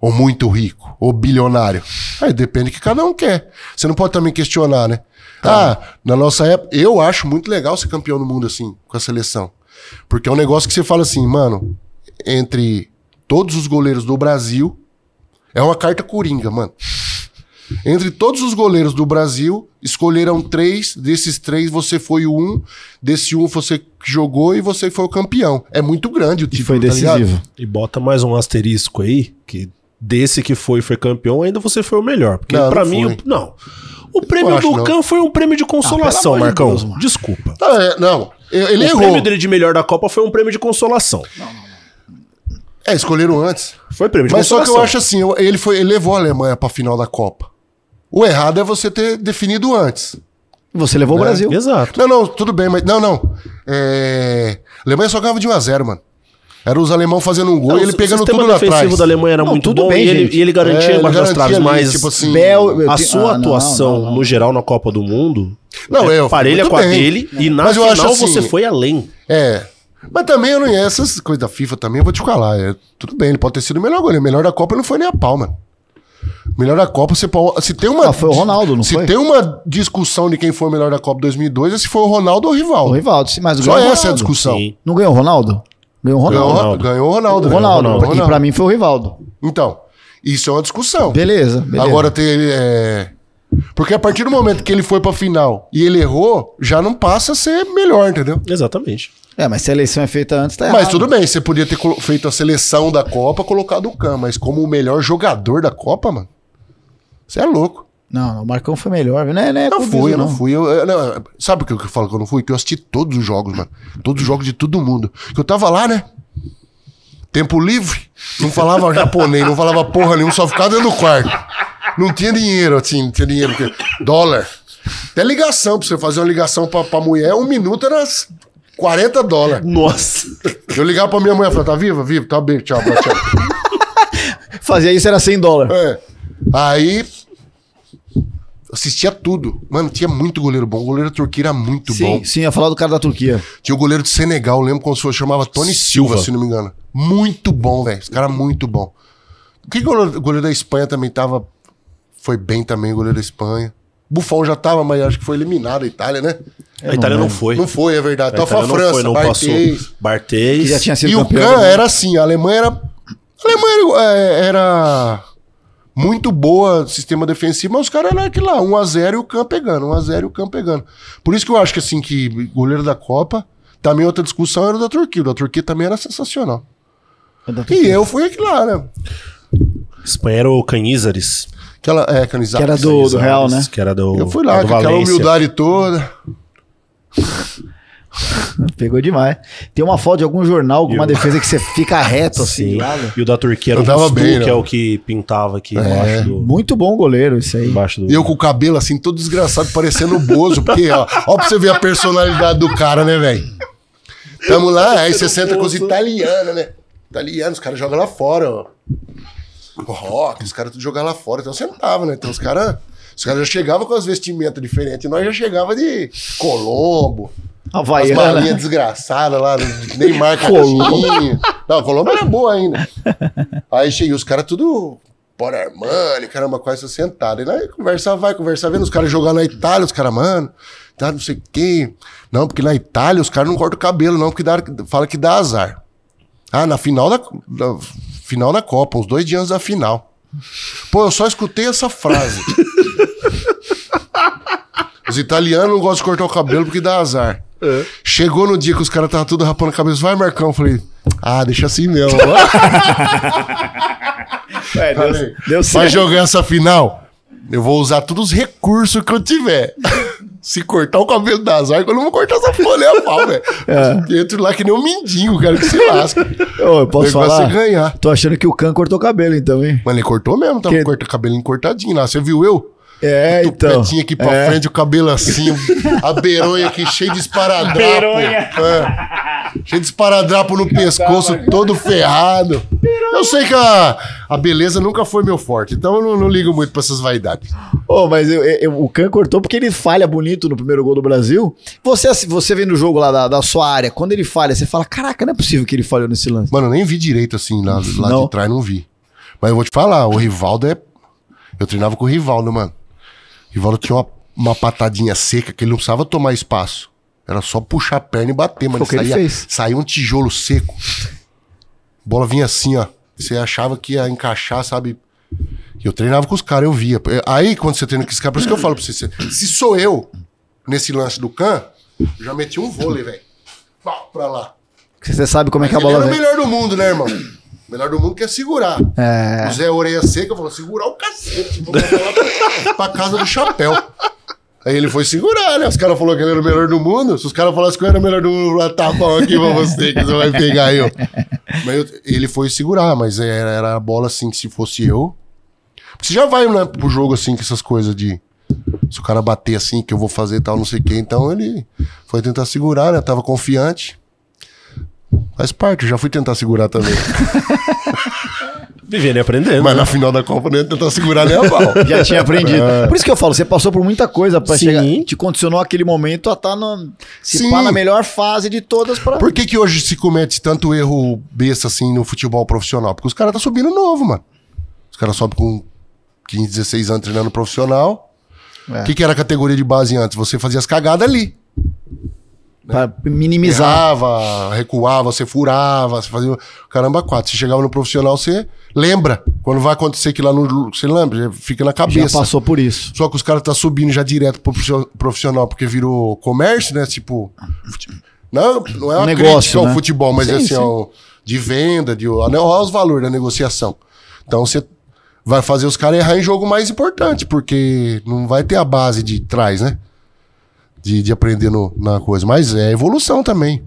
ou muito rico, ou bilionário. Aí depende do que cada um quer. Você não pode também questionar, né? Tá. Ah, na nossa época, eu acho muito legal ser campeão do mundo assim, com a seleção. Porque é um negócio que você fala assim, mano, entre todos os goleiros do Brasil, é uma carta coringa, mano. Entre todos os goleiros do Brasil, escolheram três. Desses três, você foi o um. Desse um, você jogou e você foi o campeão. É muito grande o título. E foi tá decisivo. Tá e bota mais um asterisco aí, que desse que foi foi campeão, ainda você foi o melhor. Porque para mim, o, não. O prêmio do não. Can foi um prêmio de consolação, ah, Marcão. Deus, Desculpa. Não, tá, é, não ele o errou. O prêmio dele de melhor da Copa foi um prêmio de consolação. Não, não. É, escolheram antes. Foi prêmio de Mas consolação. só que eu acho assim, ele, foi, ele levou a Alemanha pra final da Copa. O errado é você ter definido antes. Você levou né? o Brasil. Exato. Não, não, tudo bem, mas. Não, não. É... A Alemanha só ganhava de 1x0, mano. Era os alemão fazendo um gol não, e ele pegando tudo na trás. O defensivo da Alemanha era não, muito bom bem, e, ele, e, ele, garantia é, das traves, mas tipo assim, Bel... a sua ah, atuação não, no geral na Copa do Mundo não, é eu, parelha com bem. a dele e na mas final assim, você foi além. É. Mas também eu não essas coisas da FIFA também eu vou te falar, é, tudo bem, ele pode ter sido o melhor goleiro, melhor da Copa não foi nem a palma. Melhor da Copa, se, se tem uma. Ah, foi o Ronaldo, não se foi? Se tem uma discussão de quem foi o melhor da Copa 2002, é se foi o Ronaldo ou o Rivaldo. O Rivaldo, sim, mas Só essa é a discussão. Sim. Não ganhou o Ronaldo? Ganhou o Ronaldo. Ronaldo. Ganhou o Ronaldo. Ronaldo. Ronaldo. E pra mim foi o Rivaldo. Então, isso é uma discussão. Beleza. beleza. Agora tem. É... Porque a partir do momento que ele foi pra final e ele errou, já não passa a ser melhor, entendeu? Exatamente. É, mas se a seleção é feita antes, tá errado. Mas tudo bem, você podia ter feito a seleção da Copa, colocado o Cam, mas como o melhor jogador da Copa, mano, você é louco. Não, não, o Marcão foi melhor. Não, né? não, é não fui, eu não fui. Eu, eu, sabe o que eu falo que eu não fui? Que eu assisti todos os jogos, mano. Todos os jogos de todo mundo. Que eu tava lá, né? Tempo livre, não falava japonês, não falava porra nenhuma, só ficava dentro do quarto. Não tinha dinheiro, assim, não tinha dinheiro. Porque... Dólar. Até ligação, pra você fazer uma ligação pra, pra mulher, um minuto era 40 dólares. Nossa. Eu ligava pra minha mãe e falava, tá viva? Viva, tá bem, tchau, tchau. Fazia isso era 100 dólares. É. Aí, assistia tudo. Mano, tinha muito goleiro bom. O goleiro da Turquia era muito sim, bom. Sim, ia falar do cara da Turquia. Tinha o goleiro de Senegal, lembro quando se fosse, chamava Tony Silva. Silva, se não me engano. Muito bom, velho. Esse cara é muito bom. O que goleiro da Espanha também tava. Foi bem também o goleiro da Espanha. Buffon já tava, mas acho que foi eliminado a Itália, né? a Itália não, não, foi. Não foi, é verdade. Então foi a França, não foi, não Barthez. Passou. Barthez. Que já tinha sido e o Kahn era assim, a Alemanha era... A Alemanha era... É, era muito boa sistema defensivo, mas os caras eram aquilo lá, 1 a 0 e o Cam pegando, 1 a 0 e o Cam pegando. Por isso que eu acho que assim que goleiro da Copa, também outra discussão era o da Turquia, o da Turquia também era sensacional. É e eu fui aqui lá, né? Espanha era o Canizares. Aquela, é, Canizares. Que era do, do Real, né? Que era do Eu fui lá, com aquela humildade toda. Pegou demais. Tem uma foto de algum jornal alguma defesa que você fica reto assim. E o da Turquia era o bem, né? que é o que pintava aqui é. embaixo do... Muito bom goleiro isso aí. Embaixo do... Eu com o cabelo assim, todo desgraçado, parecendo o Bozo. Porque, ó, ó pra você ver a personalidade do cara, né, velho? Tamo lá, aí você senta com os italianos, né? Italianos, os caras jogam lá fora, ó. rock, os caras tudo jogando lá fora. Então eu sentava, né? Então os caras... Os caras já chegavam com as vestimentas diferentes. Nós já chegava de Colombo, Havaiana. As desgraçada né? desgraçadas lá, Neymar com Não, a Colômbia era boa ainda. Aí cheguei, os caras tudo Bora Armani, caramba, quase sentada E aí conversa vai, conversa vendo os caras jogando na Itália, os caras, mano, tá, não sei o quê. Não, porque na Itália os caras não cortam o cabelo, não, porque dá, fala que dá azar. Ah, na final da, da final da Copa, os dois dias da final. Pô, eu só escutei essa frase. Os italianos não gostam de cortar o cabelo porque dá azar. É. Chegou no dia que os caras estavam tudo rapando a cabeça, vai, Marcão. Eu falei, ah, deixa assim mesmo. Ué, falei, vai jogar essa final. Eu vou usar todos os recursos que eu tiver. Se cortar o cabelo dá azar, eu não vou cortar essa folha a é pau, velho. É. Entro lá que nem um mendigo, quero que se lasque. Ô, eu posso é falar? Você ganhar. Tô achando que o Khan cortou o cabelo, então, hein? Mas ele cortou mesmo, tava que... cortando cabelo encurtadinho lá. Você viu eu? É, então. tinha aqui pra é. frente, o cabelo assim, a beironha aqui cheia de esparadrapo. Beironha. É, cheio de esparadrapo no pescoço, todo ferrado. Beironha. Eu sei que a, a beleza nunca foi meu forte, então eu não, não ligo muito pra essas vaidades. Ô, oh, mas eu, eu, o Can cortou porque ele falha bonito no primeiro gol do Brasil. Você, você vendo o jogo lá da, da, sua área, quando ele falha, você fala: caraca, não é possível que ele falhou nesse lance. Mano, eu nem vi direito assim lá, lá de trás, não vi. Mas eu vou te falar, o Rivaldo é. Eu treinava com o Rivaldo, mano. Ivaldo tinha uma, uma patadinha seca que ele não precisava tomar espaço. Era só puxar a perna e bater, mano. saía, saía um tijolo seco. Bola vinha assim, ó. Você achava que ia encaixar, sabe? Eu treinava com os caras, eu via. É, aí, quando você treina com os caras, por isso que eu falo pra você. Se sou eu, nesse lance do Can, já meti um vôlei, velho. Pra lá. Você sabe como é que a bola. Ele era o melhor do mundo, né, irmão? O melhor do mundo que é segurar. É. O Zé Orelha Seca falou: segurar o cacete, vou pra, casa do chapéu. Aí ele foi segurar, né? Os caras falaram que ele era o melhor do mundo. Se os caras falassem que eu era o melhor do mundo, eu tá bom aqui pra você, que você vai pegar eu. Mas eu, ele foi segurar, mas é, era, era a bola assim que se fosse eu. Você já vai né, pro jogo assim com essas coisas de. Se o cara bater assim, que eu vou fazer tal, não sei o quê. Então ele foi tentar segurar, né? Tava confiante. Faz parte, já fui tentar segurar também. Vivendo e aprendendo. Mas né? na final da Copa não ia tentar segurar nem a pau. Já tinha aprendido. É. Por isso que eu falo, você passou por muita coisa para chegar. Te condicionou aquele momento a estar tá na melhor fase de todas. Pra... Por que, que hoje se comete tanto erro besta assim no futebol profissional? Porque os caras tá subindo novo, mano. Os caras sobem com 15, 16 anos treinando profissional. O é. que, que era a categoria de base antes? Você fazia as cagadas ali. Pra né? minimizar. Errava, recuava, você furava, você fazia caramba quatro. Você chegava no profissional, você lembra. Quando vai acontecer que lá no. Você lembra, fica na cabeça. Já passou por isso. Só que os caras tá subindo já direto pro profissional, porque virou comércio, né? Tipo. Não, não é uma Negócio, crítica ao né? futebol, mas sim, assim, sim. Ao, de venda, de olha os valores da negociação. Então você vai fazer os caras errar em jogo mais importante, porque não vai ter a base de trás, né? de, de aprender no, na coisa. Mas é evolução também.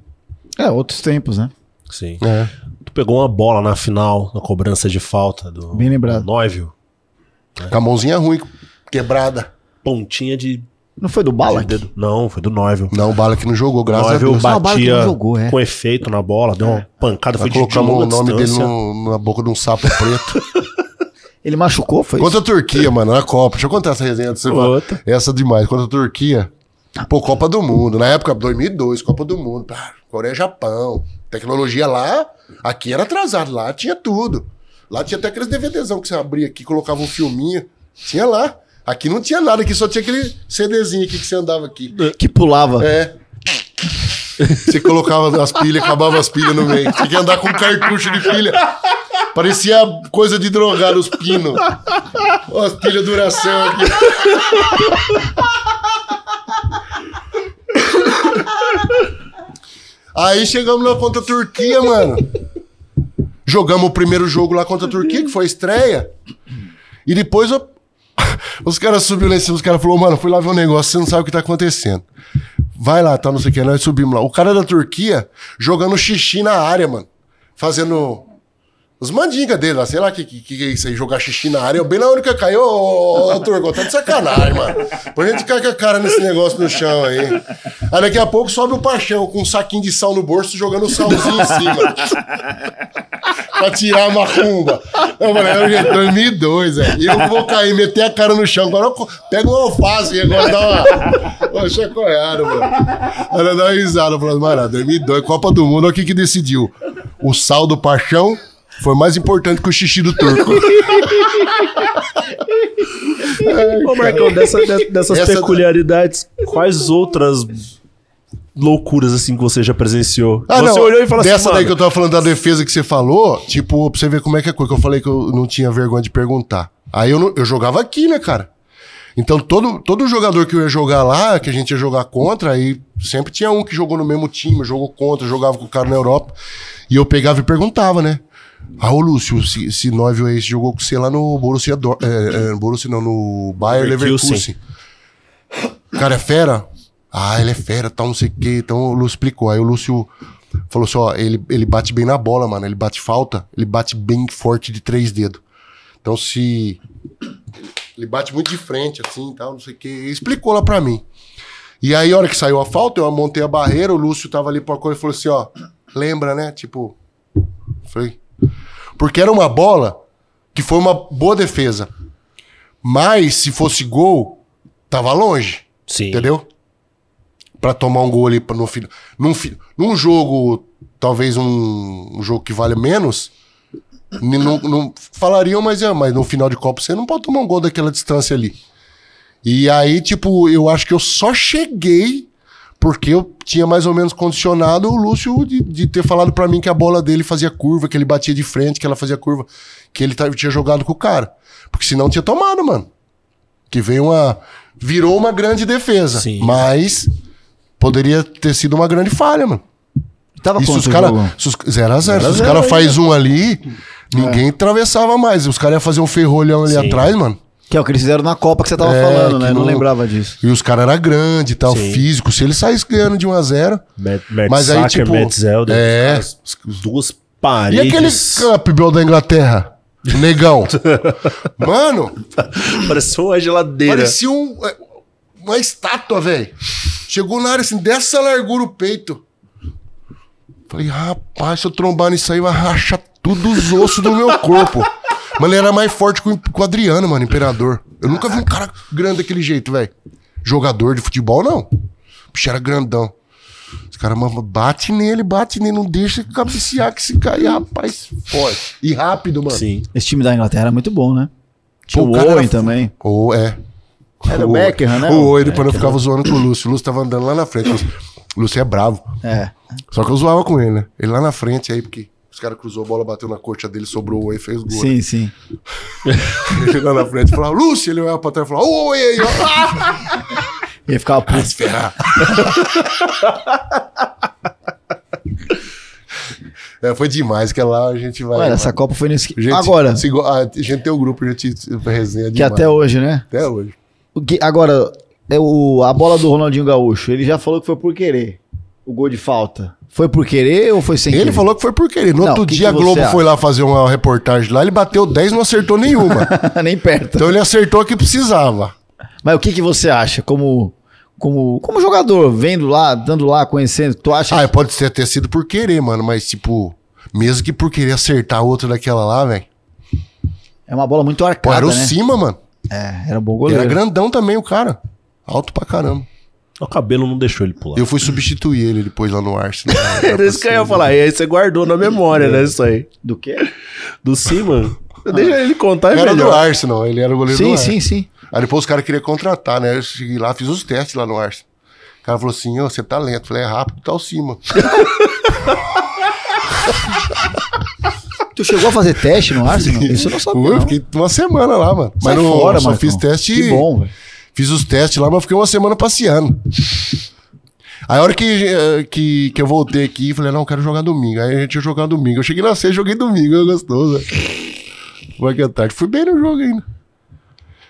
É, outros tempos, né? Sim. É. Tu pegou uma bola na final, na cobrança de falta do, Bem lembrado. do Noivio. Né? Com a mãozinha ruim, quebrada. Pontinha de não foi do Bala? Não, foi do Noivio. Não, o Bala que não jogou, graças Novel a Deus. Batia não, o Bala que não jogou, é. com efeito na bola, deu é. uma pancada, foi colocamos de o nome distância. dele no, na boca de um sapo preto. Ele machucou, foi Contra a Turquia, mano, na Copa. Deixa eu contar essa resenha. Você Essa demais. Contra a Turquia, Pô, Copa do Mundo, na época 2002, Copa do Mundo, pá, Coreia, Japão, tecnologia lá, aqui era atrasado, lá tinha tudo. Lá tinha até aqueles DVDzão que você abria aqui, colocava um filminho, tinha lá. Aqui não tinha nada, aqui só tinha aquele CDzinho aqui que você andava aqui. É, que pulava. É. Você colocava as pilhas, acabava as pilhas no meio. Tinha que andar com um cartucho de pilha. Parecia coisa de drogado, os pinos. As pilhas duração aqui. Aí chegamos lá contra a Turquia, mano. Jogamos o primeiro jogo lá contra a Turquia, que foi a estreia. E depois eu... os caras subiram lá em cima, os caras falaram, mano, fui lá ver um negócio, você não sabe o que tá acontecendo. Vai lá, tá, não sei o que, nós subimos lá. O cara da Turquia jogando xixi na área, mano. Fazendo os mandinga dele lá, sei lá, que, que, que é isso aí, jogar xixi na área. Eu bem na única caiu, ô, ô, tá de sacanagem, mano. Põe a gente cair com a cara nesse negócio no chão aí. Aí daqui a pouco sobe o Paixão com um saquinho de sal no bolso, jogando o salzinho em cima. pra tirar a macumba. Eu falei, é 2002, velho. É. Eu vou cair, meter a cara no chão. Agora eu pego um alface e agora dá uma, uma chacoalhada, mano. Ela dá uma risada, falando, mano, 2002, Copa do Mundo, olha o que que decidiu. O sal do Paixão foi mais importante que o xixi do turco. Ô, Marcão, dessa, de, dessas Essa peculiaridades, da... quais outras loucuras assim que você já presenciou. Ah, você não. olhou e falou Dessa assim. Dessa daí que eu tava falando da defesa que você falou, tipo, pra você ver como é que é a coisa, que eu falei que eu não tinha vergonha de perguntar. Aí eu, não, eu jogava aqui, né, cara? Então todo, todo jogador que eu ia jogar lá, que a gente ia jogar contra, aí sempre tinha um que jogou no mesmo time, jogou contra, jogava com o cara na Europa. E eu pegava e perguntava, né? Ah, o Lúcio, se, se aí esse jogou com você lá no Borussia, Dor é, é, Borussia não, no Bayer Leverkusen. Cara, é fera? Ah, ele é fera, tal, tá, não sei o quê. Então o Lúcio explicou. Aí o Lúcio falou assim, ó, ele, ele bate bem na bola, mano. Ele bate falta, ele bate bem forte de três dedos. Então se... Ele bate muito de frente, assim, tal, não sei o quê. Ele explicou lá pra mim. E aí, a hora que saiu a falta, eu montei a barreira, o Lúcio tava ali pra coisa e falou assim, ó... Lembra, né? Tipo... Falei... Porque era uma bola que foi uma boa defesa. Mas se fosse gol, tava longe. Sim. Entendeu? Para tomar um gol ali no final. Num, num jogo, talvez um, um jogo que vale menos, não, não, falariam, mas, é, mas no final de Copa você não pode tomar um gol daquela distância ali. E aí, tipo, eu acho que eu só cheguei porque eu tinha mais ou menos condicionado o Lúcio de, de ter falado para mim que a bola dele fazia curva, que ele batia de frente, que ela fazia curva, que ele tinha jogado com o cara. Porque senão tinha tomado, mano. Que veio uma. Virou uma grande defesa. Sim. Mas poderia ter sido uma grande falha, mano. Tava e se os caras. 0 a 0 Se os caras faz né? um ali, ninguém é. atravessava mais. Os caras iam fazer um ferrolhão ali Sim. atrás, mano. Que é o que eles fizeram na Copa que você tava é, falando, né? Não, não, lembrava disso. E os caras eram grandes e tal, Sim. físico. Se eles saíssem ganhando de 1 a 0 Matt, Matt Mas aí, tipo. Matt Zelda, é. Ah, os, dois duas paredes. E aquele Campbell da Inglaterra? Negão. Mano. Parecia uma geladeira. Parecia um, é, uma estátua, velho. Chegou na área assim, dessa largura o peito. Falei, rapaz, se eu trombar nisso aí, vai rachar tudo os ossos do meu corpo. Mano, ele era mais forte com o Adriano, mano, imperador. Eu nunca vi um cara grande daquele jeito, velho. Jogador de futebol, não. O bicho era grandão. Os caras, bate nele, bate nele, não deixa cabecear que se cair, rapaz. Forte. E rápido, mano. Sim. Esse time da Inglaterra era muito bom, né? Tinha Pô, o Owen também. Ou é. Era o Beckham, né? O Owen, depois é, eu ficava zoando com o Lúcio. O Lúcio tava andando lá na frente. O Lúcio é bravo. É. Só que eu zoava com ele, né? Ele lá na frente aí, porque os caras cruzou a bola, bateu na coxa dele, sobrou o Oi, fez gol. Sim, né? sim. ele na frente falou Lúcio, ele olhava pra trás e falou, Oi, aí, ó. Ele ficava puto. esperar se ferrar. É, foi demais que lá a gente vai. essa mano. Copa foi nesse. Gente, agora. Se, a gente tem o um grupo, a gente resenha demais. Que até hoje, né? Até hoje. O que, agora, é o, a bola do Ronaldinho Gaúcho, ele já falou que foi por querer o gol de falta? Foi por querer ou foi sem ele querer? Ele falou que foi por querer. No não, outro que dia a Globo acha? foi lá fazer uma reportagem lá, ele bateu 10 e não acertou nenhuma. Nem perto. Então ele acertou o que precisava. Mas o que, que você acha como como como jogador, vendo lá, dando lá, conhecendo, tu acha? Ah, que... pode ter sido por querer, mano, mas tipo, mesmo que por querer acertar outra daquela lá, velho. É uma bola muito arcada, era o né? cima, mano. É, era um bom goleiro. Era grandão também o cara. Alto pra caramba. Só o cabelo não deixou ele pular. Eu fui substituir ele depois lá no Arsenal. Né? Era isso que eu ia falar. E aí você guardou na memória, né? É. Isso aí. Do quê? Do Seaman. Ah. Deixa ele contar, Era do do Arsenal, ele era o goleiro do Sim, Arsenal. sim, sim. Aí depois os caras queriam contratar, né? Eu cheguei lá, fiz os testes lá no Arsenal. O cara falou assim, ô, você tá lento. Eu falei, é rápido, tá o cima. Tu chegou a fazer teste no Arsenal? Isso eu não sabia. eu não. fiquei uma semana lá, mano. Mas Sai fora, só fiz teste Que bom, velho. Fiz os testes lá, mas fiquei uma semana passeando. Aí a hora que, eh, que, que eu voltei aqui, falei, não, quero jogar domingo. Aí a gente ia jogar domingo. Eu cheguei na sexta, joguei domingo, é gostoso. Foi é que é, tarde. Fui bem no jogo ainda.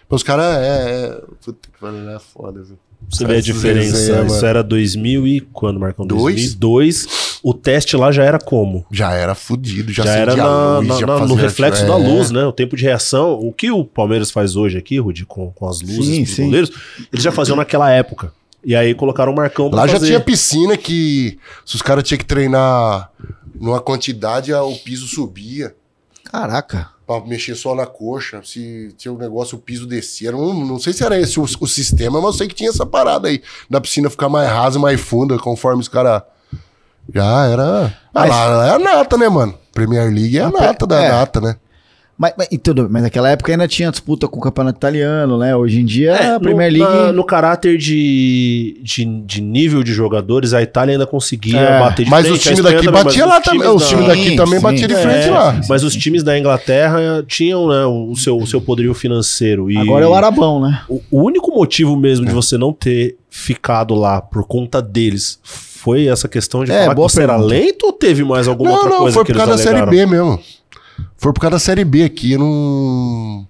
Os caras, é, é. Puta que pariu, né? é foda, viu? Você vê a diferença. É, Isso era 2000 e quando, Marcão? Dois? 2002. O teste lá já era como? Já era fudido, já, já era na, luz, na, já na, no reflexo da é. luz, né? O tempo de reação. O que o Palmeiras faz hoje aqui, Rudy, com, com as luzes sim, goleiros, eles já faziam naquela época. E aí colocaram o Marcão pra Lá fazer. já tinha piscina que se os caras tinham que treinar numa quantidade, o piso subia. Caraca para mexer só na coxa, se tinha um negócio, o piso descia. Não, não sei se era esse o, o, sistema, mas eu sei que tinha essa parada aí, da piscina ficar mais rasa, mais funda, conforme os caras. Já era. Ah, mas... Ah, lá, é a nata, né, mano? Premier League é a nata da é. nata, né? Mas, mas, e tudo, mas naquela época ainda tinha disputa com o campeonato italiano, né? Hoje em dia é, a Premier no, League. Na, no caráter de, de, de, nível de jogadores, a Itália ainda conseguia é, bater de mas frente. Mas os times daqui também, batia lá também. Os times daqui também sim, batiam de é. frente é, lá. Mas os times da Inglaterra tinham né, o, seu, o seu poderio financeiro. E Agora é o Arabão, né? O, o único motivo mesmo de você não ter ficado lá por conta deles foi essa questão de é, falar que você pergunta. era lento ou teve mais alguma não, outra não, coisa Não, não, foi por causa alegaram? da Série B mesmo. Foi por causa da Série B aqui. Não.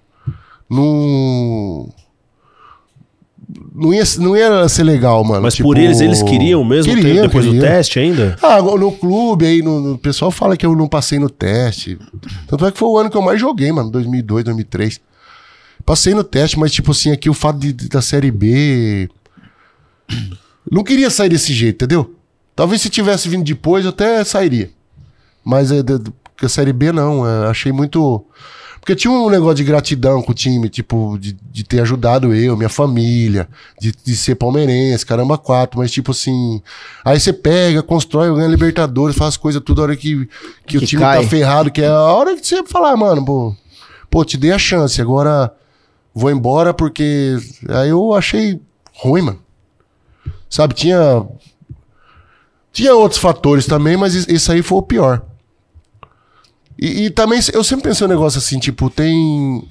Não. Não ia, não ia ser legal, mano. Mas tipo, por eles, eles queriam mesmo queriam, depois queriam. do teste ainda? Ah, no clube aí, no, o pessoal fala que eu não passei no teste. Tanto é que foi o ano que eu mais joguei, mano, 2002, 2003. Passei no teste, mas tipo assim, aqui o fato de, da Série B... Não queria sair desse jeito, entendeu? Talvez se tivesse vindo depois, eu até sairia. Mas é, porque a Série B não, eu é, achei muito. Porque tinha um negócio de gratidão com o time, tipo, de, de ter ajudado eu, minha família, de, de ser palmeirense, caramba, quatro, mas tipo assim. Aí você pega, constrói, ganha Libertadores, faz coisa tudo a hora que, que, que o time tá cai. tá ferrado, que é a hora que você falar, mano, pô, pô, te dei a chance, agora vou embora porque. Aí eu achei ruim, mano. Sabe, tinha. Tinha outros fatores também, mas isso aí foi o pior. E, e, também, eu sempre pensei um negócio assim, tipo, tem.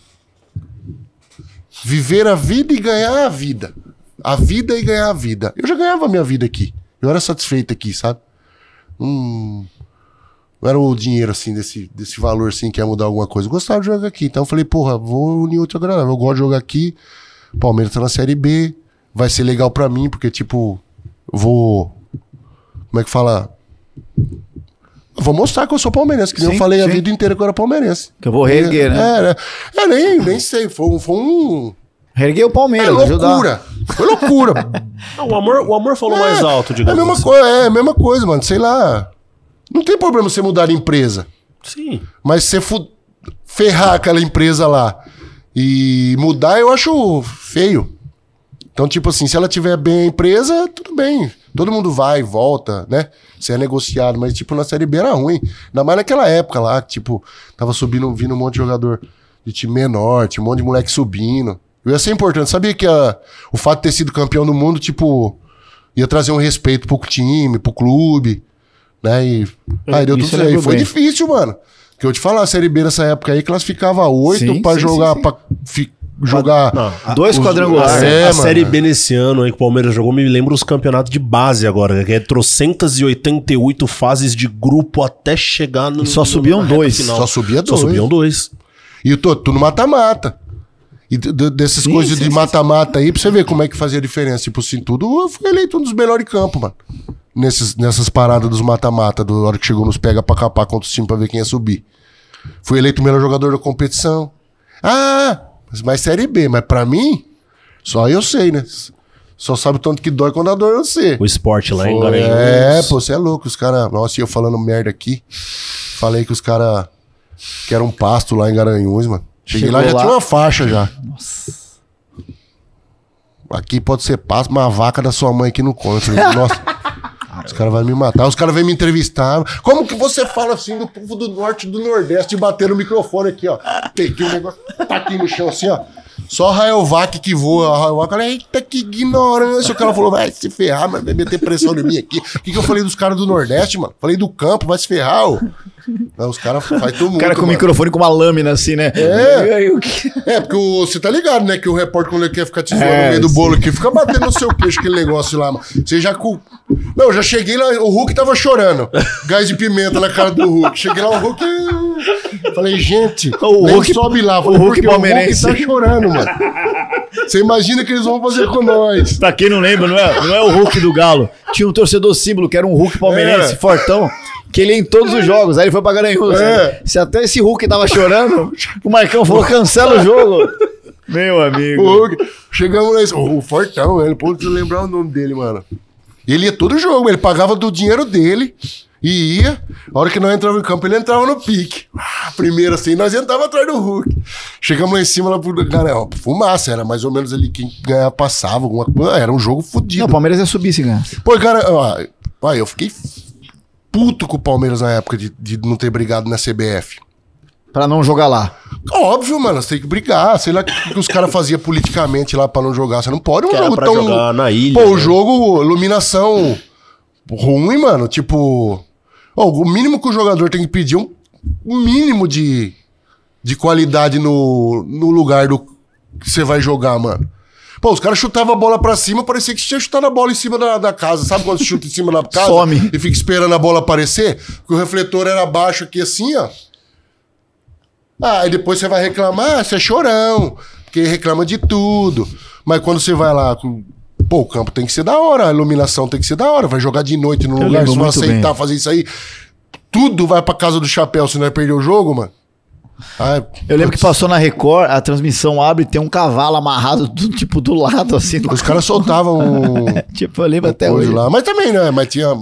Viver a vida e ganhar a vida. A vida e ganhar a vida. Eu já ganhava a minha vida aqui. Eu era satisfeito aqui, sabe? Hum, não era o dinheiro, assim, desse, desse valor, assim, que ia mudar alguma coisa. Eu gostava de jogar aqui. Então eu falei, porra, vou unir outro agradável. Eu gosto de jogar aqui. Palmeiras tá na Série B. Vai ser legal para mim, porque, tipo, vou. Como é que fala? Vou mostrar que eu sou palmeirense, que sim, nem eu falei sim. a vida inteira que eu era palmeirense. Que eu vou reerguer, é, né? É, é, nem, nem sei, foi, foi um... Reerguei o Palmeiras, é loucura. Foi loucura. Não, o, amor, o amor falou é, mais alto, digamos. É a, mesma assim. coisa, é a mesma coisa, mano. Sei lá. Não tem problema você mudar de empresa. Sim. Mas você ferrar aquela empresa lá e mudar, eu acho feio. Então, tipo assim, se ela tiver bem a empresa, tudo bem. Todo mundo vai e volta, né? Você é negociado, mas, tipo, na Série B era ruim. Ainda mais naquela época lá, que, tipo, tava subindo, vindo um monte de jogador de time menor, tinha um monte de moleque subindo. Eu ia ser importante. Sabia que a, ah, o fato de ter sido campeão do mundo, tipo, ia trazer um respeito pro time, pro clube, né? E é, aí deu tudo certo. E foi difícil, mano. Que eu te falar, a Série B nessa época aí classificava oito para jogar, para jogar. Não, dois os, quadrangulares. É, a Série B nesse ano aí que o Palmeiras jogou, me lembra os campeonatos de base agora, que é trocentas e fases de grupo até chegar no. E só subiam no, dois. Final. Só subia dois. Só subiam dois. E tu, tu no mata-mata. E dessas sim, coisas sim, de mata-mata aí, pra você ver como é que fazia a diferença. Tipo assim, tudo fui eleito um dos melhores campos, mano. Nesses, nessas paradas dos mata-mata, do hora que chegou nos pega pra capar contra o time pra ver quem ia subir. Fui eleito o melhor jogador da competição. Ah! Mas Série B, mas pra mim, só eu sei, né? Só sabe o tanto que dói quando a dor é você. O esporte lá em Garanhuns. É, pô, você é louco. Os caras. Nossa, e eu falando merda aqui. Falei que os caras. Que era um pasto lá em Garanhuns, mano. Cheguei Chegou lá, já tinha uma faixa já. Nossa. Aqui pode ser pasto, mas a vaca da sua mãe que não come. Né? nossa. Os caras vão me matar, os caras vêm me entrevistar. Como que você fala assim do povo do norte do nordeste e bater o microfone aqui, ó? Peguei o negócio, tá aqui no chão assim, ó. Só Rayovac que voa. Rayovac, eita, que ignorância. O cara falou, vai se ferrar, mas vai meter pressão em mim aqui. O que, que eu falei dos caras do Nordeste, mano? Falei do campo, vai se ferrar, ô. Não, os caras fazem todo mundo. O cara com o microfone com uma lâmina assim, né? É, é porque você tá ligado, né? Que o repórter, quando ele quer ficar te zoando é, no meio do sim. bolo aqui, fica batendo no seu queixo aquele negócio lá, mano. Você já com. Não, já cheguei lá, o Hulk tava chorando. Gás de pimenta na cara do Hulk. Cheguei lá, o Hulk. Falei, gente, o Hulk sobe lá. Falei, o Hulk palmeirense. O Hulk tá chorando, mano. Você imagina que eles vão fazer com nós. Pra quem não lembra, não é, não é o Hulk do Galo. Tinha um torcedor símbolo que era um Hulk palmeirense, é. fortão que ele ia em todos os jogos. Aí ele foi pra Garanhuns. É. Se até esse Hulk tava chorando, o Marcão falou: cancela o jogo. Meu amigo. O Hulk, chegamos nesse. O Fortão, ele pode lembrar o nome dele, mano. Ele ia todo jogo, ele pagava do dinheiro dele e ia, a hora que nós entrava em campo, ele entrava no pique. Ah, primeiro assim, nós entrava atrás do Hulk. Chegamos lá em cima, lá pro. Cara, ó, fumaça, era mais ou menos ali quem ganhava passava, alguma coisa. Era um jogo fodido. Não, o Palmeiras ia subir se ganhasse. Pô, cara, ó, ó, eu fiquei puto com o Palmeiras na época de, de não ter brigado na CBF. Pra não jogar lá. Óbvio, mano, você tem que brigar. Sei lá o que, que os caras faziam politicamente lá pra não jogar. Você não pode um que jogo tão. Jogar na ilha, Pô, o né? jogo, iluminação ruim, mano. Tipo o mínimo que o jogador tem que pedir é um mínimo de, de qualidade no, no lugar do que você vai jogar, mano. Pô, os caras chutavam a bola pra cima, parecia que tinha chutado a bola em cima da, da casa. Sabe quando chuta em cima da casa? Some. E fica esperando a bola aparecer? Que o refletor era baixo aqui assim, ó. Ah, e depois você vai reclamar, ah, você é chorão, porque reclama de tudo. Mas quando você vai lá Pô, o campo tem que ser da hora, a iluminação tem que ser da hora. Vai jogar de noite no Eu lugar, não vai aceitar bem. fazer isso aí. Tudo vai pra casa do chapéu se não é perder o jogo, mano. Ah, é, eu lembro que passou na Record, a transmissão abre e tem um cavalo amarrado do, tipo do lado assim. Os caras soltavam. tipo, eu lembro até hoje. Lá. Mas também, né? Mas, tinha...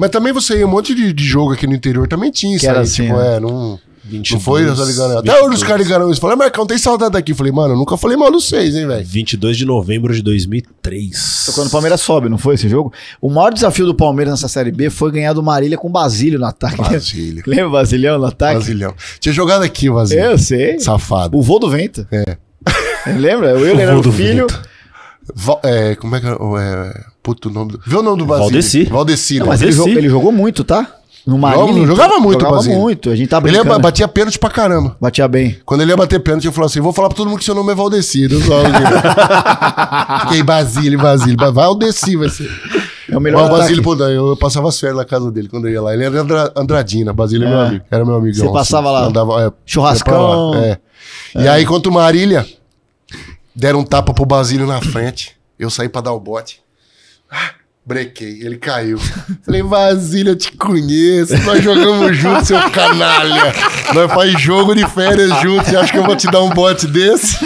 Mas também você ia um monte de, de jogo aqui no interior, também tinha isso que aí. Assim, tipo, né? é, não. 22, não foi, José Ligarão? Até hoje os caras ligaram isso. Falei, Marcão, tem saudade daqui. Falei, mano, eu nunca falei mal dos seis, hein, velho? 22 de novembro de 2003. Foi quando o Palmeiras sobe, não foi esse jogo? O maior desafio do Palmeiras nessa Série B foi ganhar do Marília com o Basílio no ataque. Basílio. Lembra o Basilhão no ataque? Basilhão. Tinha jogado aqui o Basílio. Eu sei. Safado. O voo do vento. É. Lembra? Eu, eu era o filho. Vento. É, como é que é, é Puto o nome do. Vê o nome do Basílio. Valdeci. Valdeci, né? Mas ele, ele, jogou, muito, tá? No Marília. Não, jogava então, muito, Jogava Basílio. muito, a gente tá brincando. Ele ia, batia pênalti pra caramba. Batia bem. Quando ele ia bater pênalti, eu falava assim, vou falar pra todo mundo que seu nome é Valdeci. Fiquei Basílio, Basílio. Valdeci vai ser. É o melhor Basílio, eu, eu passava as férias na casa dele quando eu ia lá. Ele era Andra, Andradina, Basílio é. meu é. amigo. Era meu amigo. Você assim. passava assim, lá? Andava, é, Churrascão. Lá, é. É. E aí, contra o Marília, deram um tapa pro Basílio na frente. Eu saí pra dar o bote. Ah! Brequei, ele caiu. Falei, Vasília, eu te conheço, nós jogamos juntos, seu canalha. Nós faz jogo de férias juntos, você acha que eu vou te dar um bote desse?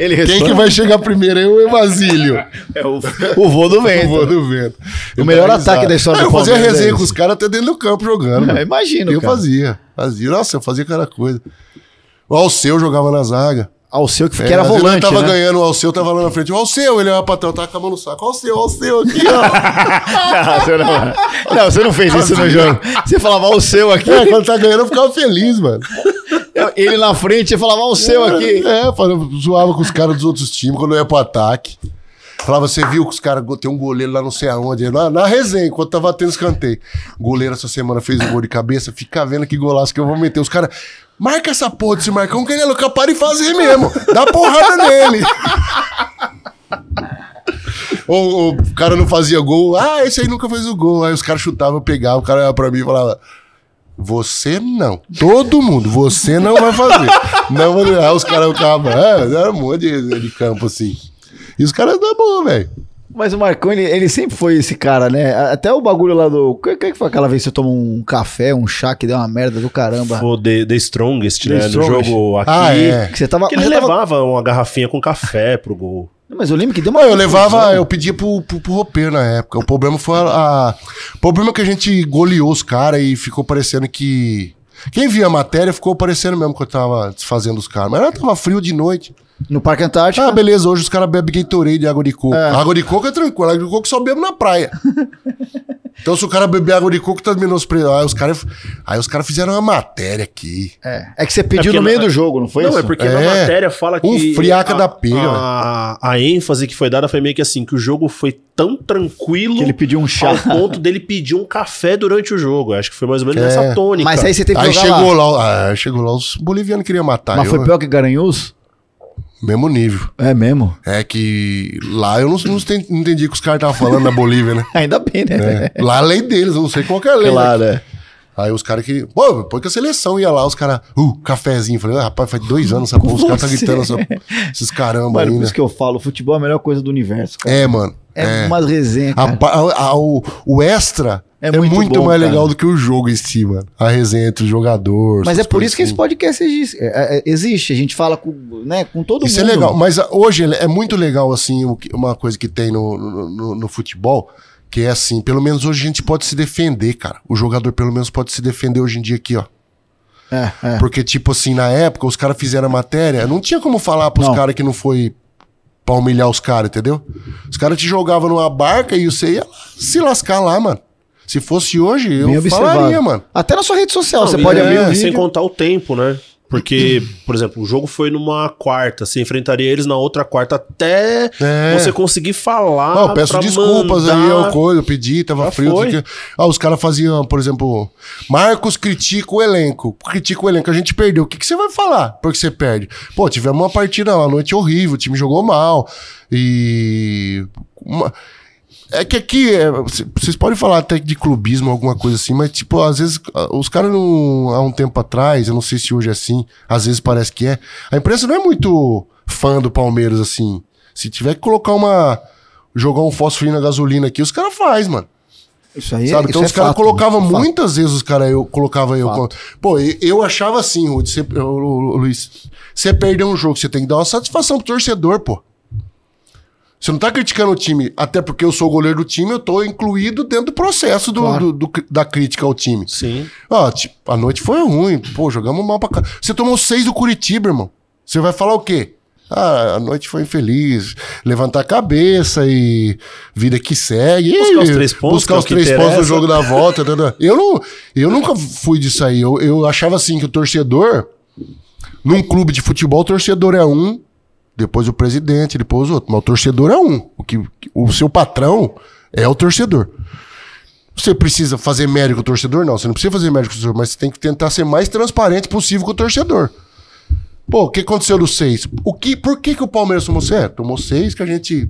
Ele responde. Quem que vai chegar primeiro, eu o Vasílio? É o, o voo do vento. O voo do vento. o melhor então, ataque da história ah, do Palmeiras. Eu fazia é resenha é com os caras até dentro do campo jogando. É, imagino, Eu cara. fazia, fazia. Nossa, eu fazia cada coisa. O Alceu jogava na zaga ao que, é, que era volante. Ele tava né? ganhando, o Alceu tava lá na frente. O Alceu, ele é olhava pra trás, tava com a mão no saco. Alceu, Alceu aqui, ó. não, não, não, você não, fez isso no jogo. Você falava Alceu aqui. É, quando tá ganhando, eu ficava feliz, mano. Ele na frente, ele falava Alceu aqui. É, eu zoava com os caras dos outros times quando eu ia pro ataque. Falava, você viu que os caras tem um goleiro lá não sei aonde, na, na resenha, enquanto tava tendo escanteio. goleiro essa semana fez um gol de cabeça, fica vendo que golaço que eu vou meter. Os caras, Marca essa porra desse Marcão que ele é louco, para e fazer mesmo. Dá porrada nele. ou, ou, o cara não fazia gol. Ah, esse aí nunca fez o gol. Aí os caras chutavam, pegavam, o cara olhava pra mim e falava... Você não. Todo mundo. Você não vai fazer. não vai. Aí os caras ficavam... É, era um monte de, de campo, assim. E os caras da tá boa, velho. Mas o Marcão, ele sempre foi esse cara, né? Até o bagulho lá do. O que, é que foi aquela vez que você tomou um café, um chá que deu uma merda do caramba? Foi The, the Strongest, the né? Strongest. No jogo ah, aqui. Ah, é. que você tava, que ele levava tava... uma garrafinha com café pro gol. mas eu lembro que deu uma. eu levava, eu pedia pro, pro, pro roupeiro na época. O problema foi a. O problema é que a gente goleou os caras e ficou parecendo que. Quem via a matéria ficou parecendo mesmo que eu tava desfazendo os caras. Mas ela tava frio de noite. No Parque Antártico. Ah, beleza, hoje os caras bebem Gatorade de água de coco. É. Água de coco é tranquilo, água de coco só bebe na praia. então se o cara beber água de coco, tá menosprezado. Aí os caras cara fizeram uma matéria aqui. É, é que você pediu é no meio do é- jogo, não foi não, isso? Não, é porque na é. matéria fala que... Um friaca a, da pega. A, a, ênfase que foi dada foi meio que assim, que o jogo foi tão tranquilo... Que ele pediu um chá. Ao ponto dele pedir um café durante o jogo. Acho que foi mais ou menos é. nessa tônica. Mas aí você tem que aí jogar chegou lá. lá. Ah, chegou lá, os bolivianos queriam matar. Mas eu... foi né? pior que Garanhuns? Mesmo nível. É mesmo? É que lá eu não, não entendi o que os caras estavam falando na Bolívia, né? Ainda bem, né? É. Lá a lei deles, eu não sei qual que é a lei. Né? Claro, né? é. Aí os caras que. Pô, depois que a seleção ia lá, os caras. Uh, cafezinho. Falei, ah, rapaz, faz dois anos essa porra. Os caras tá gritando essa, esses caramba mano, aí. Por né? isso que eu falo, futebol é a melhor coisa do universo, cara. É, mano. É, é. resenha A, a, a, o, o extra é, é muito, muito bom, mais cara. legal do que o jogo em si, mano. A resenha entre os jogador. Mas é por isso que esse assim. podcast existe. É, é, é, existe. A gente fala com, né, com todo isso mundo. Isso é legal. Mas hoje é muito legal, assim, uma coisa que tem no, no, no futebol, que é assim, pelo menos hoje a gente pode se defender, cara. O jogador pelo menos pode se defender hoje em dia aqui, ó. É, é. Porque, tipo assim, na época, os caras fizeram a matéria, não tinha como falar pros caras que não foi pra humilhar os caras, entendeu? Os caras te jogavam numa barca e você ia se lascar lá, mano. Se fosse hoje, eu falaria, mano. Até na sua rede social, Não, você pode é, abrir um Sem contar o tempo, né? Porque, por exemplo, o jogo foi numa quarta, Você enfrentaria eles na outra quarta até é. você conseguir falar. Não, eu peço desculpas mandar... aí, eu, coisa, eu pedi, tava Já frio. Ah, os caras faziam, por exemplo, Marcos critica o elenco. Critica o elenco, a gente perdeu. O que, que você vai falar? Porque você perde. Pô, tivemos uma partida, na noite horrível, o time jogou mal. E. Uma... É que aqui, é, vocês podem falar até de clubismo, alguma coisa assim, mas, tipo, às vezes, os caras não. Há um tempo atrás, eu não sei se hoje é assim, às vezes parece que é. A imprensa não é muito fã do Palmeiras, assim. Se tiver que colocar uma. jogar um fósforo na gasolina aqui, os caras faz, mano. Isso aí Sabe? É, então os é caras colocavam é muitas vezes os caras, eu colocava eu. Fato. Pô, eu achava assim, Rudy, você, Luiz. Você perdeu um jogo, você tem que dar uma satisfação pro torcedor, pô. Você não está criticando o time, até porque eu sou o goleiro do time, eu estou incluído dentro do processo do, claro. do, do, da crítica ao time. Sim. Ah, tipo, a noite foi ruim, pô, jogamos mal pra cá. Você tomou seis do Curitiba, irmão. Você vai falar o quê? Ah, a noite foi infeliz. Levantar a cabeça e vida que segue. Buscar os três pontos. Buscar é os três interessa. pontos no jogo da volta. eu, não, eu nunca fui disso aí. Eu, eu achava assim que o torcedor, num clube de futebol, o torcedor é um, depois o presidente, depois o outro. Mas o torcedor é um. O, que, o seu patrão é o torcedor. Você precisa fazer médico com o torcedor? Não, você não precisa fazer médico com o torcedor, mas você tem que tentar ser mais transparente possível com o torcedor. Pô, o que aconteceu dos seis? O que, por que, que o Palmeiras tomou seis? É, tomou seis que a gente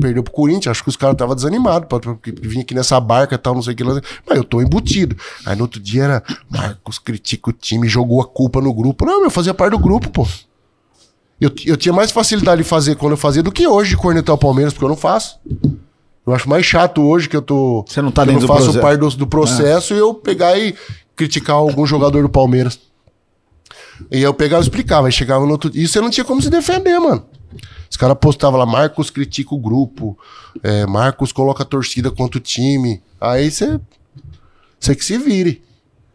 perdeu pro Corinthians. Acho que os caras estavam desanimados, porque vinha aqui nessa barca e tal, não sei o que lá. Mas eu tô embutido. Aí no outro dia era, Marcos critica o time, jogou a culpa no grupo. Não, eu fazia parte do grupo, pô. Eu, eu tinha mais facilidade de fazer quando eu fazia do que hoje cornetar o Palmeiras, porque eu não faço. Eu acho mais chato hoje que eu tô. Você não tá dentro eu não faço parte do, do processo é. e eu pegar e criticar algum jogador do Palmeiras. E eu pegava e explicava, aí chegava no outro. E você não tinha como se defender, mano. Os caras postavam lá, Marcos critica o grupo, é, Marcos coloca a torcida contra o time. Aí você. Você que se vire.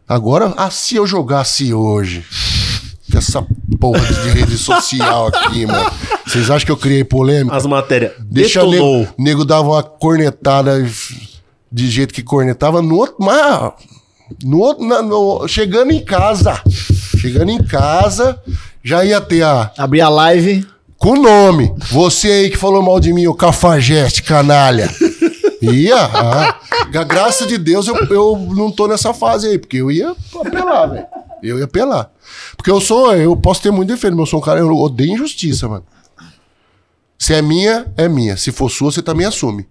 Agora, ah, se eu jogasse hoje essa porra de rede social aqui, mano. Vocês acham que eu criei polêmica? As matérias. Deixa detonou. Nego, nego dava uma cornetada de jeito que cornetava no outro. Mas, no, outro, na, no, chegando em casa. Chegando em casa, já ia ter a. Abrir a live. Com o nome. Você aí que falou mal de mim, o cafajeste, canalha. Ia. Ah, a graça de Deus eu, eu não tô nessa fase aí, porque eu ia apelar, velho. Eu ia apelar. Porque eu sou, eu posso ter muito defeito, mas eu sou um cara, eu odeio injustiça, mano. Se é minha, é minha. Se for sua, você também assume.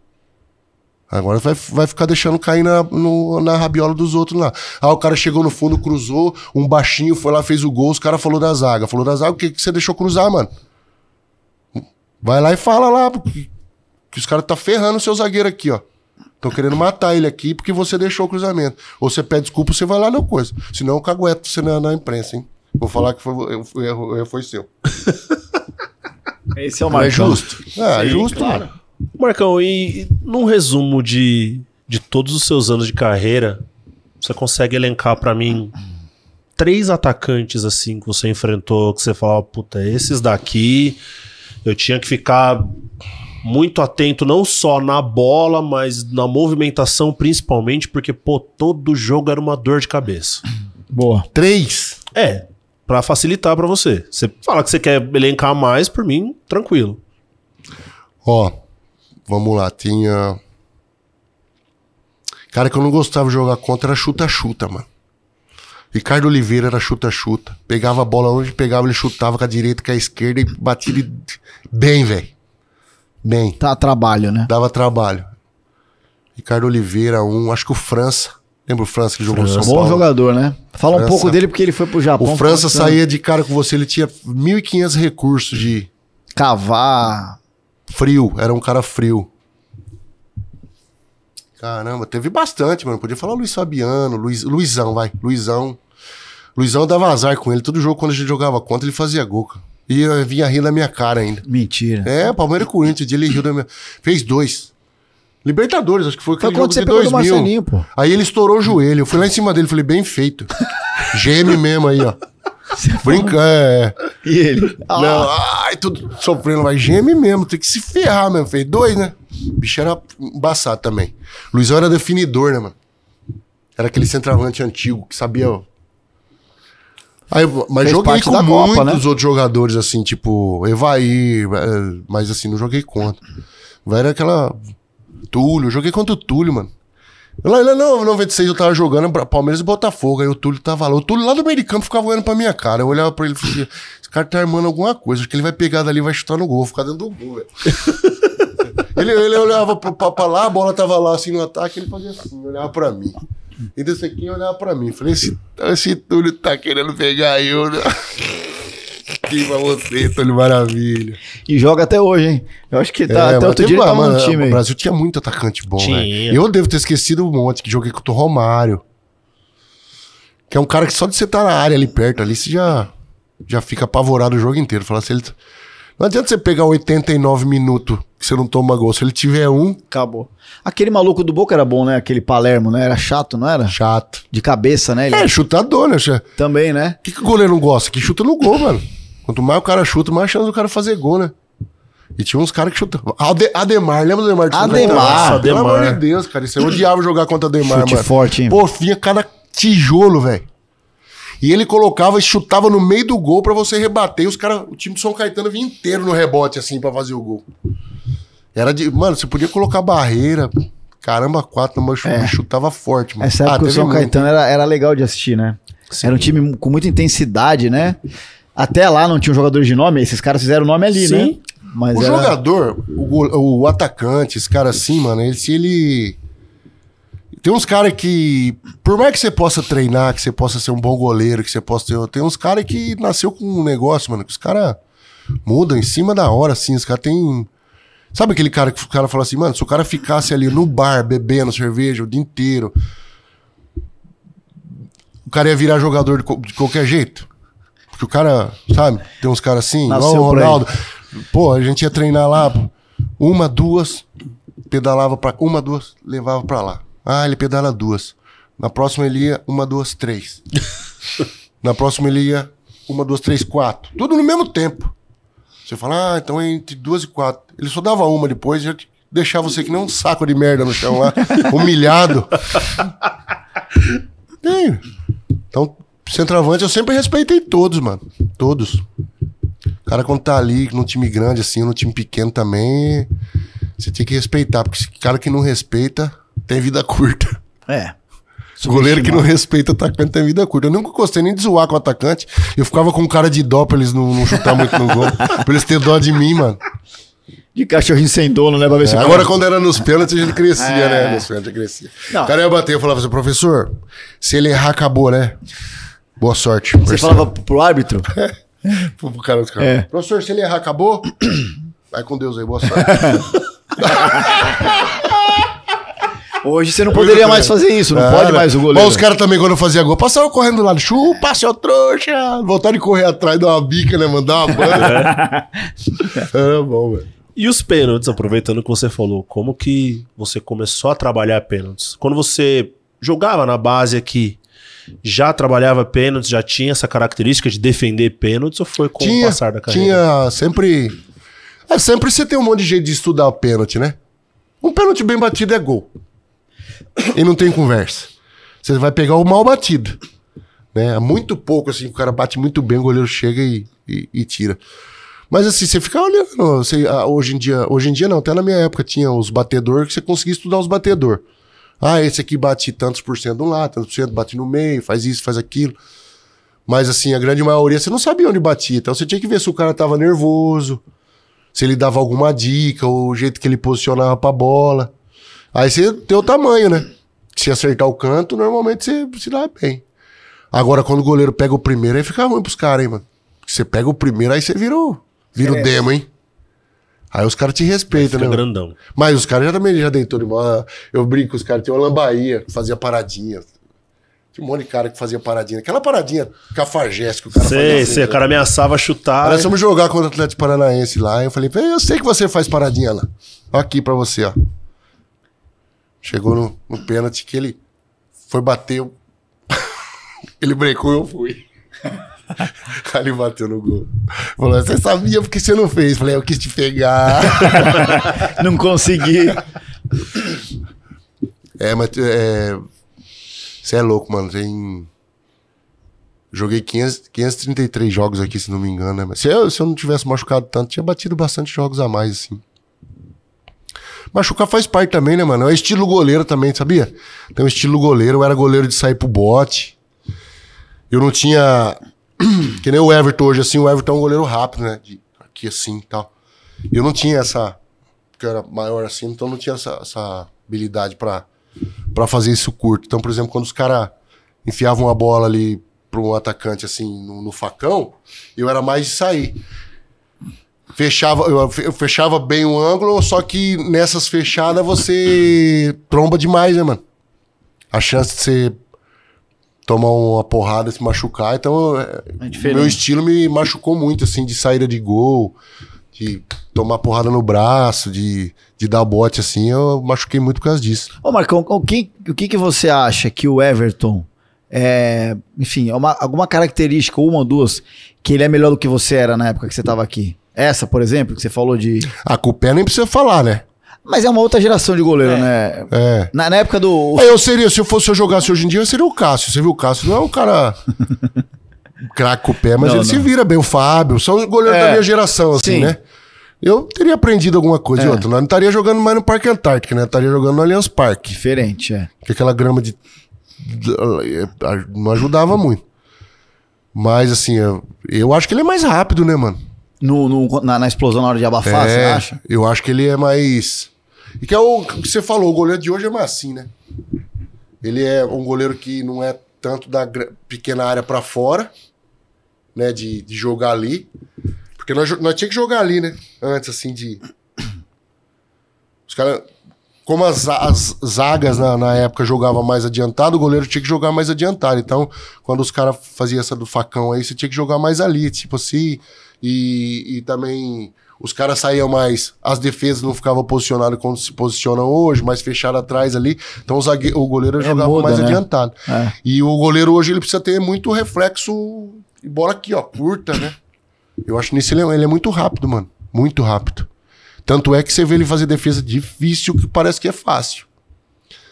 Agora vai, vai ficar deixando cair na, no, na rabiola dos outros lá. Ah, o cara chegou no fundo, cruzou, um baixinho foi lá, fez o gol, os cara falou da zaga. Falou da zaga, o que, que você deixou cruzar, mano? Vai lá e fala lá, porque que os caras tá ferrando o seu zagueiro aqui, ó. Estão querendo matar ele aqui porque você deixou o cruzamento. Ou você pede desculpa, você vai lá na coisa. Senão eu cagueto você na, na imprensa, hein? Vou falar que foi, eu erro foi seu. Esse é o é Marcão. É justo. É, é justo, claro. Mano. Marcão, e, e num resumo de, de todos os seus anos de carreira, você consegue elencar para mim três atacantes assim que você enfrentou, que você falava, puta, esses daqui eu tinha que ficar muito atento não só na bola, mas na movimentação principalmente, porque pô, todo jogo era uma dor de cabeça. Boa. Três? É, para facilitar para você. Você fala que você quer elencar mais, por mim, tranquilo. Ó, vamos lá, tinha Cara que eu não gostava de jogar contra era chuta-chuta, mano. Ricardo Oliveira era chuta-chuta. Pegava a bola onde pegava, ele chutava com a direita, com a esquerda e batia ele bem, velho. Bem. Tá trabalho, né? Dava trabalho. Ricardo Oliveira, um. Acho que o França. Lembra o França que jogou França. no São Paulo? Bom jogador, né? Fala França. um pouco dele porque ele foi pro Japão. O França pensando. saía de cara com você, ele tinha 1.500 recursos de... Cavar. Frio, era um cara frio. Caramba, teve bastante, mano. Podia falar Luiz Fabiano, Luiz, Luizão, vai. Luizão. Luizão dava azar com ele. Todo jogo, quando a gente jogava contra, ele fazia gol, cara. E eu vinha rindo na minha cara ainda. Mentira. É, Palmeiras e Corinthians, ele riu da minha. Fez dois. Libertadores, acho que foi aquele foi jogo de 2000. pô. Aí ele estourou o joelho. Eu fui lá em cima dele, falei, bem feito. Geme mesmo aí, ó. É Brinca, é. E ele? Ah. Não, ai, tudo sofrendo, mas geme mesmo, tem que se ferrar mesmo. Fez dois, né? O bicho era embaçado também. Luizão era definidor, né, mano? Era aquele centroavante antigo que sabia ó, Aí, mas Fez joguei com muitos Copa, né? outros jogadores, assim, tipo, Evair, é, mas assim, não joguei contra. Vai era aquela. Túlio, joguei contra o Túlio, mano. Lá, lá não, 96 eu tava jogando Palmeiras e Botafogo, aí o Túlio tava lá. O Túlio lá do meio de campo ficava olhando pra minha cara. Eu olhava pra ele e falei, assim, esse cara tá armando alguma coisa, acho que ele vai pegar dali e vai chutar no gol, ficar dentro do gol, velho. ele, ele olhava pra, pra, pra, lá, a bola tava lá assim no ataque, ele fazia assim, olhava pra mim. Então você quer olhava pra mim. Falei, esse, esse Túlio tá querendo pegar eu, né? pra você, Túlio Maravilha. E joga até hoje, hein? Eu acho que tá, é, até outro dia tá lá, tá mano, no time. O Brasil tinha muito atacante bom, né? tinha. né? Eu devo ter esquecido um monte, que joguei com o Romário. Que é um cara que só de você estar tá na área ali perto, ali, você já, já fica apavorado o jogo inteiro. Falar se assim, ele não adianta você pegar 89 minutos que você não toma gol. Se ele tiver um. Acabou. Aquele maluco do Boca era bom, né? Aquele Palermo, né? Era chato, não era? Chato. De cabeça, né? Ele... É, chutador, né? Também, né? O que, que o goleiro não gosta? Que chuta no gol, mano. Quanto mais o cara chuta, mais chance do cara fazer gol, né? E tinha uns caras que chutavam. Ademar, lembra do Ademar? De Ademar, Ademar. Pelo amor de Deus, cara. Isso eu odiava jogar contra Ademar, Chute mano. forte, hein? Pô, vinha cada tijolo, velho. E ele colocava e chutava no meio do gol para você rebater. E os cara, o time do São Caetano vinha inteiro no rebote, assim, para fazer o gol. Era de. Mano, você podia colocar barreira. Caramba, quatro, mas é. chutava forte, mano. Essa época ah, o São Caetano era, era legal de assistir, né? Sim. Era um time com muita intensidade, né? Até lá não tinha um jogador de nome, esses caras fizeram nome ali, né? Sim. né? Mas o era... jogador, o, o atacante, esse cara assim, mano, ele, se ele tem uns caras que, por mais que você possa treinar, que você possa ser um bom goleiro, que você possa ter. Tem uns caras que nasceu com um negócio, mano, que os caras mudam em cima da hora, assim. Os caras tem. Sabe aquele cara que o cara fala assim, mano, se o cara ficasse ali no bar bebendo cerveja o dia inteiro, o cara ia virar jogador de, de qualquer jeito. Porque o cara, sabe, tem uns caras assim, Nasceu igual o Ronaldo. Pô, a gente ia treinar lá, uma, duas, pedalava pra. Uma, duas, levava pra lá. Ah, ele pedala duas. Na próxima ele ia uma, duas, três. Na próxima ele ia uma, duas, três, quatro. Tudo no mesmo tempo. Você fala, ah, então é entre duas e quatro. Ele só dava uma depois e já deixava você que nem um saco de merda no chão lá, humilhado. É. Então, centroavante, eu sempre respeitei todos, mano. Todos. O cara, quando tá ali, num time grande, assim, num time pequeno também, você tem que respeitar, porque esse cara que não respeita, tem vida curta. É. O Goleiro que não respeita atacante tem vida curta. Eu nunca gostei nem de zoar com o atacante. Eu ficava com cara de dó pra eles não, não chutar muito no gol. pra eles terem dó de mim, mano. De cachorrinho sem dono, né? Pra ver é, se agora, cara... quando era nos pênaltis, gente crescia, né? é. né? Nos pênaltis, crescia. Não. O cara ia bater e falava assim, professor, se ele errar, acabou, né? Boa sorte. Você falava pro árbitro? É. pro cara, cara. É. Professor, se ele errar, acabou? Vai com Deus aí, boa sorte. Hoje você não poderia mais fazer isso, não é, pode né? mais o goleiro. os caras também, quando eu fazia gol, passavam correndo lá, chupa, seu trouxa! Voltar de correr atrás, dar uma bica, né? Mandar uma banda. Era é, bom, velho. E os pênaltis, aproveitando o que você falou, como que você começou a trabalhar pênaltis? Quando você jogava na base aqui, já trabalhava pênaltis, já tinha essa característica de defender pênaltis ou foi com tinha, o passar da carreira? Tinha, sempre. É, sempre você tem um monte de jeito de estudar pênalti, né? Um pênalti bem batido é gol. e não tem conversa. Você vai pegar o mal batido. Né? É muito pouco, assim, o cara bate muito bem, o goleiro chega e, e, e tira. Mas assim, você fica olhando, você ah, hoje em dia, hoje em dia não, até na minha época tinha os batedores que você conseguia estudar os batedores. Ah, esse aqui bate tantos por cento de um lado, tantos por cento, bate no meio, faz isso, faz aquilo. Mas assim, a grande maioria você não sabia onde batia. Então você tinha que ver se o cara tava nervoso, se ele dava alguma dica, ou o jeito que ele posicionava pra bola. Aí você tem o tamanho, né? Se acertar o canto, normalmente você se dá bem. Agora, quando o goleiro pega o primeiro, aí fica ruim pros caras, hein, mano. Você pega o primeiro, aí você vira o, vira é. o demo, hein? Aí os caras te respeitam, né? grandão. Mas os caras já também já deitou de bola. Eu brinco, os caras tinham uma lambaia, fazia paradinha. Tinha um monte de cara que fazia paradinha. Aquela paradinha cafajeste que o cara sei, fazia. Sei, O cara ameaçava chutar. Nós me né? jogar contra o Atlético Paranaense lá. Eu falei, eu sei que você faz paradinha lá. Aqui pra você, ó. Chegou no, no pênalti que ele foi bater. ele brecou e eu fui. Aí ele bateu no gol. Falou: Você sabia porque você não fez? Falei: é, Eu quis te pegar. não consegui. É, mas. É... Você é louco, mano. Tem. Joguei 500, 533 jogos aqui, se não me engano, né? Mas se eu, se eu não tivesse machucado tanto, tinha batido bastante jogos a mais, assim. Machucar faz parte também, né, mano? É estilo goleiro também, sabia? Tem então, um estilo goleiro, eu era goleiro de sair pro bote. Eu não tinha. que nem o Everton hoje, assim, o Everton é um goleiro rápido, né? De aqui assim e tal. Eu não tinha essa. Porque eu era maior assim, então não tinha essa, essa habilidade pra, pra fazer isso curto. Então, por exemplo, quando os caras enfiavam a bola ali para um atacante assim no, no, facão, eu era mais de sair fechava, eu fechava bem o ângulo, só que nessas fechadas você tromba demais, né, mano? A chance de você tomar uma porrada, se machucar, então é, é meu estilo me machucou muito, assim, de saída de gol, de tomar porrada no braço, de, de dar bote, assim, eu machuquei muito por causa disso. Ô, Marcão, o que, o que, que você acha que o Everton, é, enfim, é uma, alguma característica, uma ou duas, que ele é melhor do que você era na época que você estava aqui? Essa, por exemplo, que você falou de. A pé nem precisa falar, né? Mas é uma outra geração de goleiro, é. né? É. Na, na, época do. É, eu seria, se eu fosse jogar eu jogasse hoje em dia, eu seria o Cássio. Você viu o Cássio? Não é um cara. craque o pé, mas não, ele não. se vira bem. O Fábio, são os goleiros é. da minha geração, assim, Sim. né? Eu teria aprendido alguma coisa é. de outra. Não estaria jogando mais no Parque Antártico, né? Estaria jogando no Allianz Parque. Diferente, é. Porque aquela grama de. Não ajudava muito. Mas, assim, eu, eu acho que ele é mais rápido, né, mano? no, no na, na, explosão na hora de abafar, é, você acha? Eu acho que ele é mais. E que é o que você falou, o goleiro de hoje é mais assim, né? Ele é um goleiro que não é tanto da pequena área para fora, né? De, de, jogar ali. Porque nós, nós tínhamos que jogar ali, né? Antes, assim, de. Os caras. Como as, as zagas na, na, época jogavam mais adiantado, o goleiro tinha que jogar mais adiantado. Então, quando os caras faziam essa do facão aí, você tinha que jogar mais ali. Tipo assim, e, e também os caras saíam mais, as defesas não ficavam posicionadas como se posicionam hoje, mais fechado atrás ali. Então o, o goleiro é, jogava muda, mais né? adiantado. É. E o goleiro hoje ele precisa ter muito reflexo e bola aqui, ó, curta, né? Eu acho nisso ele é, ele é muito rápido, mano. Muito rápido. Tanto é que você vê ele fazer defesa difícil que parece que é fácil.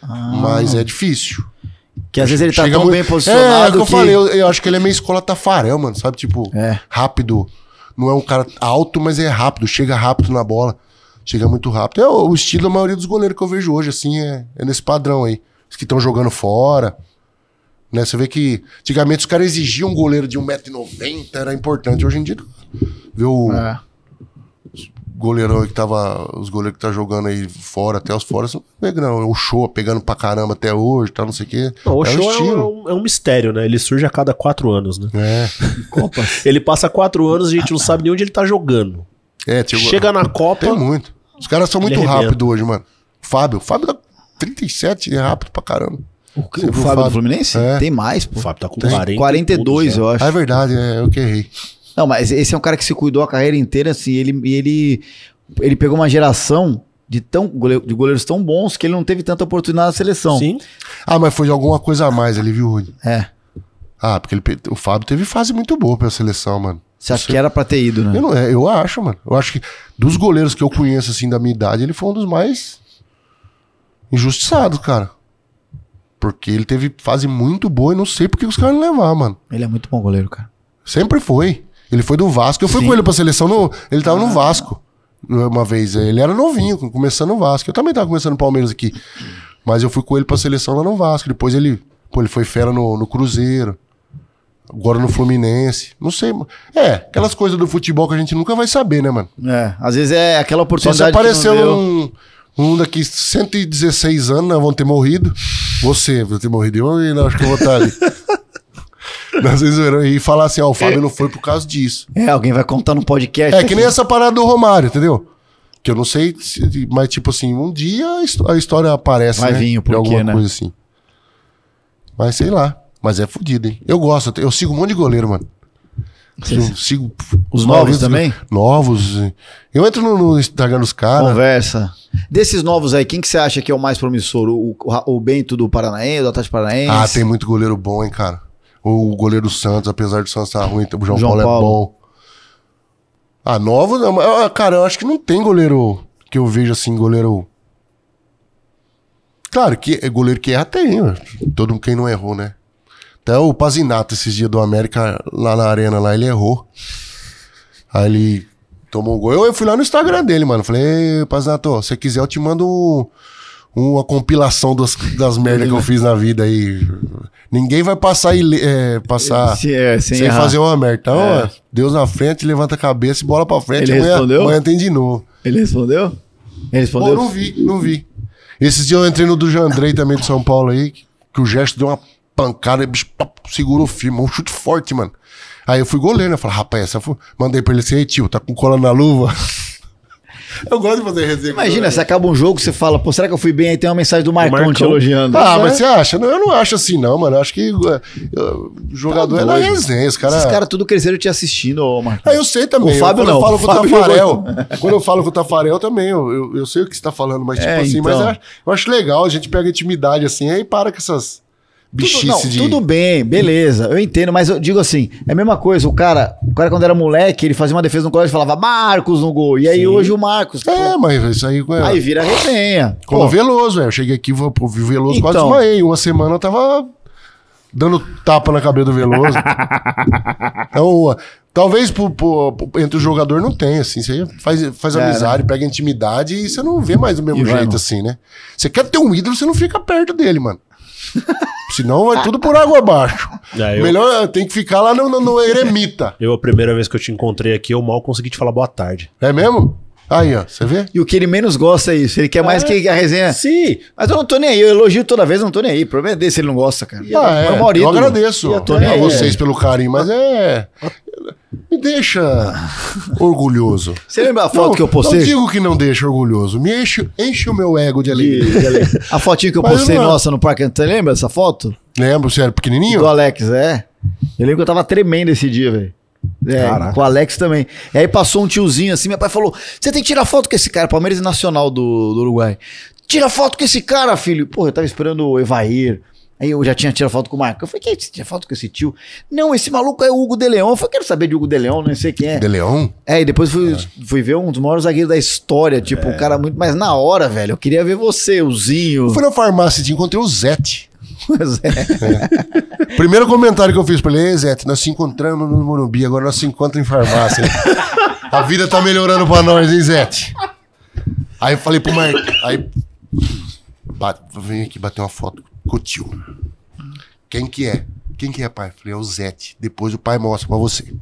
Ah. Mas é difícil. Que às vezes ele tá Chega tão muito... bem posicionado. É, é que, que eu falei, eu, eu, acho que ele é meio escola tafarel, mano, sabe? Tipo, é. rápido não é um cara alto, mas é rápido, chega rápido na bola. Chega muito rápido. É o estilo da maioria dos goleiros que eu vejo hoje, assim, é, é nesse padrão aí. Os que estão jogando fora. Né? Você vê que antigamente os caras exigiam um goleiro de 1,90m, era importante. Hoje em dia, vê o. É goleirão aí que tava. Os goleiros que tá jogando aí fora, até os fora, são negrão. É o show pegando pra caramba até hoje, tá, não sei o quê. o é show um é, é, um, é, um, mistério, né? Ele surge a cada quatro anos, né? É. ele passa quatro anos e a gente não sabe nem onde ele tá jogando. É, tipo, Chega na Copa. Tem muito. Os caras são muito rápidos hoje, mano. Fábio, Fábio tá 37 é rápido pra caramba. O, que, o Fábio, Fábio do Fluminense? É. Tem mais, pô. O Fábio tá com 40, 42, eu acho. Ah, é verdade, é, eu que errei. Não, mas esse é um cara que se cuidou a carreira inteira, assim, ele, ele, ele pegou uma geração de, tão, de goleiros tão bons que ele não teve tanta oportunidade na seleção. Sim. Ah, mas foi de alguma coisa a mais ali, viu, Rui? É. Ah, porque ele, o Fábio teve fase muito boa pela seleção, mano. Você acha que era pra ter ido, né? Eu, não, é, eu acho, mano. Eu acho que dos goleiros que eu conheço, assim, da minha idade, ele foi um dos mais injustiçados, cara. Porque ele teve fase muito boa e não sei por que os caras não levar, mano. Ele é muito bom goleiro, cara. Sempre foi. Ele foi do Vasco. Eu fui Sim. com ele pra seleção. No, ele tava ah, no Vasco uma vez. Ele era novinho, começando no Vasco. Eu também tava começando no Palmeiras aqui. Mas eu fui com ele pra seleção lá no Vasco. Depois ele, pô, ele foi fera no, no Cruzeiro. Agora no Fluminense. Não sei. Mano. É, aquelas coisas do futebol que a gente nunca vai saber, né, mano? É, às vezes é aquela oportunidade. Só se apareceu um, um daqui 116 anos, né, vão ter morrido. Você vai ter morrido. Eu, não acho que eu vou estar ali. Nós zoeirão e falar assim, ó, oh, o Fábio é. não foi por causa disso. É, alguém vai contar no podcast. É que nem essa parada do Romário, entendeu? Que eu não sei, se, mas tipo assim, um dia a história aparece, vai né? vir o alguma né? coisa assim. Mas sei lá. Mas é fodido, hein? Eu gosto, eu sigo um monte de goleiro, mano. Eu sigo os novos também? Novos. Eu entro no, no Instagram dos caras. Conversa. Desses novos aí, quem que você acha que é o mais promissor? O, o, o Bento do Paranaense, do Atlético Paranaense? Ah, tem muito goleiro bom, hein, cara. O goleiro Santos, apesar de só estar ruim, o João, João Paulo, é Paulo, é bom. Ah, novo, não. Ah, cara, eu acho que não tem goleiro que eu vejo assim, goleiro. Claro que é, goleiro que erra tem, né? todo mundo quem não errou, né? Até o Pazinato esses dias do América lá na arena lá, ele errou. Aí ele tomou um gol. Eu, eu fui lá no Instagram dele, mano. Falei, Pazinato, se quiser eu te mando um uma compilação das das merdas que eu fiz na vida aí. Ninguém vai passar, e, é, passar é, sem, sem fazer uma merda. Então, é. ó, Deus na frente, levanta a cabeça e bola pra frente. Ele amanhã, respondeu? Amanhã tem de novo. Ele respondeu? Ele respondeu? Pô, não vi, não vi. Esses dias eu entrei no do Jandrei também de São Paulo aí, que, que o gesto deu uma pancada, e bicho, pop, segurou firme, um chute forte, mano. Aí eu fui goleiro, né? Falei, rapaz, essa foi... mandei pra ele assim, ei é tio, tá com cola na luva? Eu gosto de fazer resenha. Imagina, você acaba um jogo, você fala, pô, será que eu fui bem? Aí tem uma mensagem do Marcão, Marcão. te elogiando. Ah, mas é. você acha? Não, eu não acho assim, não, mano. Eu acho que uh, o jogador tá é na resenha, os cara... Esses é- caras tudo cresceram te assistindo, ô Marcão. Ah, eu sei também. O Fábio eu, quando não. Eu falo o Fábio com o Tafarel. quando eu falo com o Tafarel também, eu, eu, eu sei o que você tá falando, mas tipo é, tipo assim, então. mas eu acho, eu acho legal, a gente pega intimidade assim, aí para com essas bichice tudo, não, de... Tudo bem, beleza, eu entendo, mas eu digo assim, é a mesma coisa, o cara, o cara quando era moleque, ele fazia uma defesa no colégio e falava Marcos no gol, e aí Sim. hoje o Marcos... É, pô, é, mas isso aí... É, aí vira resenha. Como o Veloso, é, eu cheguei aqui, vou pro Veloso, então, quase desmaiei, uma semana eu tava dando tapa na cabeça do Veloso. então, talvez entre o jogador não tenha, assim. Você faz, faz é, amizade, né? pega intimidade e você não vê mais do mesmo e jeito, assim, né? Você quer ter um ídolo, você não fica perto dele, mano. Senão é tudo por água abaixo. É, eu... Melhor tem que ficar lá no, no, no, eremita. Eu, a primeira vez que eu te encontrei aqui, eu mal consegui te falar boa tarde. É mesmo? Aí, ó, você vê? E o que ele menos gosta é isso. Ele quer mais é. que a resenha. Sim. Mas eu não tô nem aí. Eu elogio toda vez, não tô nem aí. O problema é desse, ele não gosta, cara. Ah, é, é eu agradeço. Eu ó, a vocês pelo carinho, mas é. Ah me deixa orgulhoso. Você lembra a foto não, que eu postei? Não digo que não deixa orgulhoso, me enche, enche o meu ego de alegria. De, de alegria. a fotinha que eu Mas postei, não... É. nossa, no parque, você lembra essa foto? Lembro, você era pequenininho? Do Alex, é. Eu lembro que eu tava tremendo esse dia, velho. É, com o Alex também. E aí passou um tiozinho assim, meu pai falou: Você tem que tirar foto com esse cara, Palmeiras Nacional do, do Uruguai. Tira foto com esse cara, filho. Porra, eu tava esperando o Evair, Aí eu já tinha tirado foto com o Marcão. Eu falei, quem é tinha foto com esse tio? Não, esse maluco é o Hugo De Leão. Eu falei, quero saber de Hugo De Leão, não né? sei quem é. De Leão? É, e depois fui, é. fui ver um dos maiores zagueiros da história, tipo, é. um cara muito... Mas na hora, velho, eu queria ver você, o Zinho. Eu fui na farmácia e encontrei o Zete. É. É. Primeiro comentário que eu fiz pra ele, Zete, nós se encontramos no Morumbi, agora nós se encontramos em farmácia. A vida tá melhorando pra nós, hein, Zete? Aí eu falei pro Marcão, aí... Bate, vem aqui bater uma foto Cutiu. Quem que é? Quem que é, pai? Falei, é o Zete. Depois o pai mostra pra você.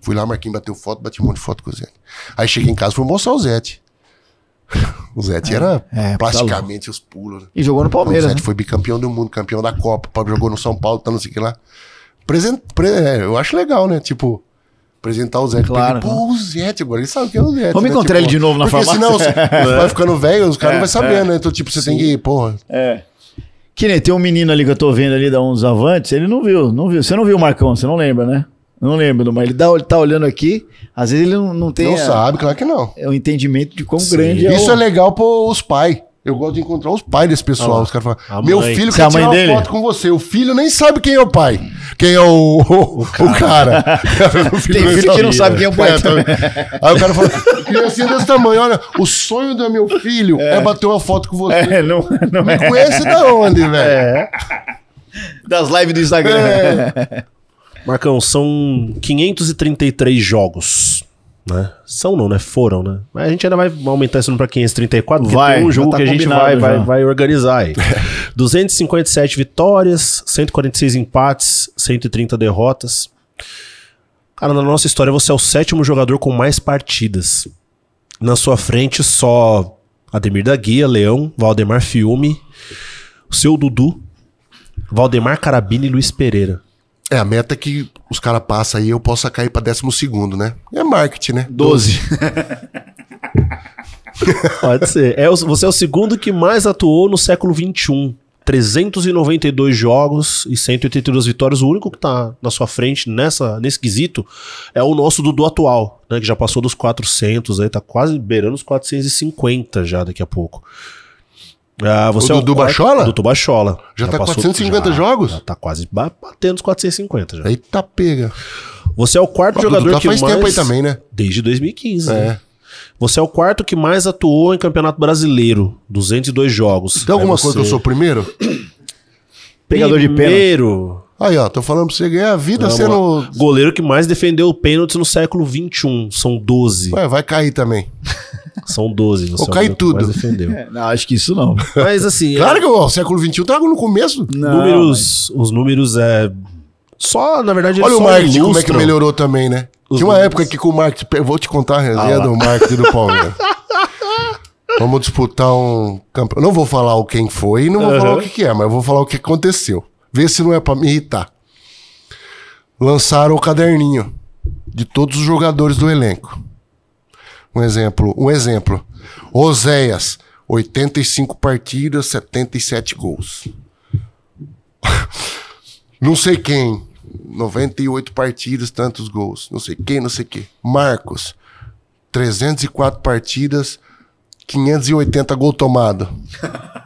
Fui lá, Marquinhos bateu foto, bati um monte de foto com o Zete. Aí cheguei em casa e fui mostrar o Zete. O Zete é, era é, é praticamente os pulos. Né? E jogou no então, Palmeiras. o Zete né? foi bicampeão do mundo, campeão da Copa, jogou no São Paulo, tá não sei o que lá. Present, pre, é, eu acho legal, né? Tipo, apresentar o Zete. Claro. Pô, o Zete agora, ele sabe que é o Zete. Vamos né? encontrar tipo, ele de novo na porque farmácia. Porque senão, você vai ficando velho, os caras não vão é, saber, é. né? Então, tipo, você Sim. tem que, ir, porra. É. Que nem tem um menino ali que eu tô vendo ali da uns avantes, ele não viu, não viu. Você não viu o Marcão, você não lembra, né? Não lembro, mas ele, dá, ele tá olhando aqui, às vezes ele não, não tem. Não a, sabe, claro que não. É o entendimento de quão Sim. grande é. Isso o... é legal pros pais. Eu gosto de encontrar os pais desse pessoal. Ah, os caras falam, meu mãe. filho quer tirar dele? uma foto com você. O filho nem sabe quem é o pai. Quem é o, o, o cara. O cara. o filho Tem filho que não sabe quem é o pai. É, tá também. Aí o cara fala, criancinha é desse tamanho, olha, o sonho do meu filho é, é bater uma foto com você. É, não, não Me é. conhece da onde, velho? É. Das lives do Instagram. É. Marcão, são 533 jogos. Né? São não, né? Foram, né? Mas a gente ainda vai aumentar isso para 534, porque vai, tem um jogo tá que a gente vai, vai, vai, organizar aí. 257 vitórias, 146 empates, 130 derrotas. Cara, na nossa história você é o sétimo jogador com mais partidas. Na sua frente só Ademir da Guia, Leão, Valdemar Fiume, o seu Dudu, Valdemar Carabini e Luiz Pereira. É, a meta é que os caras passam aí eu possa cair pra décimo segundo, né? É marketing, né? Doze. Pode ser. É, você é o segundo que mais atuou no século XXI. 392 jogos e 182 vitórias. O único que tá na sua frente nessa, nesse quesito é o nosso Dudu atual, né? Que já passou dos 400, aí tá quase beirando os 450 já daqui a pouco. Ah, você o Dudu é o Bachola? Dudu Bachola. Já, já tá 450 já, jogos? Já tá quase batendo os 450 já. Eita pega. Você é o quarto jogador jogador tá que faz mais... tempo aí também, né? Desde 2015, é. né? Você é o quarto que mais atuou em Campeonato Brasileiro. 202 jogos. Tem alguma você... coisa que eu sou o primeiro? Pegador de pênalti. Primeiro... Aí, ó, tô falando pra você ganhar a vida é, sendo. Goleiro que mais defendeu pênaltis no século XXI. São 12. Ué, vai cair também. São 12. Você é Ou cai tudo. defendeu. É, não, acho que isso não. Mas assim. claro é... que o século XXI trago no começo. Não, números, mas... Os números é. Só, na verdade, é Olha o marketing, ilustram. como é que melhorou também, né? Os Tinha uma números. época que com o marketing. Vou te contar a ah resenha ah, do marketing do Palmeiras. Vamos disputar um campeonato. Não vou falar o quem foi e não vou uhum. falar o que, que é, mas eu vou falar o que aconteceu. Vê se não é pra me irritar. Lançaram o caderninho de todos os jogadores do elenco. Um exemplo, um exemplo. Oséias, 85 partidas, 77 gols. não sei quem, 98 partidas, tantos gols. Não sei quem, não sei quem. Marcos, 304 partidas, 580 gol tomado.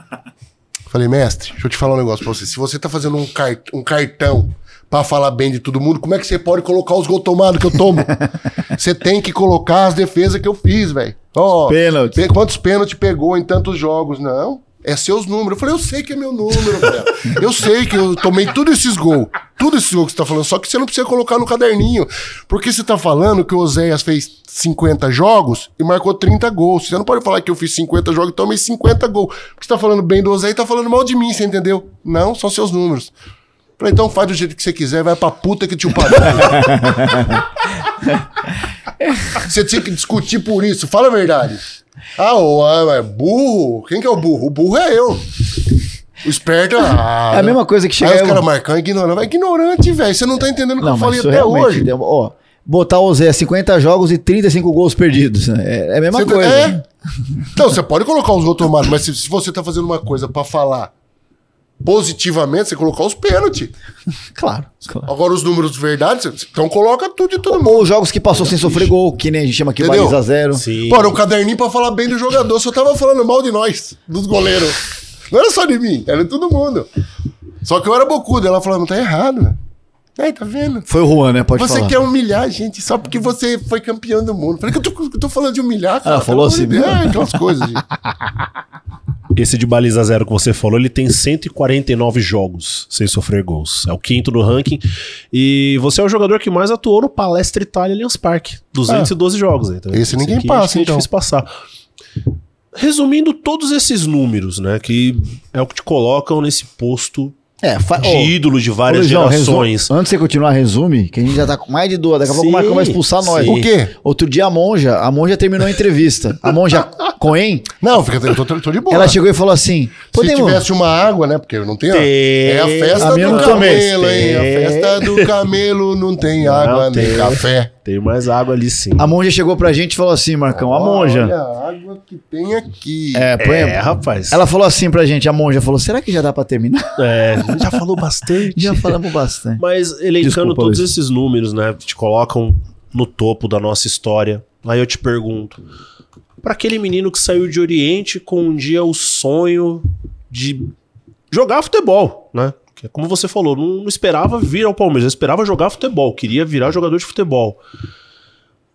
Falei, mestre, deixa eu te falar um negócio pra você. Se você tá fazendo um, cart um cartão para falar bem de todo mundo, como é que você pode colocar os gols tomados que eu tomo? você tem que colocar as defesas que eu fiz, velho. Oh, pênalti. Quantos pênaltis pegou em tantos jogos? Não. É seus números. Eu falei, eu sei que é meu número, velho. Eu sei que eu tomei todos esses gols. Tudo esses gols que você tá falando. Só que você não precisa colocar no caderninho. Porque você tá falando que o Oséias fez 50 jogos e marcou 30 gols. Você não pode falar que eu fiz 50 jogos e tomei 50 gols. Porque você tá falando bem do Oséias e tá falando mal de mim, você entendeu? Não, são seus números. Falei, então faz do jeito que você quiser, vai pra puta que te pariu. você tinha que discutir por isso, fala a verdade. Ah, o, ah, é burro? Quem que é o burro? O burro é eu. O esperto ah, é a mesma coisa que chega. Aí eu... os caras marcando ignorante. ignorante, velho. Você não tá entendendo o que eu falei até hoje. Deu, ó, botar o Zé 50 jogos e 35 gols perdidos. Né? É, é, a mesma você coisa. É? Né? Não, você pode colocar os outros tomados, mas se, se você tá fazendo uma coisa para falar positivamente, você colocar os pênaltis. claro, claro, Agora, os números de verdade, então coloca tudo e todo mundo. Ou jogos que passou sem sofrer gol, que nem a gente chama aqui Entendeu? baliza zero. Sim. Pô, um caderninho pra falar bem do jogador, só tava falando mal de nós, dos goleiros. Não era só de mim, era de todo mundo. Só que eu era bocudo, ela falando não tá errado, né? Aí, tá vendo? Foi o Juan, né? Pode você falar. Você quer humilhar a gente só porque você foi campeão do mundo. Falei que eu tô, tô falando de humilhar, cara. Ah, falou assim mesmo? Né? É, aquelas coisas. Gente. Esse de baliza zero que você falou, ele tem 149 jogos sem sofrer gols. É o quinto do ranking. E você é o jogador que mais atuou no Palestra Itália Allianz Parque. 212 é. Ah, jogos. Então, esse ninguém é passa, então. É difícil passar. Resumindo todos esses números, né? Que é o que te colocam nesse posto é, de ídolos de várias Luizão, gerações. antes de você continuar, resume, que a gente já tá com mais de duas. Daqui a pouco o Marcão vai expulsar nós. Sim. O quê? Outro dia a monja, a monja terminou a entrevista. A monja Coen? Não, fica, eu tô, tô, de boa. Ela chegou e falou assim: Podemos... Se tivesse uma água, né? Porque não tem, água. É a festa a do camelo, hein? A festa do camelo não tem água não nem tem. café. Tem mais água ali sim. A monja chegou pra gente e falou assim, Marcão, a monja. Olha a água que tem aqui. É, põe, é, rapaz. Ela falou assim pra gente, a monja falou: será que já dá pra terminar? É, já falou bastante. já falamos bastante. Mas elencando Desculpa, todos Luiz. esses números, né, que te colocam no topo da nossa história. Aí eu te pergunto: para aquele menino que saiu de Oriente com um dia o sonho de jogar futebol, né? Que é como você falou, não, não esperava vir ao Palmeiras, esperava jogar futebol, queria virar jogador de futebol.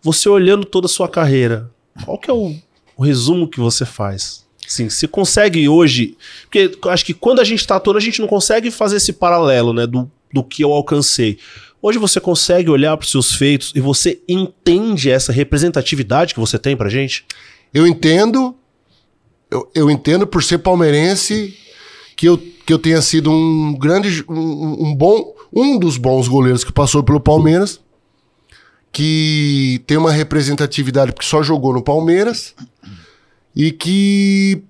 Você olhando toda a sua carreira, qual que é o, o resumo que você faz? Sim, se consegue hoje. Porque acho que quando a gente está todo, a gente não consegue fazer esse paralelo, né? Do, do que eu alcancei. Hoje você consegue olhar para os seus feitos e você entende essa representatividade que você tem para gente? Eu entendo. Eu, eu entendo por ser palmeirense que eu, que eu tenha sido um grande, um, um bom, um dos bons goleiros que passou pelo Palmeiras, que tem uma representatividade porque só jogou no Palmeiras e que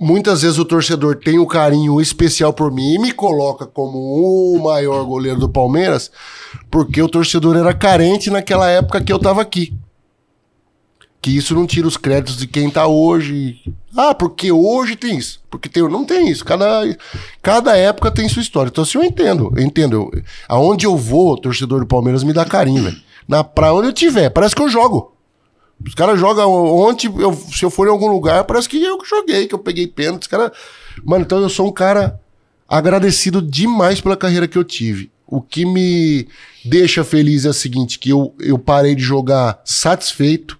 muitas vezes o torcedor tem um carinho especial por mim e me coloca como o maior goleiro do Palmeiras, porque o torcedor era carente naquela época que eu estava aqui. Que isso não tira os créditos de quem tá hoje. Ah, porque hoje tem isso. Porque tem, não tem isso. Cada, cada época tem sua história. Então, assim, eu entendo. Eu entendo. Eu, aonde eu vou, torcedor do Palmeiras me dá carinho, velho. Na praia, onde eu tiver. Parece que eu jogo. Os caras jogam. Ontem, eu, se eu for em algum lugar, parece que eu joguei, que eu peguei pênalti. Os caras. Mano, então eu sou um cara agradecido demais pela carreira que eu tive. O que me deixa feliz é o seguinte: que eu, eu parei de jogar satisfeito,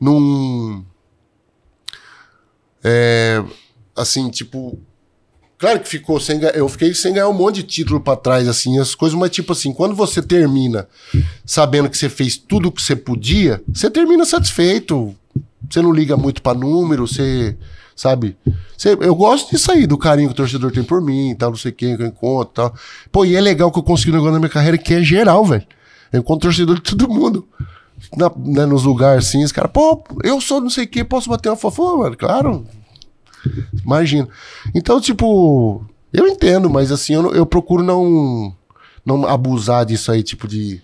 num. É, assim, tipo. Claro que ficou sem. Eu fiquei sem ganhar um monte de título para trás, assim, as coisas, mas tipo assim, quando você termina sabendo que você fez tudo o que você podia, você termina satisfeito. Você não liga muito para número, você. Sabe? Você, eu gosto disso aí, do carinho que o torcedor tem por mim tal, não sei quem que eu encontro e tal. Pô, e é legal que eu consegui um negócio na minha carreira que é geral, velho. Eu encontro torcedor de todo mundo na, né, nos lugares assim, os caras, pô, eu sou não sei o que, posso bater uma fofo mano? Claro. Imagina. Então, tipo, eu entendo, mas assim, eu, eu procuro não, não abusar disso aí, tipo, de.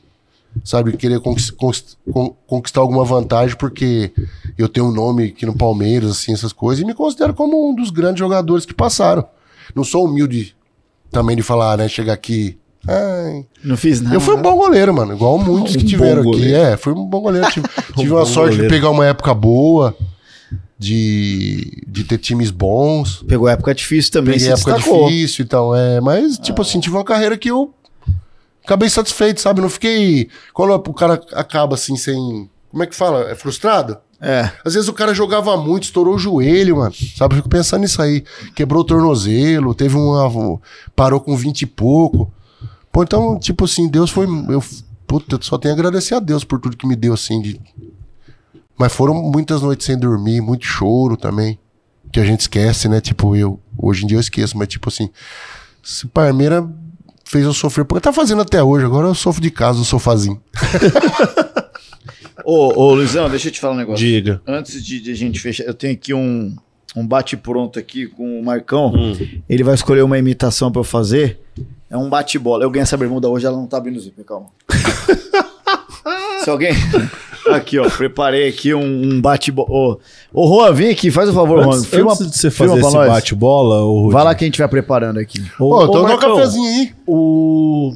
Sabe, querer conquistar alguma vantagem, porque eu tenho um nome aqui no Palmeiras, assim, essas coisas, e me considero como um dos grandes jogadores que passaram. Não sou humilde também de falar, né? Chegar aqui Ai. Não fiz nada. Eu fui um bom goleiro, mano. Igual muitos um que tiveram aqui. É, fui um bom goleiro. Tive, um tive uma sorte goleiro. de pegar uma época boa, de, de ter times bons. Pegou época difícil também, Peguei época destacou. difícil e então, tal. É, mas, tipo ah. assim, tive uma carreira que eu acabei satisfeito, sabe? Não fiquei. Quando o cara acaba assim, sem. Como é que fala? É frustrado? É. Às vezes o cara jogava muito, estourou o joelho, mano. Sabe? Eu fico pensando nisso aí. Quebrou o tornozelo, teve uma. Ah, parou com 20 e pouco. Pô, então, tipo assim, Deus foi. Eu, puta, eu só tenho a agradecer a Deus por tudo que me deu, assim. De... Mas foram muitas noites sem dormir, muito choro também. Que a gente esquece, né? Tipo, eu. Hoje em dia eu esqueço, mas tipo assim. Se Parmeira fez eu sofrer. Porque tá fazendo até hoje, agora eu sofro de casa, no sofazinho. ô, ô, Luizão, deixa eu te falar um negócio. Diga. Antes de, de a gente fechar, eu tenho aqui um, um bate-pronto aqui com o Marcão. Hum. Ele vai escolher uma imitação para eu fazer. É um bate-bola. Eu ganhei essa bermuda hoje, ela não tá abrindo o zíper, calma. Se alguém. Aqui, ó, preparei aqui um, um bate-bola. Ô, Juan, vem aqui, faz o favor, antes, mano. Filma, antes de você fazer esse bate-bola, Vai lá que a gente vai preparando aqui. Ô, ô, tô Marcão, um cafezinho aí. O...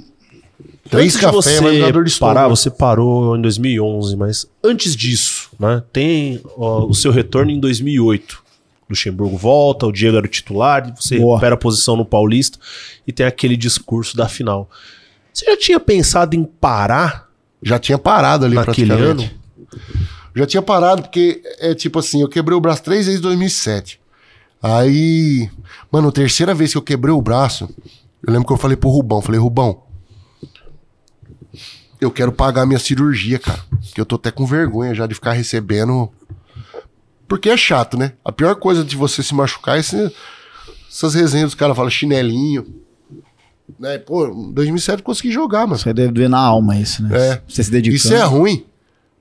Três cafés, você estômago. parar, Você parou em 2011, mas antes disso, né? Tem ó, o seu retorno em 2008. Luxemburgo volta, o Diego era o titular, você Boa. recupera a posição no Paulista e tem aquele discurso da final. Você já tinha pensado em parar? Já tinha parado ali naquele ano? Já tinha parado, porque é tipo assim, eu quebrei o braço três vezes em 2007. Aí, mano, terceira vez que eu quebrei o braço, eu lembro que eu falei pro Rubão, falei, Rubão, eu quero pagar minha cirurgia, cara. Que eu tô até com vergonha já de ficar recebendo porque é chato, né? A pior coisa de você se machucar é essas resenhas dos caras falam chinelinho. Né? Pô, em 2007 eu consegui jogar, mano. Você deve doer na alma isso, né? É. Você se dedicando. Isso é ruim.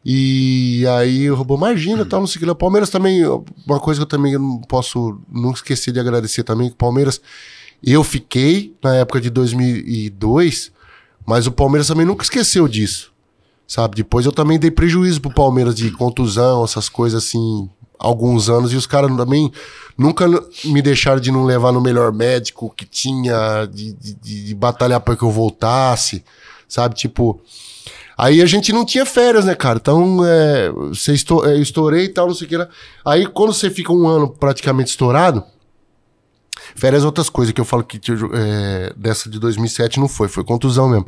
E aí o robô imagina, tá, não sei o O Palmeiras também, uma coisa que eu também não posso nunca esquecer de agradecer também, que o Palmeiras, eu fiquei na época de 2002, mas o Palmeiras também nunca esqueceu disso. Sabe? Depois eu também dei prejuízo pro Palmeiras de contusão, essas coisas assim, alguns anos e os caras também nunca me deixaram de não levar no melhor médico que tinha, de, de, de batalhar para que eu voltasse, sabe? Tipo. Aí a gente não tinha férias, né, cara? Então, é, você estou, é, estourei e tal, não sei o que. Né? Aí, quando você fica um ano praticamente estourado, férias é outras coisas que eu falo que é, dessa de 2007 não foi, foi contusão mesmo.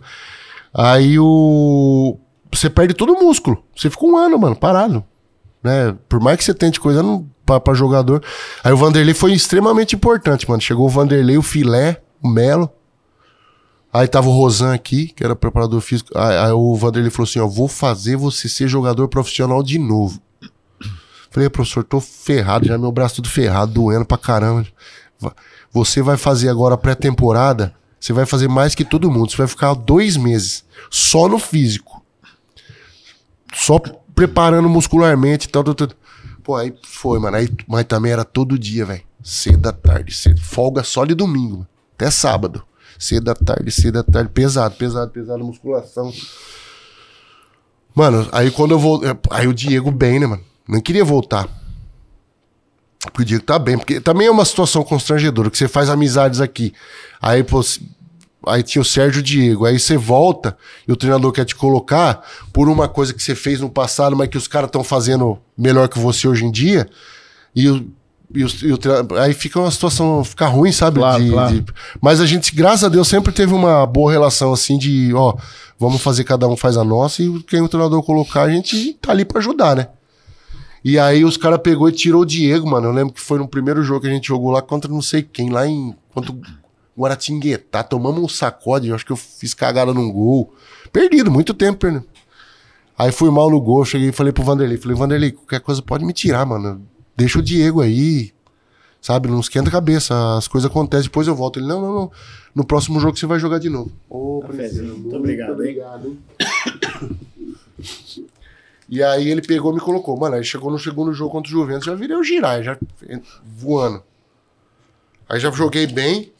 Aí o. Você perde todo o músculo. Você fica um ano, mano, parado né? Por mais que você tente coisa para jogador. Aí o Vanderlei foi extremamente importante, mano. Chegou o Vanderlei, o Filé, o Melo. Aí tava o Rosan aqui, que era preparador físico. Aí, aí o Vanderlei falou assim: ó, vou fazer você ser jogador profissional de novo. Falei, é, professor, tô ferrado, já meu braço tudo ferrado, doendo pra caramba. Você vai fazer agora pré-temporada, você vai fazer mais que todo mundo. Você vai ficar dois meses só no físico. Só preparando muscularmente e tal, tal, tal. Pô, aí foi, mano. Aí, mas também era todo dia, velho. Cedo da tarde, cedo. Folga só de domingo, até sábado. Cedo da tarde, cedo da tarde. Pesado, pesado, pesado. Musculação. Mano, aí quando eu vou. Aí o Diego bem, né, mano? Não queria voltar. Porque o Diego tá bem. Porque também é uma situação constrangedora, que você faz amizades aqui. Aí, pô, aí tinha o Sérgio Diego. Aí você volta e o treinador quer te colocar por uma coisa que você fez no passado, mas que os caras estão fazendo melhor que você hoje em dia. E, o, e, o, e o, aí fica uma situação, fica ruim, sabe? Claro, de, claro. De, mas a gente, graças a Deus, sempre teve uma boa relação assim de, ó, vamos fazer cada um faz a nossa e quem o treinador colocar, a gente tá ali para ajudar, né? E aí os caras pegou e tirou o Diego, mano. Eu lembro que foi no primeiro jogo que a gente jogou lá contra não sei quem, lá em Guaratinguetá, tá? tomamos um sacode, eu acho que eu fiz cagada num gol. Perdido, muito tempo perdido. Aí fui mal no gol, cheguei e falei pro Vanderlei, falei, Vanderlei, qualquer coisa pode me tirar, mano. Deixa o Diego aí, sabe? Não esquenta a cabeça, as coisas acontecem, depois eu volto. Ele, não, não, não. No próximo jogo você vai jogar de novo. Ô, oh, muito obrigado. obrigado, hein? E aí ele pegou e me colocou. Mano, aí chegou no segundo jogo contra o Juventus, já virei o girar, já eh, voando. Aí já joguei bem.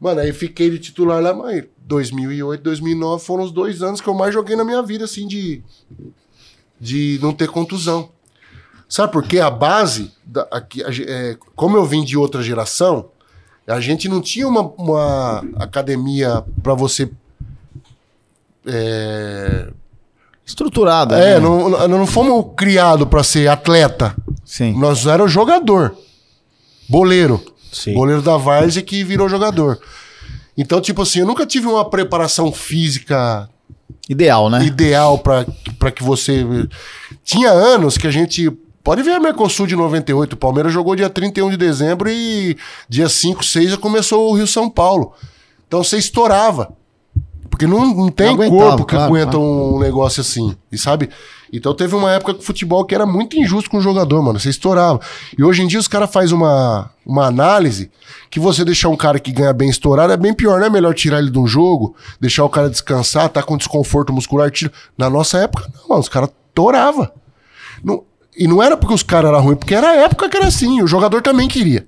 Mano, aí fiquei de titular lá, mas 2008, 2009 foram os dois anos que eu mais joguei na minha vida, assim, de, de não ter contusão. Sabe por quê? A base, da, aqui, a, é, como eu vim de outra geração, a gente não tinha uma, uma academia para você. É, Estruturada. É, né? não, não, não fomos criados para ser atleta. Sim. Nós era jogador, boleiro. Sim. Goleiro da Várzea que virou jogador. Então, tipo assim, eu nunca tive uma preparação física. Ideal, né? Ideal para que você. Tinha anos que a gente. Pode ver a Mercosul de 98. O Palmeiras jogou dia 31 de dezembro e dia 5, 6 já começou o Rio São Paulo. Então você estourava. Porque não, não tem não corpo que claro, aguenta claro. um negócio assim. E sabe? Então teve uma época que o futebol que era muito injusto com o jogador, mano. Você estourava. E hoje em dia os caras fazem uma, uma análise que você deixar um cara que ganha bem estourado é bem pior, não né? é melhor tirar ele de um jogo, deixar o cara descansar, tá com desconforto muscular, tira. Na nossa época, não, mano, os caras torava. Não, e não era porque os caras eram ruins, porque era a época que era assim, o jogador também queria.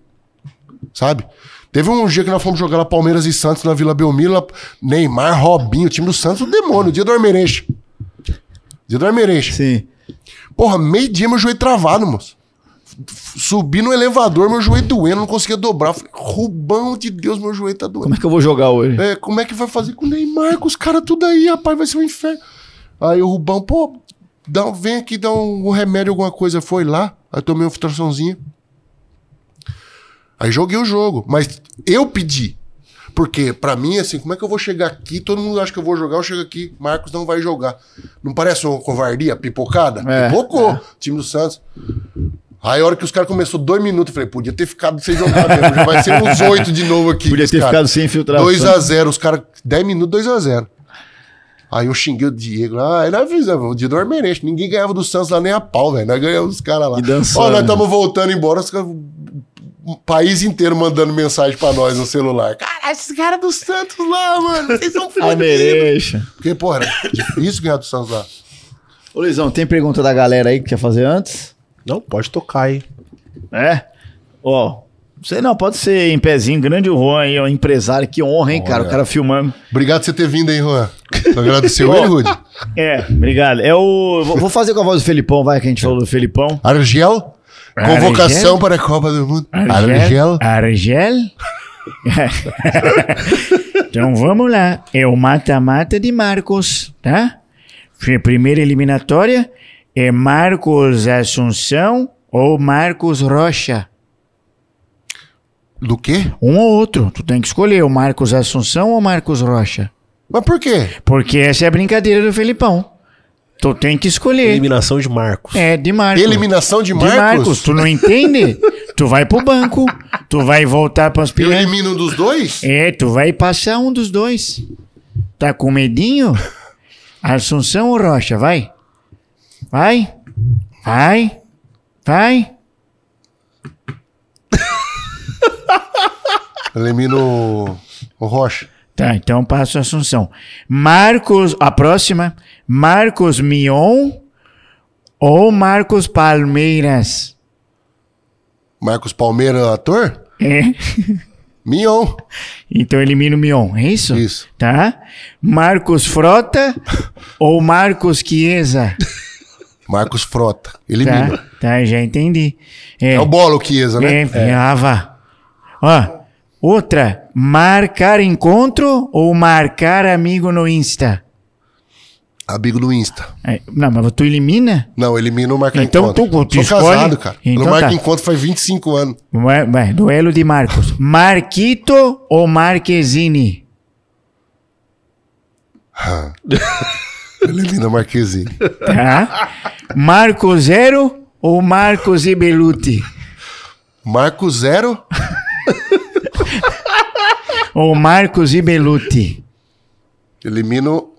Sabe? Teve um dia que nós fomos jogar lá Palmeiras e Santos na Vila Belmiro, Neymar, Robinho, o time do Santos, o demônio, o dia do Armerenche de Mereixo. Sim. Porra, meio dia meu joelho travado, moço. Subi no elevador, meu joelho doendo, não conseguia dobrar. Falei, de Deus, meu joelho tá doendo. Como é que eu vou jogar hoje? É, como é que vai fazer com o Neymar, com os caras tudo aí, rapaz, vai ser um inferno. Aí o Rubão, pô, dá, vem aqui dar um, um remédio, alguma coisa. Foi lá, aí tomei uma filtraçãozinha. Aí joguei o jogo, mas eu pedi. Porque, para mim, assim, como é que eu vou chegar aqui? Todo mundo acha que eu vou jogar, eu chego aqui, Marcos não vai jogar. Não parece uma covardia pipocada? É, Pipocou. É. Time do Santos. Aí a hora que os caras começou dois minutos, eu falei, podia ter ficado sem jogar mesmo, já vai ser uns oito de novo aqui. Podia ter cara. ficado sem infiltração. 2x0, os caras, 10 minutos, 2x0. Aí eu xinguei o Diego ah, ele avisava, o Diego do é ninguém ganhava do Santos lá nem a pau, velho, nós ganhamos os caras lá. E dançando. Ó, nós estamos voltando embora, os caras país inteiro mandando mensagem pra nós no celular. Caralho, esses caras do Santos lá, mano, vocês são foda. Porque, porra, é difícil ganhar do Santos lá. Ô, Luizão, tem pergunta da galera aí que quer fazer antes? Não, pode tocar aí. É? Ó, você não, pode ser em pezinho, grande o Juan aí, ó, empresário, que honra, hein, Olha. cara, o cara filmando. Obrigado por você ter vindo, hein, Juan. Agradeceu tá ele, Rude? É, obrigado. É o. Vou fazer com a voz do Felipão, vai, que a gente falou do Felipão. Argel? Convocação para a Copa do Mundo. Argel? Argel? então vamos lá. É o mata-mata de Marcos, tá? Primeira eliminatória é Marcos Assunção ou Marcos Rocha. Do quê? Um ou outro. Tu tem que escolher o Marcos Assunção ou Marcos Rocha. Mas por quê? Porque essa é a brincadeira do Felipão. Tu então tem que escolher. Eliminação de Marcos. É, de Marcos. Eliminação de Marcos? De Marcos. Tu não entende? tu vai pro banco, tu vai voltar pras pirâmides. Eu elimino um dos dois? É, tu vai passar um dos dois. Tá com medinho? Assunção ou Rocha, vai. Vai. Vai. Vai. Elimino o Rocha. Tá, então passo a Assunção. Marcos, a próxima Marcos Mion ou Marcos Palmeiras? Marcos Palmeiras é ator? É. Mion. Então elimina o Mion, é isso? Isso. Tá? Marcos Frota ou Marcos Chiesa? Marcos Frota. Elimina. Tá, tá já entendi. É, é o bolo Chiesa, né? É, é. é ah, vá. Ó, outra. Marcar encontro ou marcar amigo no Insta? Amigo no Insta. É, não, mas tu elimina? Não, elimina o Marco então, encontro. Tu, tu Sou escolhe? casado, cara. Então, no Marco tá. encontro faz 25 anos. Ué, ué, duelo de Marcos. Marquito ou Marquezine? Ah. elimina Marquezine. Tá. Marco Zero ou Marcos e Beluti? Marco Zero? ou Marcos e Beluti?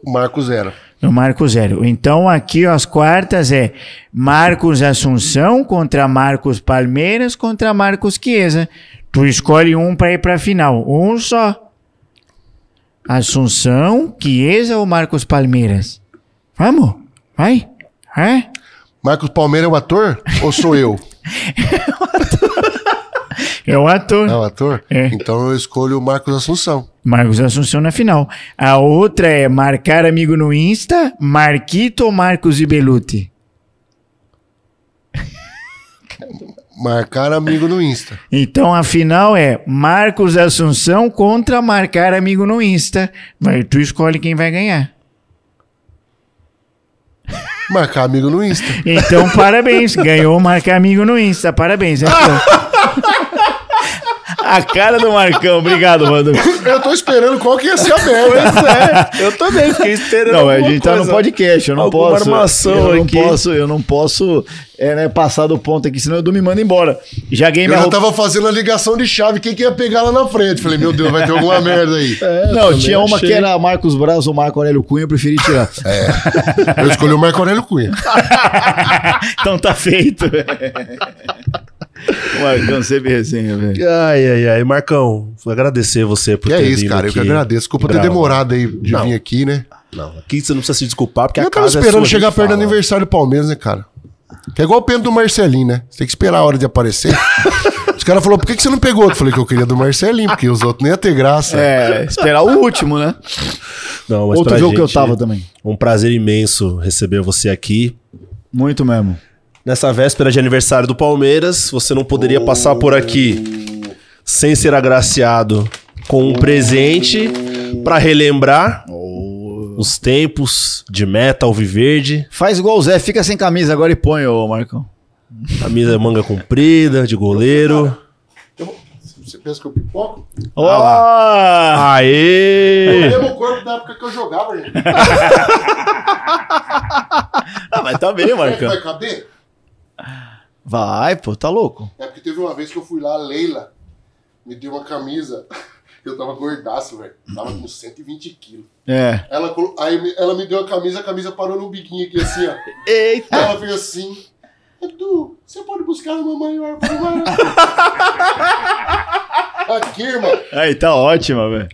o Marco Zero. No Marco Zero. Então aqui as quartas é Marcos Assunção contra Marcos Palmeiras contra Marcos Chiesa. Tu escolhe um para ir para a final. Um só. Assunção, Chiesa ou Marcos Palmeiras? Vamos? Vai? É? Marcos Palmeiras é o ator ou sou eu? É o ator. É o ator? É. Então eu escolho o Marcos Assunção. Marcos Assunção na final. A outra é marcar amigo no Insta, Marquito ou Marcos Ibeluti? Marcar amigo no Insta. Então a final é Marcos Assunção contra marcar amigo no Insta. Mas tu escolhe quem vai ganhar. Marcar amigo no Insta. Então parabéns, ganhou marcar amigo no Insta. Parabéns. Então. A cara do Marcão, obrigado, mano. Eu tô esperando qual que ia ser a merda. é, eu também fiquei esperando. Não, a gente coisa. tá no podcast, eu não alguma posso. Armação eu não posso, eu não posso é, né, passar do ponto aqui, senão eu me mando embora. Já ganhei Eu já roupa... tava fazendo a ligação de chave, quem que ia pegar lá na frente? Falei, meu Deus, vai ter alguma merda aí. É, não, tinha uma achei. que era Marcos Braz ou Marco Aurélio Cunha, eu preferi tirar. É, eu escolhi o Marco Aurélio Cunha. então tá feito. Marcão, sempre resenha, velho. Ai, ai, ai. Marcão, agradecer você por é e ter vindo. É isso, cara. Aqui. Eu que agradeço. Desculpa Bravo. ter demorado aí de não. vir aqui, né? Não, aqui você não precisa se desculpar, porque eu a casa Eu é tava esperando chegar perto do aniversário do Palmeiras, né, cara? Que é igual o pênalti do Marcelinho, né? Você tem que esperar a hora de aparecer. Os caras falaram, por que, que você não pegou? Eu falei que eu queria do Marcelinho, porque os outros nem iam ter graça. É, esperar o último, né? Não, mas Outro jogo gente, que eu tava também. Um prazer imenso receber você aqui. Muito mesmo nessa véspera de aniversário do Palmeiras. Você não poderia oh. passar por aqui sem ser agraciado com um presente para relembrar oh. os tempos de meta alviverde. Faz igual o Zé, fica sem camisa agora e põe, ô Marcão. Camisa é manga comprida, de goleiro. Você pensa que eu pipoco? Olá! Ah, lá. Aê! Eu é o corpo da época que eu jogava, gente. ah, mas tá bem, Marcão. Vai caber? Vai, pô, tá louco. É porque teve uma vez que eu fui lá, a Leila me deu uma camisa. Eu tava gordaço, velho. Tava com 120 quilos. É. Ela, aí, ela me deu a camisa, a camisa parou no biquinho aqui, assim, ó. Eita! Ela veio assim. Edu, você pode buscar a mamãe maior pro Aqui, irmão. Aí, tá ótima, velho.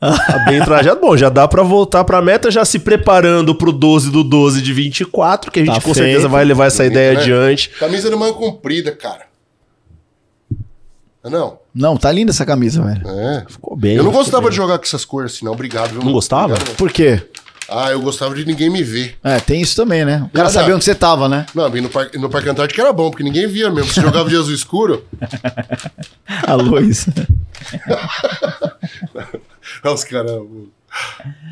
Tá bem trajado. Bom, já dá para voltar pra meta, já se preparando pro 12 do 12 de 24, que a gente tá com feito. certeza vai levar essa ideia né? adiante. Camisa de manga comprida, cara. É não. Não, tá linda essa camisa, velho. É. Ficou bem. Eu não gostava bem. de jogar com essas cores assim, não. Obrigado, viu? Não gostava? Obrigado, Por quê? Ah, eu gostava de ninguém me ver. É, tem isso também, né? O cara sabia onde você tava, né? Não, no Parque, no parque Antártico era bom, porque ninguém via mesmo. Você jogava de azul escuro. A luz. Os caras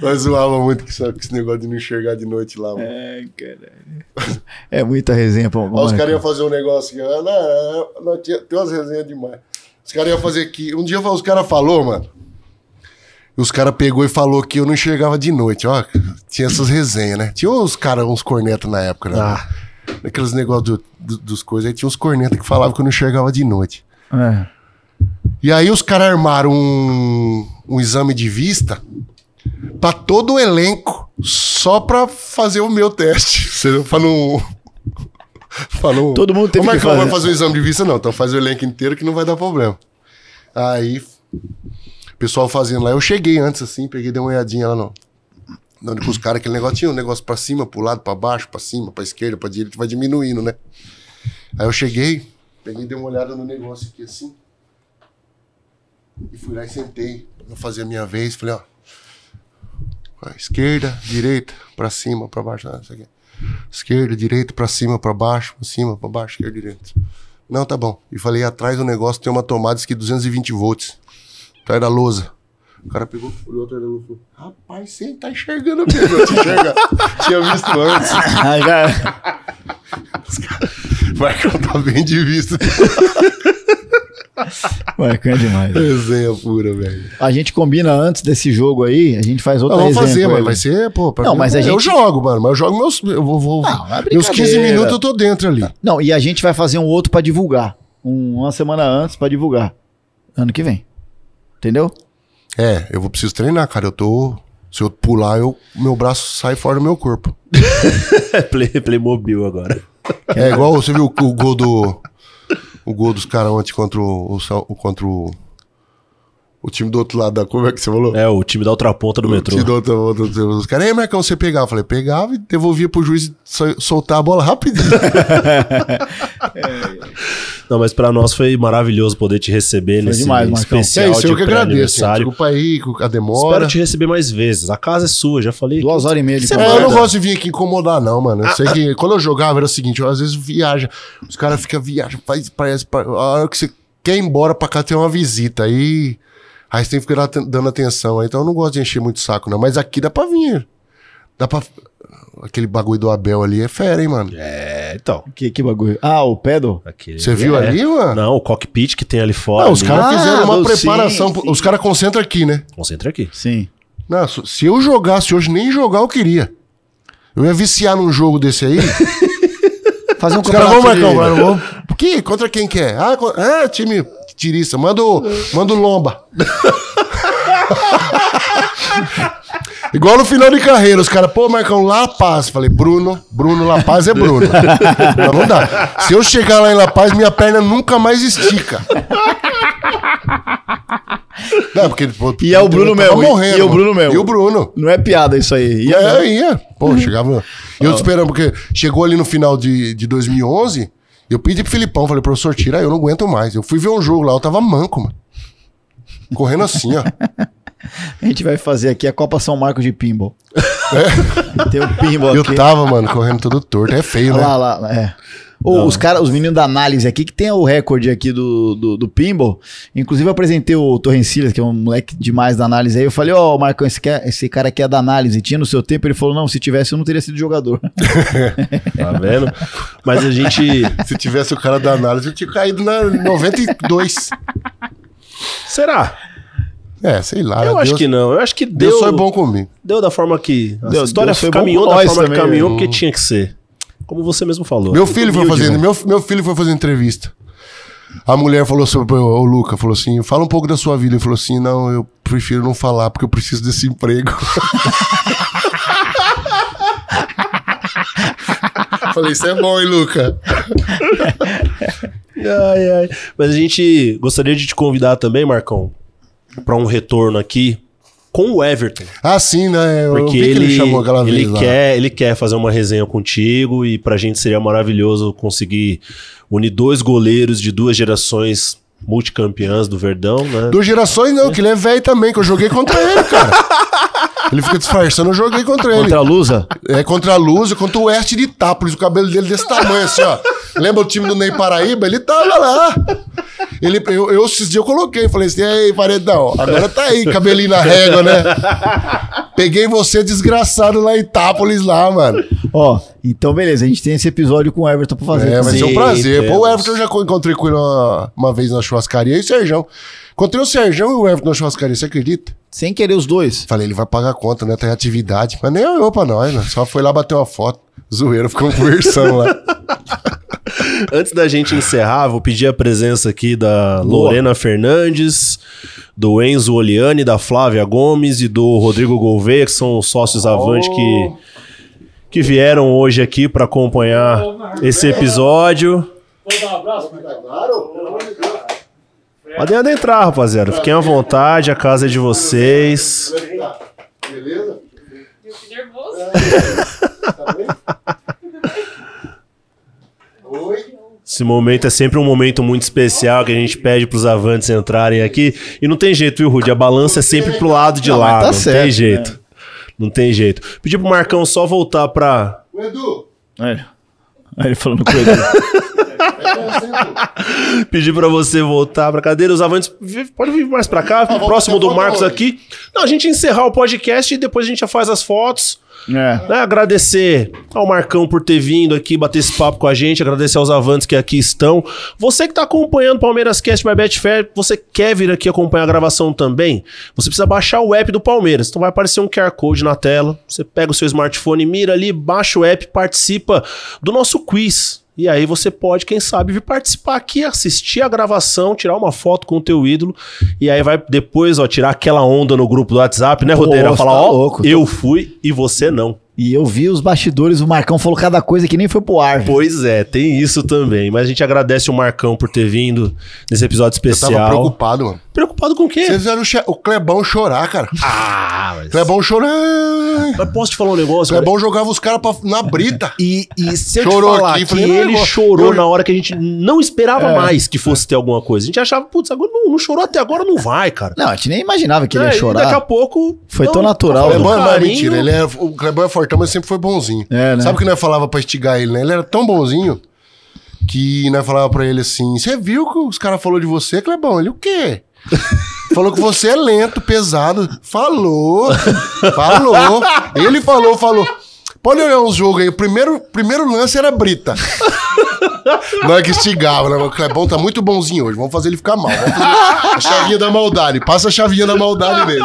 nós zoava muito com esse negócio de não enxergar de noite lá, mano. É, caralho. É muita resenha pra alguma Os caras iam fazer um negócio assim, ah, não, não, não, tinha, tem umas resenhas demais. Os caras iam fazer aqui Um dia os caras falaram, mano. Os caras pegou e falou que eu não enxergava de noite, ó. Tinha essas resenhas, né? Tinha uns caras, uns cornetas na época, né? Ah. Aqueles negócios do, do, dos coisas. Aí tinha uns cornetas que falavam que eu não enxergava de noite. É. E aí os caras armaram um, um exame de vista para todo o elenco, só para fazer o meu teste. Pra Falou. Pra não... Todo mundo teve Como é que, que vai fazer o exame de vista? Não, então faz o elenco inteiro que não vai dar problema. Aí, o pessoal fazendo lá. Eu cheguei antes assim, peguei, dei uma olhadinha lá, não. Donde os caras, aquele negócio tinha um negócio pra cima, pro lado, pra baixo, pra cima, pra esquerda, pra direita, vai diminuindo, né? Aí eu cheguei, peguei, dei uma olhada no negócio aqui assim. E fui lá e sentei. Eu fazia a minha vez, falei, ó. Esquerda, direita, para cima, para baixo, nada, isso aqui. Esquerda, direita, para cima, para baixo, pra cima, para baixo, esquerda, direita. Não, tá bom. E falei, atrás do negócio tem uma tomada que 220 volts. Atrás da lousa. O cara pegou, olhou atrás da lousa e falou, rapaz, você tá enxergando mesmo. Eu enxerga. Tinha visto antes. Ah, é. Os caras... Marcão tá bem de vista. Bacana é demais. Resenha pura, velho. A gente combina antes desse jogo aí, a gente faz outra resenha. Não, vamos fazer, mas vai ser, pô, pra não, mim, mas a eu gente... eu jogo, mano, mas eu jogo meus, eu vou, vou não, é meus 15 minutos eu tô dentro ali. Não, e a gente vai fazer um outro para divulgar, um, uma semana antes para divulgar, ano que vem, entendeu? É, eu vou preciso treinar, cara, eu tô... Se eu pular, eu, meu braço sai fora do meu corpo. É Play, Playmobil agora. É igual, você viu o, o gol do o gol dos caras ontem contra o, o, contra o o time do outro lado da. Como é que você falou? É, o time da outra ponta do o metrô. O time da outra ponta do metrô. Os caras, aí, Marcão, você pegava? Eu falei, pegava e devolvia pro juiz soltar a bola rápido é. Não, mas pra nós foi maravilhoso poder te receber foi nesse demais, especial. É isso, eu que agradeço. Desculpa aí a demora. Espero te receber mais vezes. A casa é sua, já falei. Duas horas e meia de Você, é, Eu não gosto de vir aqui incomodar, não, mano. Eu ah, sei ah, que quando eu jogava era o seguinte, eu às vezes viaja. Os caras ficam viaja, faz, parece. a hora que você quer ir embora pra cá tem uma visita. Aí. E... Aí você tem que ficar dando atenção. Então eu não gosto de encher muito saco, não. Mas aqui dá pra vir. Dá pra. Aquele bagulho do Abel ali é fera, hein, mano? É, então. Que, que bagulho? Ah, o pedal? Você viu é. ali, mano? Não, o cockpit que tem ali fora. Não, os caras ah, fizeram uma preparação. Sim, sim. Os caras concentram aqui, né? Concentra aqui. Sim. Não, se eu jogasse hoje, nem jogar eu queria. Eu ia viciar num jogo desse aí. Fazer um Os caras vão marcar, mano. Que? Contra quem quer? É? ah é, time que tiriça. Manda o, manda o lomba. Igual no final de carreira, os caras, pô, Marcão, La Paz. Falei, Bruno, Bruno, La Paz é Bruno. Mas não dá. Se eu chegar lá em La Paz, minha perna nunca mais estica. Não, é porque, pô, e é o Bruno mesmo. Morrendo, e, o Bruno mesmo. E o Bruno. Não é piada isso aí. Ia é, ia. Pô, uhum. chegava. E eu te esperando, porque chegou ali no final de, de 2011. Eu pedi pro Filipão, falei, professor, tira, eu não aguento mais. Eu fui ver um jogo lá, eu tava manco, mano. Correndo assim, ó. A gente vai fazer aqui a Copa São Marcos de Pinball. É? Tem o um Pinball Eu aqui. tava, mano, correndo todo torto. É feio, né? Lá, lá, é. Ô, os, cara, os meninos da análise aqui, que tem o recorde aqui do, do, do Pinball. Inclusive, eu apresentei o Torrencilhas, que é um moleque demais da análise aí. Eu falei, ó, oh, Marcão, esse, cara, esse cara aqui é da análise. Tinha no seu tempo, ele falou: não, se tivesse, eu não teria sido jogador. tá vendo? Mas a gente. se tivesse o cara da análise, eu tinha caído na 92. Será? É, sei lá. Eu Deus, acho que não. Eu acho que deu. Deus foi bom comigo. Deu da forma que. a história Deus foi caminhou da forma que caminhou, né? porque tinha que ser. Como você mesmo falou. Meu filho foi fazendo, né? meu, meu filho foi fazer entrevista. A mulher falou sobre o Luca, falou assim: fala um pouco da sua vida. Ele falou assim: não, eu prefiro não falar porque eu preciso desse emprego. Falei, isso é bom, hein, Luca? ai, ai. Mas a gente gostaria de te convidar também, Marcão, para um retorno aqui com o Everton. Ah, sim, né? Eu porque ele, ele, chamou aquela ele quer, Ele quer fazer uma resenha contigo e pra gente seria maravilhoso conseguir unir dois goleiros de duas gerações multicampeãs do Verdão, né? Duas gerações não, que ele é velho também, que eu joguei contra ele, cara. Ele fica disfarçando, eu joguei contra ele. Contra a Lusa? É, contra a Lusa, contra o Oeste de Itápolis, o cabelo dele desse tamanho, assim, ó. Lembra o time do Ney Paraíba? Ele tava lá. Ele, eu, eu esses dias eu coloquei, falei assim, ei, paredão, agora tá aí, cabelinho na régua, né? Peguei você desgraçado lá em Itápolis, lá, mano. Ó, então beleza, a gente tem esse episódio com o Everton pra fazer. É, vai ser um prazer. Pô, o Everton eu já encontrei com ele uma, uma vez na churrascaria e o Serjão. Encontrei o Serjão e o Everton na churrascaria, você acredita? Sem querer os dois. Falei, ele vai pagar a conta, né? Tá em atividade. Mas nem olhou pra nós, né? Só foi lá bater uma foto. Zoeiro, ficou conversando lá. Antes da gente encerrar, vou pedir a presença aqui da Boa. Lorena Fernandes, do Enzo Oliani, da Flávia Gomes e do Rodrigo Gouveia, que são sócios oh. Avante que, que vieram hoje aqui para acompanhar esse episódio. Vou dar um abraço, mas claro. Podem adentrar, rapaziada. Fiquem à vontade, a casa é de vocês. Beleza? Eu fiquei nervoso. Oi? Esse momento é sempre um momento muito especial que a gente pede pros avantes entrarem aqui. E não tem jeito, viu, Rudy? A balança é sempre pro lado de não, lá. Tá não certo, tem né? jeito. Né? Não tem jeito. Pedi pro Marcão só voltar pra. O Edu! Aí, ele falando com o Edu. Pedir para você voltar pra cadeira. Os avantes, pode vir mais para cá, ah, próximo do Marcos hoje. aqui. Não, a gente encerrar o podcast e depois a gente já faz as fotos. É. Né? Agradecer ao Marcão por ter vindo aqui bater esse papo com a gente, agradecer aos avantes que aqui estão. Você que está acompanhando Palmeiras Cast by Betfair, você quer vir aqui acompanhar a gravação também? Você precisa baixar o app do Palmeiras. Então vai aparecer um QR Code na tela. Você pega o seu smartphone, mira ali, baixa o app, participa do nosso quiz. E aí você pode, quem sabe, vir participar aqui, assistir a gravação, tirar uma foto com o teu ídolo. E aí vai depois, ó, tirar aquela onda no grupo do WhatsApp, né, Rodeira? Falar, tá ó, eu fui e você não. E eu vi os bastidores, o Marcão falou cada coisa que nem foi pro ar. Pois é, tem isso também. Mas a gente agradece o Marcão por ter vindo nesse episódio especial. Eu tava preocupado, mano. Preocupado com o quê? Vocês fizeram o Clebão chorar, cara. Ah, mas... Clebão chorando. Mas posso te falar um negócio? Clebão cara? jogava os caras na brita. E, e se eu chorou te falar aqui, que falei, ele negócio. chorou eu... na hora que a gente não esperava é. mais que fosse ter alguma coisa. A gente achava, putz, agora não, não, chorou até agora, não vai, cara. Não, a gente nem imaginava que é, ele ia é, chorar. daqui a pouco... Foi não, tão natural. O né? Clebão é mentira, ele é... O Clebão é mas sempre foi bonzinho. É, né? Sabe o que nós falava pra estigar ele, né? Ele era tão bonzinho que nós falava pra ele assim: Você viu que os caras falaram de você, Clebão? Ele, o quê? Falou que você é lento, pesado. Falou. Falou. Ele falou, falou. Pode olhar um jogo aí. O primeiro, primeiro lance era Brita. Não é que estigava, né? O Clebão tá muito bonzinho hoje. Vamos fazer ele ficar mal. Vamos fazer a chavinha da maldade. Passa a chavinha da maldade nele.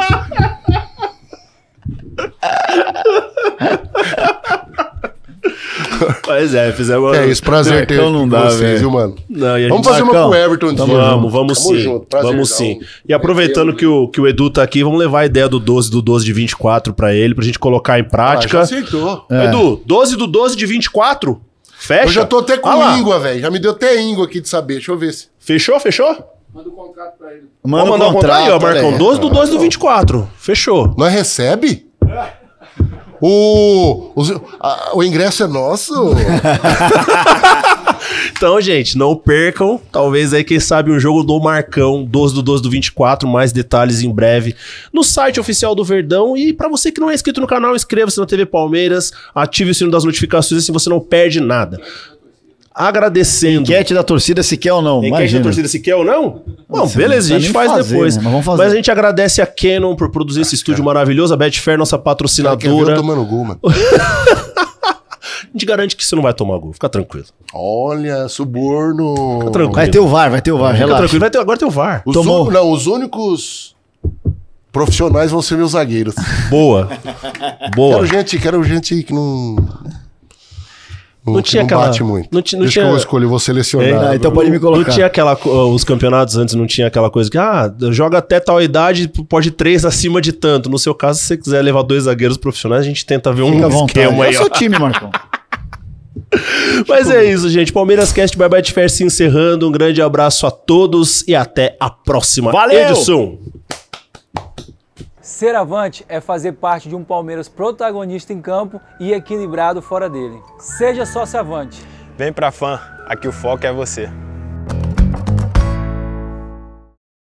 Pois é, fizemos. É isso, prazer ter então não dá, vocês, véio. viu, mano? Não, vamos fazer marcão, uma com o Everton um então dia. Vamos, vamos sim. Junto, vamos sim. E aproveitando que o, que o Edu tá aqui, vamos levar a ideia do 12 do 12 de 24 pra ele, pra gente colocar em prática. Ah, aceitou. É. Edu, 12 do 12 de 24? Fecha? Eu já tô até com ah, íngua, velho. Já me deu até íngua aqui de saber. Deixa eu ver se. Fechou, fechou? Manda o contrato pra ele. Manda o contrato, contrato aí, ó, Marcão. 12 do 12 do 24. Fechou. Nós recebe? O, a, o ingresso é nosso. então, gente, não percam. Talvez aí, quem sabe, um jogo do Marcão, 12 do 12 do 24. Mais detalhes em breve no site oficial do Verdão. E para você que não é inscrito no canal, inscreva-se na TV Palmeiras, ative o sino das notificações, assim você não perde nada agradecendo. Enquete da torcida se quer ou não. Enquete Imagina. da torcida se quer ou não? Bom, beleza, a gente faz fazer, depois. Né? né? Mas, Mas, a gente agradece a Canon por produzir ah, esse estúdio cara. É. maravilhoso, a Betfair, nossa patrocinadora. Cara, tomando gol, mano. a gente garante que você não vai tomar gol, fica tranquilo. Olha, suborno. Fica tranquilo. Vai ter o VAR, vai ter o VAR, fica relaxa. Tranquilo. Vai ter, agora tem o VAR. Os Tomou. Un... Não, os únicos profissionais vão ser meus zagueiros. Boa. Boa. Quero gente, quero gente que não não, tinha não aquela, bate muito. Não, não tinha... que eu escolhi, vou selecionar. É, né? então pode me colocar. Não tinha aquela. Eh, os campeonatos antes não tinha aquela coisa que, ah, joga até tal idade, pode três acima de tanto. No seu caso, se você quiser levar dois zagueiros profissionais, a gente tenta ver Fica um esquema aí. É o time, Marcão. Mas é isso, gente. Palmeiras Cast Bye Bye Fair se encerrando. Um grande abraço a todos e até a próxima Valeu! edição. Ser avante é fazer parte de um Palmeiras protagonista em campo e equilibrado fora dele. Seja sócio avante. Vem pra fã, aqui o foco é você.